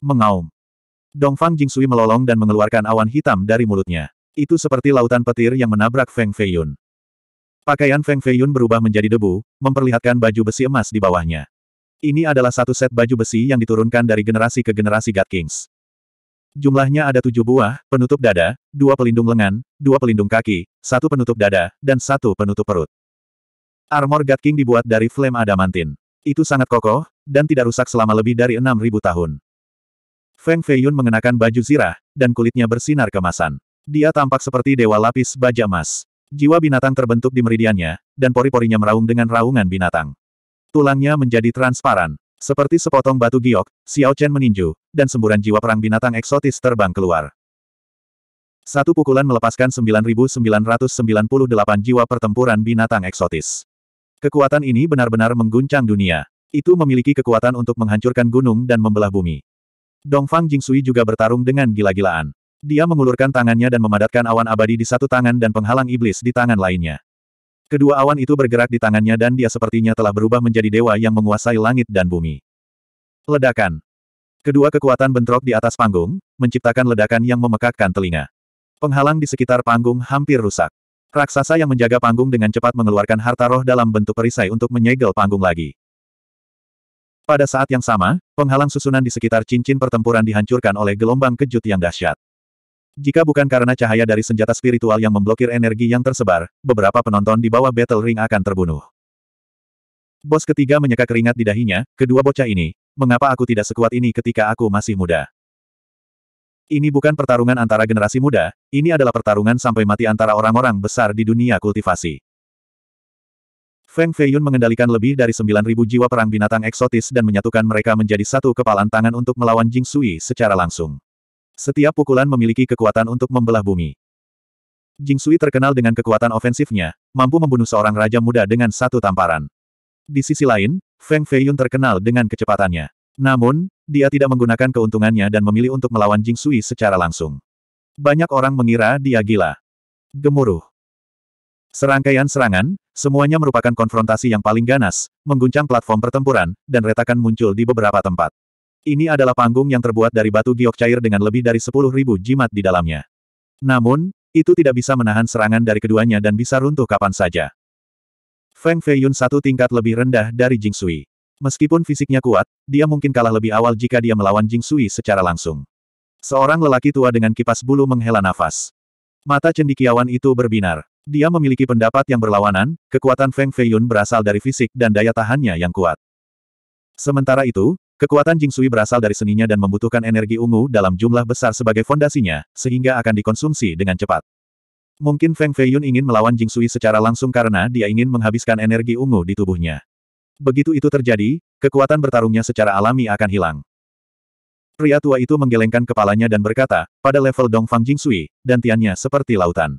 Mengaum. Dong Fang Jing Sui melolong dan mengeluarkan awan hitam dari mulutnya. Itu seperti lautan petir yang menabrak Feng Feiyun. Pakaian Feng Feiyun berubah menjadi debu, memperlihatkan baju besi emas di bawahnya. Ini adalah satu set baju besi yang diturunkan dari generasi ke generasi God Kings. Jumlahnya ada tujuh buah, penutup dada, dua pelindung lengan, dua pelindung kaki, satu penutup dada, dan satu penutup perut. Armor God King dibuat dari flame adamantin. Itu sangat kokoh, dan tidak rusak selama lebih dari enam ribu tahun. Feng Feiyun mengenakan baju zirah, dan kulitnya bersinar kemasan. Dia tampak seperti dewa lapis baja emas. Jiwa binatang terbentuk di meridiannya, dan pori-porinya meraung dengan raungan binatang. Tulangnya menjadi transparan. Seperti sepotong batu giok, Xiao Chen meninju, dan semburan jiwa perang binatang eksotis terbang keluar. Satu pukulan melepaskan 9.998 jiwa pertempuran binatang eksotis. Kekuatan ini benar-benar mengguncang dunia. Itu memiliki kekuatan untuk menghancurkan gunung dan membelah bumi. Dongfang Jingsui juga bertarung dengan gila-gilaan. Dia mengulurkan tangannya dan memadatkan awan abadi di satu tangan dan penghalang iblis di tangan lainnya. Kedua awan itu bergerak di tangannya dan dia sepertinya telah berubah menjadi dewa yang menguasai langit dan bumi. Ledakan. Kedua kekuatan bentrok di atas panggung, menciptakan ledakan yang memekakkan telinga. Penghalang di sekitar panggung hampir rusak. Raksasa yang menjaga panggung dengan cepat mengeluarkan harta roh dalam bentuk perisai untuk menyegel panggung lagi. Pada saat yang sama, penghalang susunan di sekitar cincin pertempuran dihancurkan oleh gelombang kejut yang dahsyat. Jika bukan karena cahaya dari senjata spiritual yang memblokir energi yang tersebar, beberapa penonton di bawah Battle Ring akan terbunuh. Bos ketiga menyeka keringat di dahinya, kedua bocah ini, mengapa aku tidak sekuat ini ketika aku masih muda? Ini bukan pertarungan antara generasi muda, ini adalah pertarungan sampai mati antara orang-orang besar di dunia kultivasi. Feng Feiyun mengendalikan lebih dari 9.000 jiwa perang binatang eksotis dan menyatukan mereka menjadi satu kepalan tangan untuk melawan Jing Sui secara langsung. Setiap pukulan memiliki kekuatan untuk membelah bumi. Jing Sui terkenal dengan kekuatan ofensifnya, mampu membunuh seorang raja muda dengan satu tamparan. Di sisi lain, Feng Feiyun terkenal dengan kecepatannya. Namun, dia tidak menggunakan keuntungannya dan memilih untuk melawan Jing Sui secara langsung. Banyak orang mengira dia gila. Gemuruh. Serangkaian serangan, semuanya merupakan konfrontasi yang paling ganas, mengguncang platform pertempuran, dan retakan muncul di beberapa tempat. Ini adalah panggung yang terbuat dari batu giok cair dengan lebih dari 10.000 jimat di dalamnya. Namun, itu tidak bisa menahan serangan dari keduanya dan bisa runtuh kapan saja. Feng Feiyun satu tingkat lebih rendah dari Jing Sui. Meskipun fisiknya kuat, dia mungkin kalah lebih awal jika dia melawan Jing Sui secara langsung. Seorang lelaki tua dengan kipas bulu menghela nafas. Mata cendikiawan itu berbinar. Dia memiliki pendapat yang berlawanan, kekuatan Feng Feiyun berasal dari fisik dan daya tahannya yang kuat. Sementara itu, Kekuatan Jing Sui berasal dari seninya dan membutuhkan energi ungu dalam jumlah besar sebagai fondasinya, sehingga akan dikonsumsi dengan cepat. Mungkin Feng Feiyun ingin melawan Jing Sui secara langsung karena dia ingin menghabiskan energi ungu di tubuhnya. Begitu itu terjadi, kekuatan bertarungnya secara alami akan hilang. Pria tua itu menggelengkan kepalanya dan berkata, pada level Dongfang Sui, dantiannya seperti lautan.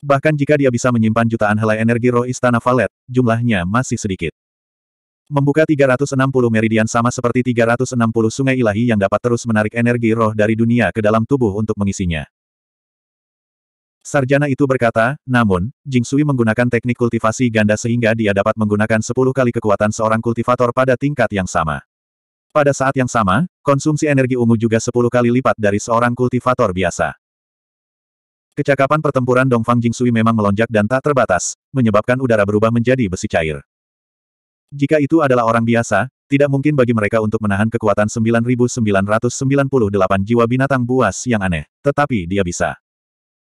Bahkan jika dia bisa menyimpan jutaan helai energi roh Istana Valet, jumlahnya masih sedikit. Membuka 360 meridian sama seperti 360 sungai ilahi yang dapat terus menarik energi roh dari dunia ke dalam tubuh untuk mengisinya. Sarjana itu berkata, namun, Jing Sui menggunakan teknik kultivasi ganda sehingga dia dapat menggunakan 10 kali kekuatan seorang kultivator pada tingkat yang sama. Pada saat yang sama, konsumsi energi ungu juga 10 kali lipat dari seorang kultivator biasa. Kecakapan pertempuran Dongfang Jing Sui memang melonjak dan tak terbatas, menyebabkan udara berubah menjadi besi cair. Jika itu adalah orang biasa, tidak mungkin bagi mereka untuk menahan kekuatan 9998 jiwa binatang buas yang aneh. Tetapi dia bisa.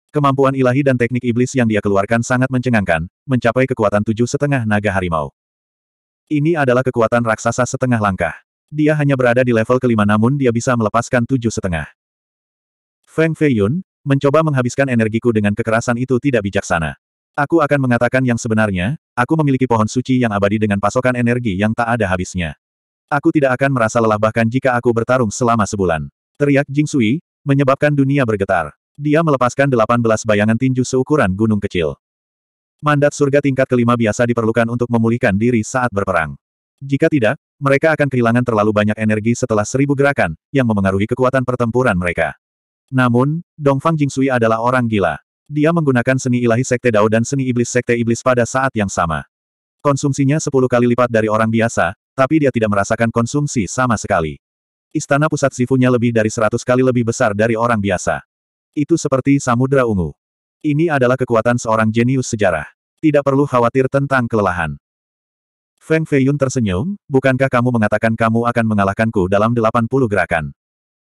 Kemampuan ilahi dan teknik iblis yang dia keluarkan sangat mencengangkan, mencapai kekuatan tujuh setengah naga harimau. Ini adalah kekuatan raksasa setengah langkah. Dia hanya berada di level kelima namun dia bisa melepaskan tujuh setengah. Feng Feiyun, mencoba menghabiskan energiku dengan kekerasan itu tidak bijaksana. Aku akan mengatakan yang sebenarnya, aku memiliki pohon suci yang abadi dengan pasokan energi yang tak ada habisnya. Aku tidak akan merasa lelah bahkan jika aku bertarung selama sebulan. Teriak Jing Sui, menyebabkan dunia bergetar. Dia melepaskan 18 bayangan tinju seukuran gunung kecil. Mandat surga tingkat kelima biasa diperlukan untuk memulihkan diri saat berperang. Jika tidak, mereka akan kehilangan terlalu banyak energi setelah seribu gerakan, yang memengaruhi kekuatan pertempuran mereka. Namun, Dongfang Jingsui adalah orang gila. Dia menggunakan seni ilahi Sekte Dao dan seni iblis Sekte Iblis pada saat yang sama. Konsumsinya sepuluh kali lipat dari orang biasa, tapi dia tidak merasakan konsumsi sama sekali. Istana pusat sifunya lebih dari seratus kali lebih besar dari orang biasa. Itu seperti samudera ungu. Ini adalah kekuatan seorang jenius sejarah. Tidak perlu khawatir tentang kelelahan. Feng Feiyun tersenyum, bukankah kamu mengatakan kamu akan mengalahkanku dalam delapan puluh gerakan?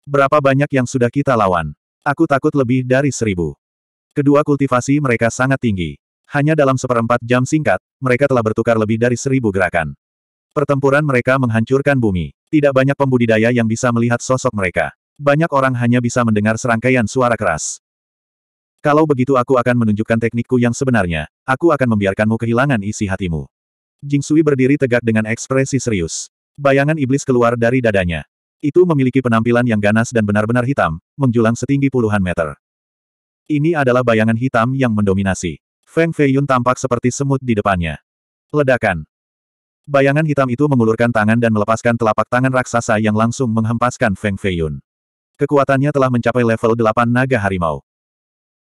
Berapa banyak yang sudah kita lawan? Aku takut lebih dari seribu. Kedua kultivasi mereka sangat tinggi. Hanya dalam seperempat jam singkat, mereka telah bertukar lebih dari seribu gerakan. Pertempuran mereka menghancurkan bumi. Tidak banyak pembudidaya yang bisa melihat sosok mereka. Banyak orang hanya bisa mendengar serangkaian suara keras. Kalau begitu aku akan menunjukkan teknikku yang sebenarnya, aku akan membiarkanmu kehilangan isi hatimu. Jing Sui berdiri tegak dengan ekspresi serius. Bayangan iblis keluar dari dadanya. Itu memiliki penampilan yang ganas dan benar-benar hitam, menjulang setinggi puluhan meter. Ini adalah bayangan hitam yang mendominasi. Feng Feiyun tampak seperti semut di depannya. Ledakan. Bayangan hitam itu mengulurkan tangan dan melepaskan telapak tangan raksasa yang langsung menghempaskan Feng Feiyun. Kekuatannya telah mencapai level 8 naga harimau.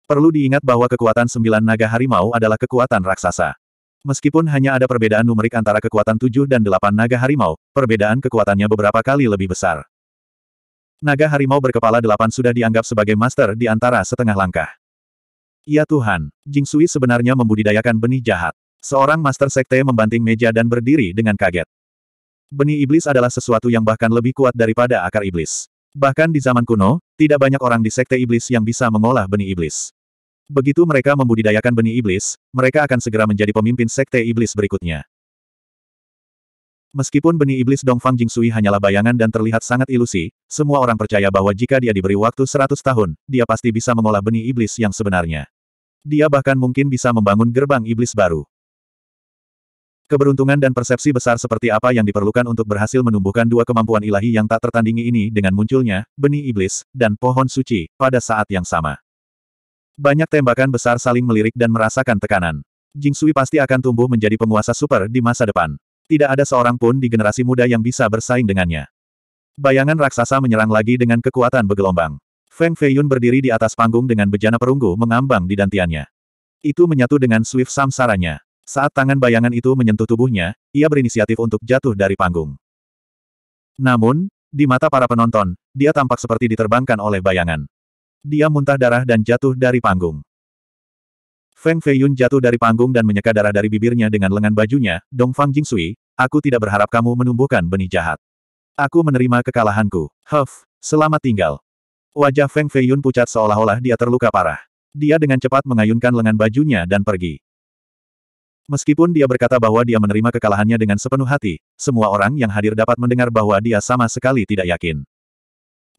Perlu diingat bahwa kekuatan 9 naga harimau adalah kekuatan raksasa. Meskipun hanya ada perbedaan numerik antara kekuatan 7 dan 8 naga harimau, perbedaan kekuatannya beberapa kali lebih besar. Naga harimau berkepala delapan sudah dianggap sebagai master di antara setengah langkah. Ya Tuhan, Jing Sui sebenarnya membudidayakan benih jahat. Seorang master sekte membanting meja dan berdiri dengan kaget. Benih iblis adalah sesuatu yang bahkan lebih kuat daripada akar iblis. Bahkan di zaman kuno, tidak banyak orang di sekte iblis yang bisa mengolah benih iblis. Begitu mereka membudidayakan benih iblis, mereka akan segera menjadi pemimpin sekte iblis berikutnya. Meskipun benih iblis Dongfang Jingsui hanyalah bayangan dan terlihat sangat ilusi, semua orang percaya bahwa jika dia diberi waktu 100 tahun, dia pasti bisa mengolah benih iblis yang sebenarnya. Dia bahkan mungkin bisa membangun gerbang iblis baru. Keberuntungan dan persepsi besar seperti apa yang diperlukan untuk berhasil menumbuhkan dua kemampuan ilahi yang tak tertandingi ini dengan munculnya, benih iblis, dan pohon suci, pada saat yang sama. Banyak tembakan besar saling melirik dan merasakan tekanan. Jingsui pasti akan tumbuh menjadi penguasa super di masa depan. Tidak ada seorang pun di generasi muda yang bisa bersaing dengannya. Bayangan raksasa menyerang lagi dengan kekuatan bergelombang. Feng Feiyun berdiri di atas panggung dengan bejana perunggu mengambang di dantiannya. Itu menyatu dengan swift samsaranya. Saat tangan bayangan itu menyentuh tubuhnya, ia berinisiatif untuk jatuh dari panggung. Namun, di mata para penonton, dia tampak seperti diterbangkan oleh bayangan. Dia muntah darah dan jatuh dari panggung. Feng Feiyun jatuh dari panggung dan menyeka darah dari bibirnya dengan lengan bajunya, Dong Jing Jingsui, aku tidak berharap kamu menumbuhkan benih jahat. Aku menerima kekalahanku. Huff, selamat tinggal. Wajah Feng Feiyun pucat seolah-olah dia terluka parah. Dia dengan cepat mengayunkan lengan bajunya dan pergi. Meskipun dia berkata bahwa dia menerima kekalahannya dengan sepenuh hati, semua orang yang hadir dapat mendengar bahwa dia sama sekali tidak yakin.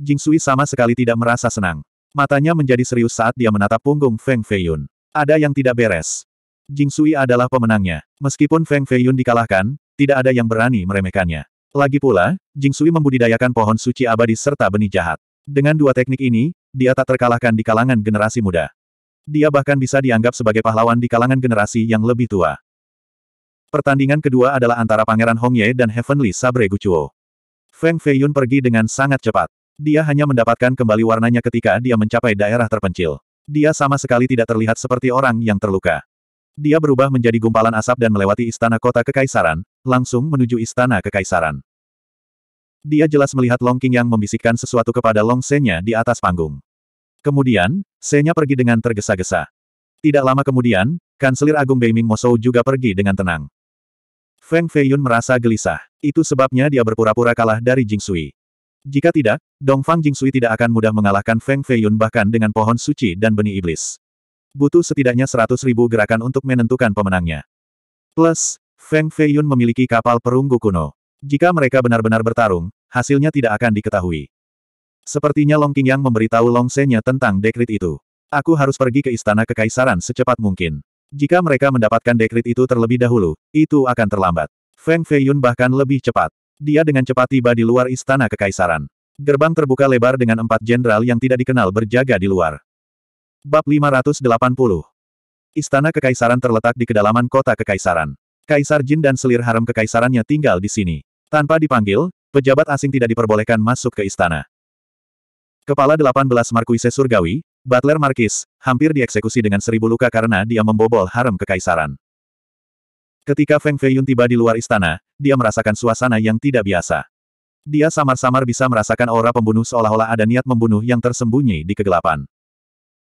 Jingsui sama sekali tidak merasa senang. Matanya menjadi serius saat dia menatap punggung Feng Feiyun. Ada yang tidak beres. Jing Sui adalah pemenangnya. Meskipun Feng Feiyun dikalahkan, tidak ada yang berani meremehkannya. Lagi pula, Jing Sui membudidayakan pohon suci abadi serta benih jahat. Dengan dua teknik ini, dia tak terkalahkan di kalangan generasi muda. Dia bahkan bisa dianggap sebagai pahlawan di kalangan generasi yang lebih tua. Pertandingan kedua adalah antara Pangeran Hongye dan Heavenly Sabre Guchuo. Feng Feiyun pergi dengan sangat cepat. Dia hanya mendapatkan kembali warnanya ketika dia mencapai daerah terpencil. Dia sama sekali tidak terlihat seperti orang yang terluka. Dia berubah menjadi gumpalan asap dan melewati istana kota kekaisaran, langsung menuju istana kekaisaran. Dia jelas melihat Long King yang membisikkan sesuatu kepada Long Senya di atas panggung. Kemudian, Senya pergi dengan tergesa-gesa. Tidak lama kemudian, Kanselir Agung Beiming Mosou juga pergi dengan tenang. Feng Feiyun merasa gelisah. Itu sebabnya dia berpura-pura kalah dari Jing Sui. Jika tidak, Dongfang Jingsui tidak akan mudah mengalahkan Feng Feiyun bahkan dengan pohon suci dan benih iblis. Butuh setidaknya seratus ribu gerakan untuk menentukan pemenangnya. Plus, Feng Feiyun memiliki kapal perunggu kuno. Jika mereka benar-benar bertarung, hasilnya tidak akan diketahui. Sepertinya Long King yang memberitahu Long Senya tentang dekrit itu. Aku harus pergi ke istana kekaisaran secepat mungkin. Jika mereka mendapatkan dekrit itu terlebih dahulu, itu akan terlambat. Feng Feiyun bahkan lebih cepat. Dia dengan cepat tiba di luar istana kekaisaran. Gerbang terbuka lebar dengan empat jenderal yang tidak dikenal berjaga di luar. Bab 580 Istana Kekaisaran terletak di kedalaman kota Kekaisaran. Kaisar Jin dan selir harem kekaisarannya tinggal di sini. Tanpa dipanggil, pejabat asing tidak diperbolehkan masuk ke istana. Kepala 18 Markuise Surgawi, Butler Markis, hampir dieksekusi dengan seribu luka karena dia membobol harem kekaisaran. Ketika Feng Feiyun tiba di luar istana, dia merasakan suasana yang tidak biasa. Dia samar-samar bisa merasakan aura pembunuh seolah-olah ada niat membunuh yang tersembunyi di kegelapan.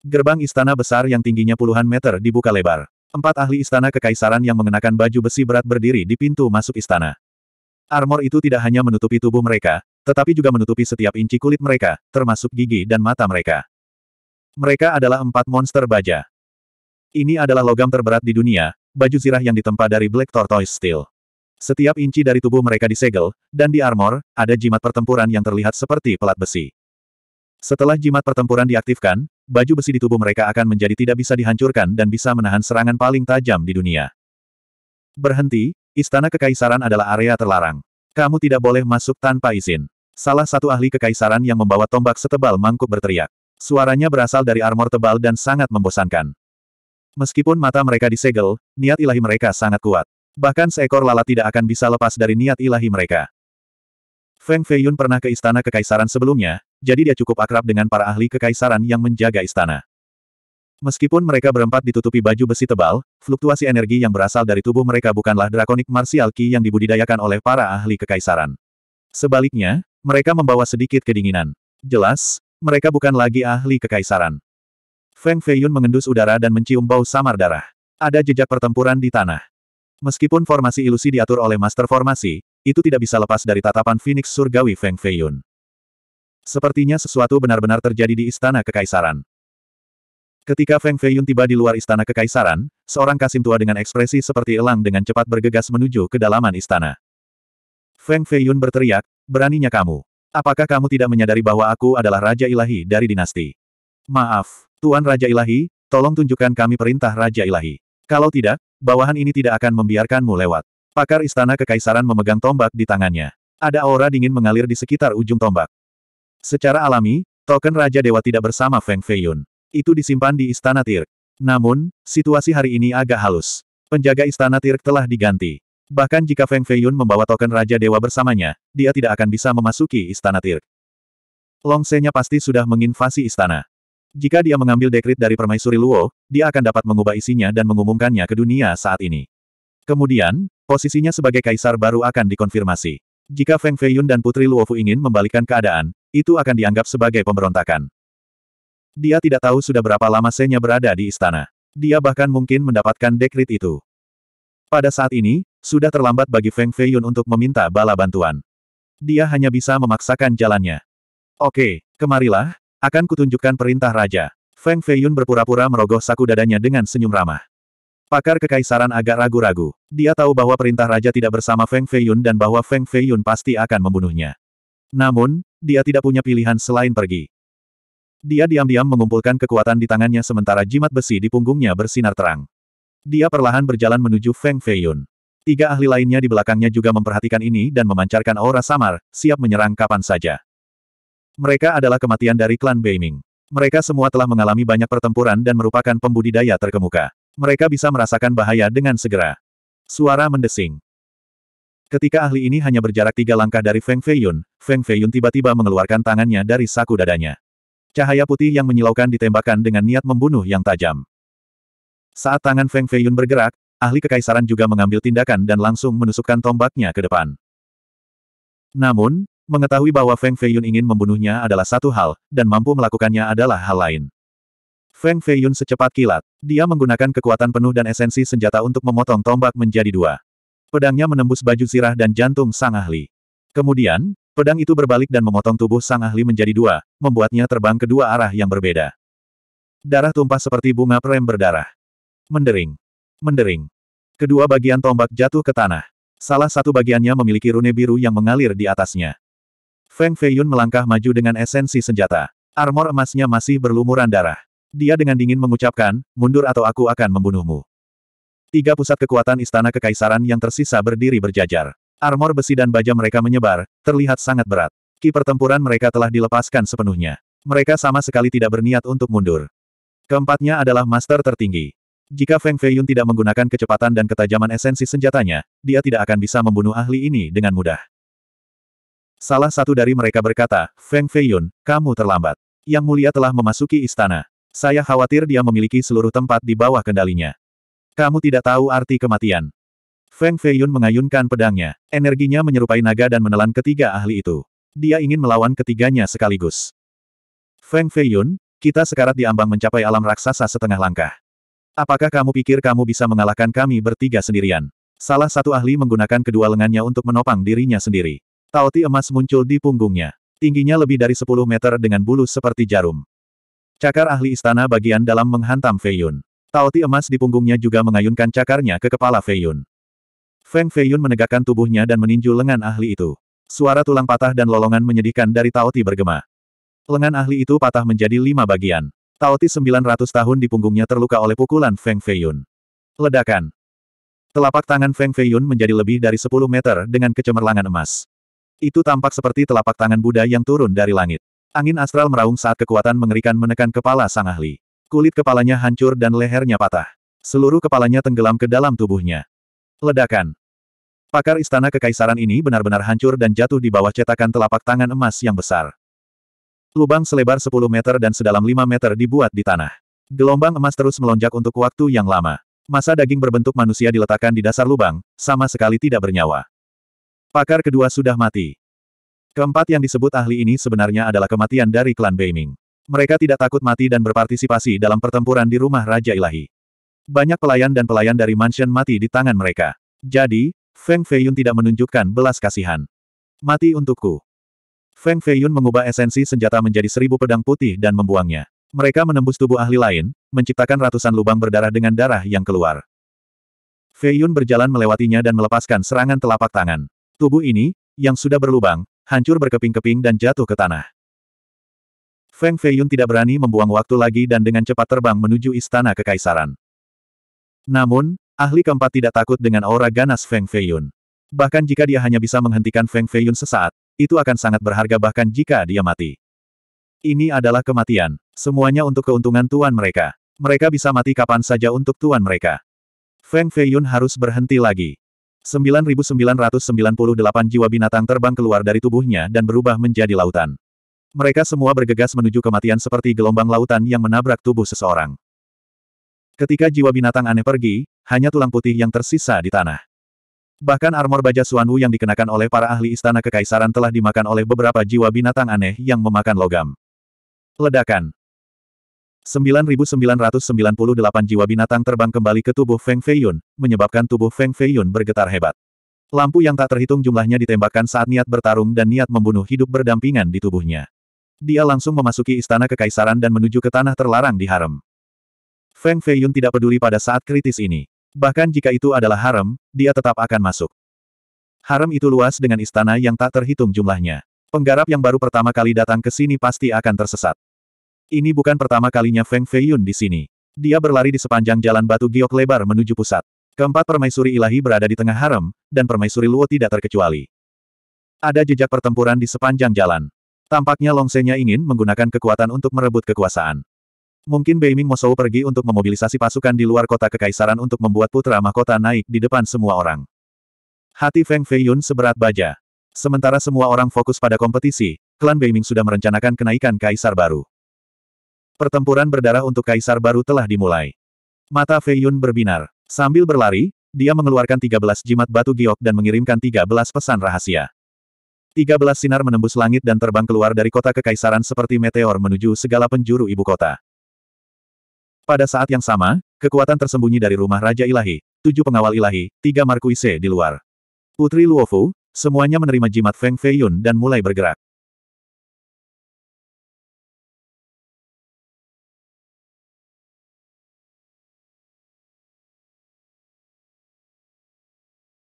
Gerbang istana besar yang tingginya puluhan meter dibuka lebar. Empat ahli istana kekaisaran yang mengenakan baju besi berat berdiri di pintu masuk istana. Armor itu tidak hanya menutupi tubuh mereka, tetapi juga menutupi setiap inci kulit mereka, termasuk gigi dan mata mereka. Mereka adalah empat monster baja. Ini adalah logam terberat di dunia, baju zirah yang ditempa dari Black Tortoise Steel. Setiap inci dari tubuh mereka disegel, dan di armor, ada jimat pertempuran yang terlihat seperti pelat besi. Setelah jimat pertempuran diaktifkan, baju besi di tubuh mereka akan menjadi tidak bisa dihancurkan dan bisa menahan serangan paling tajam di dunia. Berhenti, istana kekaisaran adalah area terlarang. Kamu tidak boleh masuk tanpa izin. Salah satu ahli kekaisaran yang membawa tombak setebal mangkuk berteriak. Suaranya berasal dari armor tebal dan sangat membosankan. Meskipun mata mereka disegel, niat ilahi mereka sangat kuat. Bahkan seekor lalat tidak akan bisa lepas dari niat ilahi mereka. Feng Feiyun pernah ke istana kekaisaran sebelumnya, jadi dia cukup akrab dengan para ahli kekaisaran yang menjaga istana. Meskipun mereka berempat ditutupi baju besi tebal, fluktuasi energi yang berasal dari tubuh mereka bukanlah drakonik martial ki yang dibudidayakan oleh para ahli kekaisaran. Sebaliknya, mereka membawa sedikit kedinginan. Jelas, mereka bukan lagi ahli kekaisaran. Feng Feiyun mengendus udara dan mencium bau samar darah. Ada jejak pertempuran di tanah. Meskipun formasi ilusi diatur oleh master formasi, itu tidak bisa lepas dari tatapan Phoenix Surgawi Feng Feiyun. Sepertinya sesuatu benar-benar terjadi di Istana Kekaisaran. Ketika Feng Feiyun tiba di luar Istana Kekaisaran, seorang kasim tua dengan ekspresi seperti elang dengan cepat bergegas menuju ke dalaman istana. Feng Feiyun berteriak, beraninya kamu. Apakah kamu tidak menyadari bahwa aku adalah Raja Ilahi dari dinasti? Maaf, Tuan Raja Ilahi, tolong tunjukkan kami perintah Raja Ilahi. Kalau tidak, bawahan ini tidak akan membiarkanmu lewat. Pakar istana kekaisaran memegang tombak di tangannya. Ada aura dingin mengalir di sekitar ujung tombak. Secara alami, token Raja Dewa tidak bersama Feng Feiyun. Itu disimpan di istana Tirk. Namun, situasi hari ini agak halus. Penjaga istana Tirk telah diganti. Bahkan jika Feng Feiyun membawa token Raja Dewa bersamanya, dia tidak akan bisa memasuki istana Tirk. Longsenya pasti sudah menginvasi istana. Jika dia mengambil dekrit dari permaisuri Luo, dia akan dapat mengubah isinya dan mengumumkannya ke dunia saat ini. Kemudian, posisinya sebagai kaisar baru akan dikonfirmasi. Jika Feng Feiyun dan Putri Luofu ingin membalikkan keadaan, itu akan dianggap sebagai pemberontakan. Dia tidak tahu sudah berapa lama Senya berada di istana. Dia bahkan mungkin mendapatkan dekrit itu. Pada saat ini, sudah terlambat bagi Feng Feiyun untuk meminta bala bantuan. Dia hanya bisa memaksakan jalannya. Oke, kemarilah, akan kutunjukkan perintah raja. Feng Feiyun berpura-pura merogoh saku dadanya dengan senyum ramah. Pakar kekaisaran agak ragu-ragu. Dia tahu bahwa perintah raja tidak bersama Feng Feiyun dan bahwa Feng Feiyun pasti akan membunuhnya. Namun, dia tidak punya pilihan selain pergi. Dia diam-diam mengumpulkan kekuatan di tangannya sementara jimat besi di punggungnya bersinar terang. Dia perlahan berjalan menuju Feng Feiyun. Tiga ahli lainnya di belakangnya juga memperhatikan ini dan memancarkan aura samar, siap menyerang kapan saja. Mereka adalah kematian dari klan Beiming. Mereka semua telah mengalami banyak pertempuran dan merupakan pembudidaya terkemuka. Mereka bisa merasakan bahaya dengan segera. Suara mendesing. Ketika ahli ini hanya berjarak tiga langkah dari Feng Feiyun, Feng Feiyun tiba-tiba mengeluarkan tangannya dari saku dadanya. Cahaya putih yang menyilaukan ditembakkan dengan niat membunuh yang tajam. Saat tangan Feng Feiyun bergerak, ahli kekaisaran juga mengambil tindakan dan langsung menusukkan tombaknya ke depan. Namun, Mengetahui bahwa Feng Feiyun ingin membunuhnya adalah satu hal, dan mampu melakukannya adalah hal lain. Feng Feiyun secepat kilat. Dia menggunakan kekuatan penuh dan esensi senjata untuk memotong tombak menjadi dua. Pedangnya menembus baju sirah dan jantung Sang Ahli. Kemudian, pedang itu berbalik dan memotong tubuh Sang Ahli menjadi dua, membuatnya terbang ke dua arah yang berbeda. Darah tumpah seperti bunga prem berdarah. Mendering. Mendering. Kedua bagian tombak jatuh ke tanah. Salah satu bagiannya memiliki rune biru yang mengalir di atasnya. Feng Feiyun melangkah maju dengan esensi senjata. Armor emasnya masih berlumuran darah. Dia dengan dingin mengucapkan, mundur atau aku akan membunuhmu. Tiga pusat kekuatan istana kekaisaran yang tersisa berdiri berjajar. Armor besi dan baja mereka menyebar, terlihat sangat berat. Ki pertempuran mereka telah dilepaskan sepenuhnya. Mereka sama sekali tidak berniat untuk mundur. Keempatnya adalah master tertinggi. Jika Feng Feiyun tidak menggunakan kecepatan dan ketajaman esensi senjatanya, dia tidak akan bisa membunuh ahli ini dengan mudah. Salah satu dari mereka berkata, Feng Feiyun, kamu terlambat. Yang mulia telah memasuki istana. Saya khawatir dia memiliki seluruh tempat di bawah kendalinya. Kamu tidak tahu arti kematian. Feng Feiyun mengayunkan pedangnya. Energinya menyerupai naga dan menelan ketiga ahli itu. Dia ingin melawan ketiganya sekaligus. Feng Feiyun, kita sekarat di ambang mencapai alam raksasa setengah langkah. Apakah kamu pikir kamu bisa mengalahkan kami bertiga sendirian? Salah satu ahli menggunakan kedua lengannya untuk menopang dirinya sendiri. Tauti emas muncul di punggungnya. Tingginya lebih dari 10 meter dengan bulu seperti jarum. Cakar ahli istana bagian dalam menghantam Feiyun. Tauti emas di punggungnya juga mengayunkan cakarnya ke kepala Feiyun. Feng Feiyun menegakkan tubuhnya dan meninju lengan ahli itu. Suara tulang patah dan lolongan menyedihkan dari Tauti bergema. Lengan ahli itu patah menjadi lima bagian. Tauti 900 tahun di punggungnya terluka oleh pukulan Feng Feiyun. Ledakan. Telapak tangan Feng Feiyun menjadi lebih dari 10 meter dengan kecemerlangan emas. Itu tampak seperti telapak tangan Buddha yang turun dari langit. Angin astral meraung saat kekuatan mengerikan menekan kepala Sang Ahli. Kulit kepalanya hancur dan lehernya patah. Seluruh kepalanya tenggelam ke dalam tubuhnya. Ledakan. Pakar istana kekaisaran ini benar-benar hancur dan jatuh di bawah cetakan telapak tangan emas yang besar. Lubang selebar 10 meter dan sedalam 5 meter dibuat di tanah. Gelombang emas terus melonjak untuk waktu yang lama. Masa daging berbentuk manusia diletakkan di dasar lubang, sama sekali tidak bernyawa. Pakar kedua sudah mati. Keempat yang disebut ahli ini sebenarnya adalah kematian dari klan Beiming. Mereka tidak takut mati dan berpartisipasi dalam pertempuran di rumah Raja Ilahi. Banyak pelayan dan pelayan dari mansion mati di tangan mereka. Jadi, Feng Feiyun tidak menunjukkan belas kasihan. Mati untukku. Feng Feiyun mengubah esensi senjata menjadi seribu pedang putih dan membuangnya. Mereka menembus tubuh ahli lain, menciptakan ratusan lubang berdarah dengan darah yang keluar. Feiyun berjalan melewatinya dan melepaskan serangan telapak tangan. Tubuh ini, yang sudah berlubang, hancur berkeping-keping dan jatuh ke tanah. Feng Feiyun tidak berani membuang waktu lagi dan dengan cepat terbang menuju istana kekaisaran. Namun, ahli keempat tidak takut dengan aura ganas Feng Feiyun. Bahkan jika dia hanya bisa menghentikan Feng Feiyun sesaat, itu akan sangat berharga bahkan jika dia mati. Ini adalah kematian. Semuanya untuk keuntungan tuan mereka. Mereka bisa mati kapan saja untuk tuan mereka. Feng Feiyun harus berhenti lagi. 9.998 jiwa binatang terbang keluar dari tubuhnya dan berubah menjadi lautan. Mereka semua bergegas menuju kematian seperti gelombang lautan yang menabrak tubuh seseorang. Ketika jiwa binatang aneh pergi, hanya tulang putih yang tersisa di tanah. Bahkan armor baja Suanwu yang dikenakan oleh para ahli istana kekaisaran telah dimakan oleh beberapa jiwa binatang aneh yang memakan logam. Ledakan. 9.998 jiwa binatang terbang kembali ke tubuh Feng Feiyun, menyebabkan tubuh Feng Feiyun bergetar hebat. Lampu yang tak terhitung jumlahnya ditembakkan saat niat bertarung dan niat membunuh hidup berdampingan di tubuhnya. Dia langsung memasuki istana kekaisaran dan menuju ke tanah terlarang di harem. Feng Feiyun tidak peduli pada saat kritis ini. Bahkan jika itu adalah harem, dia tetap akan masuk. Harem itu luas dengan istana yang tak terhitung jumlahnya. Penggarap yang baru pertama kali datang ke sini pasti akan tersesat. Ini bukan pertama kalinya Feng Feiyun di sini. Dia berlari di sepanjang jalan batu giok lebar menuju pusat. Keempat permaisuri ilahi berada di tengah harem, dan permaisuri Luo tidak terkecuali. Ada jejak pertempuran di sepanjang jalan. Tampaknya Longsenya ingin menggunakan kekuatan untuk merebut kekuasaan. Mungkin Beiming Mosou pergi untuk memobilisasi pasukan di luar kota kekaisaran untuk membuat putra mahkota naik di depan semua orang. Hati Feng Feiyun seberat baja. Sementara semua orang fokus pada kompetisi, klan Beiming sudah merencanakan kenaikan kaisar baru. Pertempuran berdarah untuk kaisar baru telah dimulai. Mata Fei berbinar. Sambil berlari, dia mengeluarkan 13 jimat batu giok dan mengirimkan 13 pesan rahasia. 13 sinar menembus langit dan terbang keluar dari kota kekaisaran seperti meteor menuju segala penjuru ibu kota. Pada saat yang sama, kekuatan tersembunyi dari rumah Raja Ilahi, tujuh pengawal ilahi, tiga markuise di luar. Putri Luofu, semuanya menerima jimat Feng Feiyun dan mulai bergerak.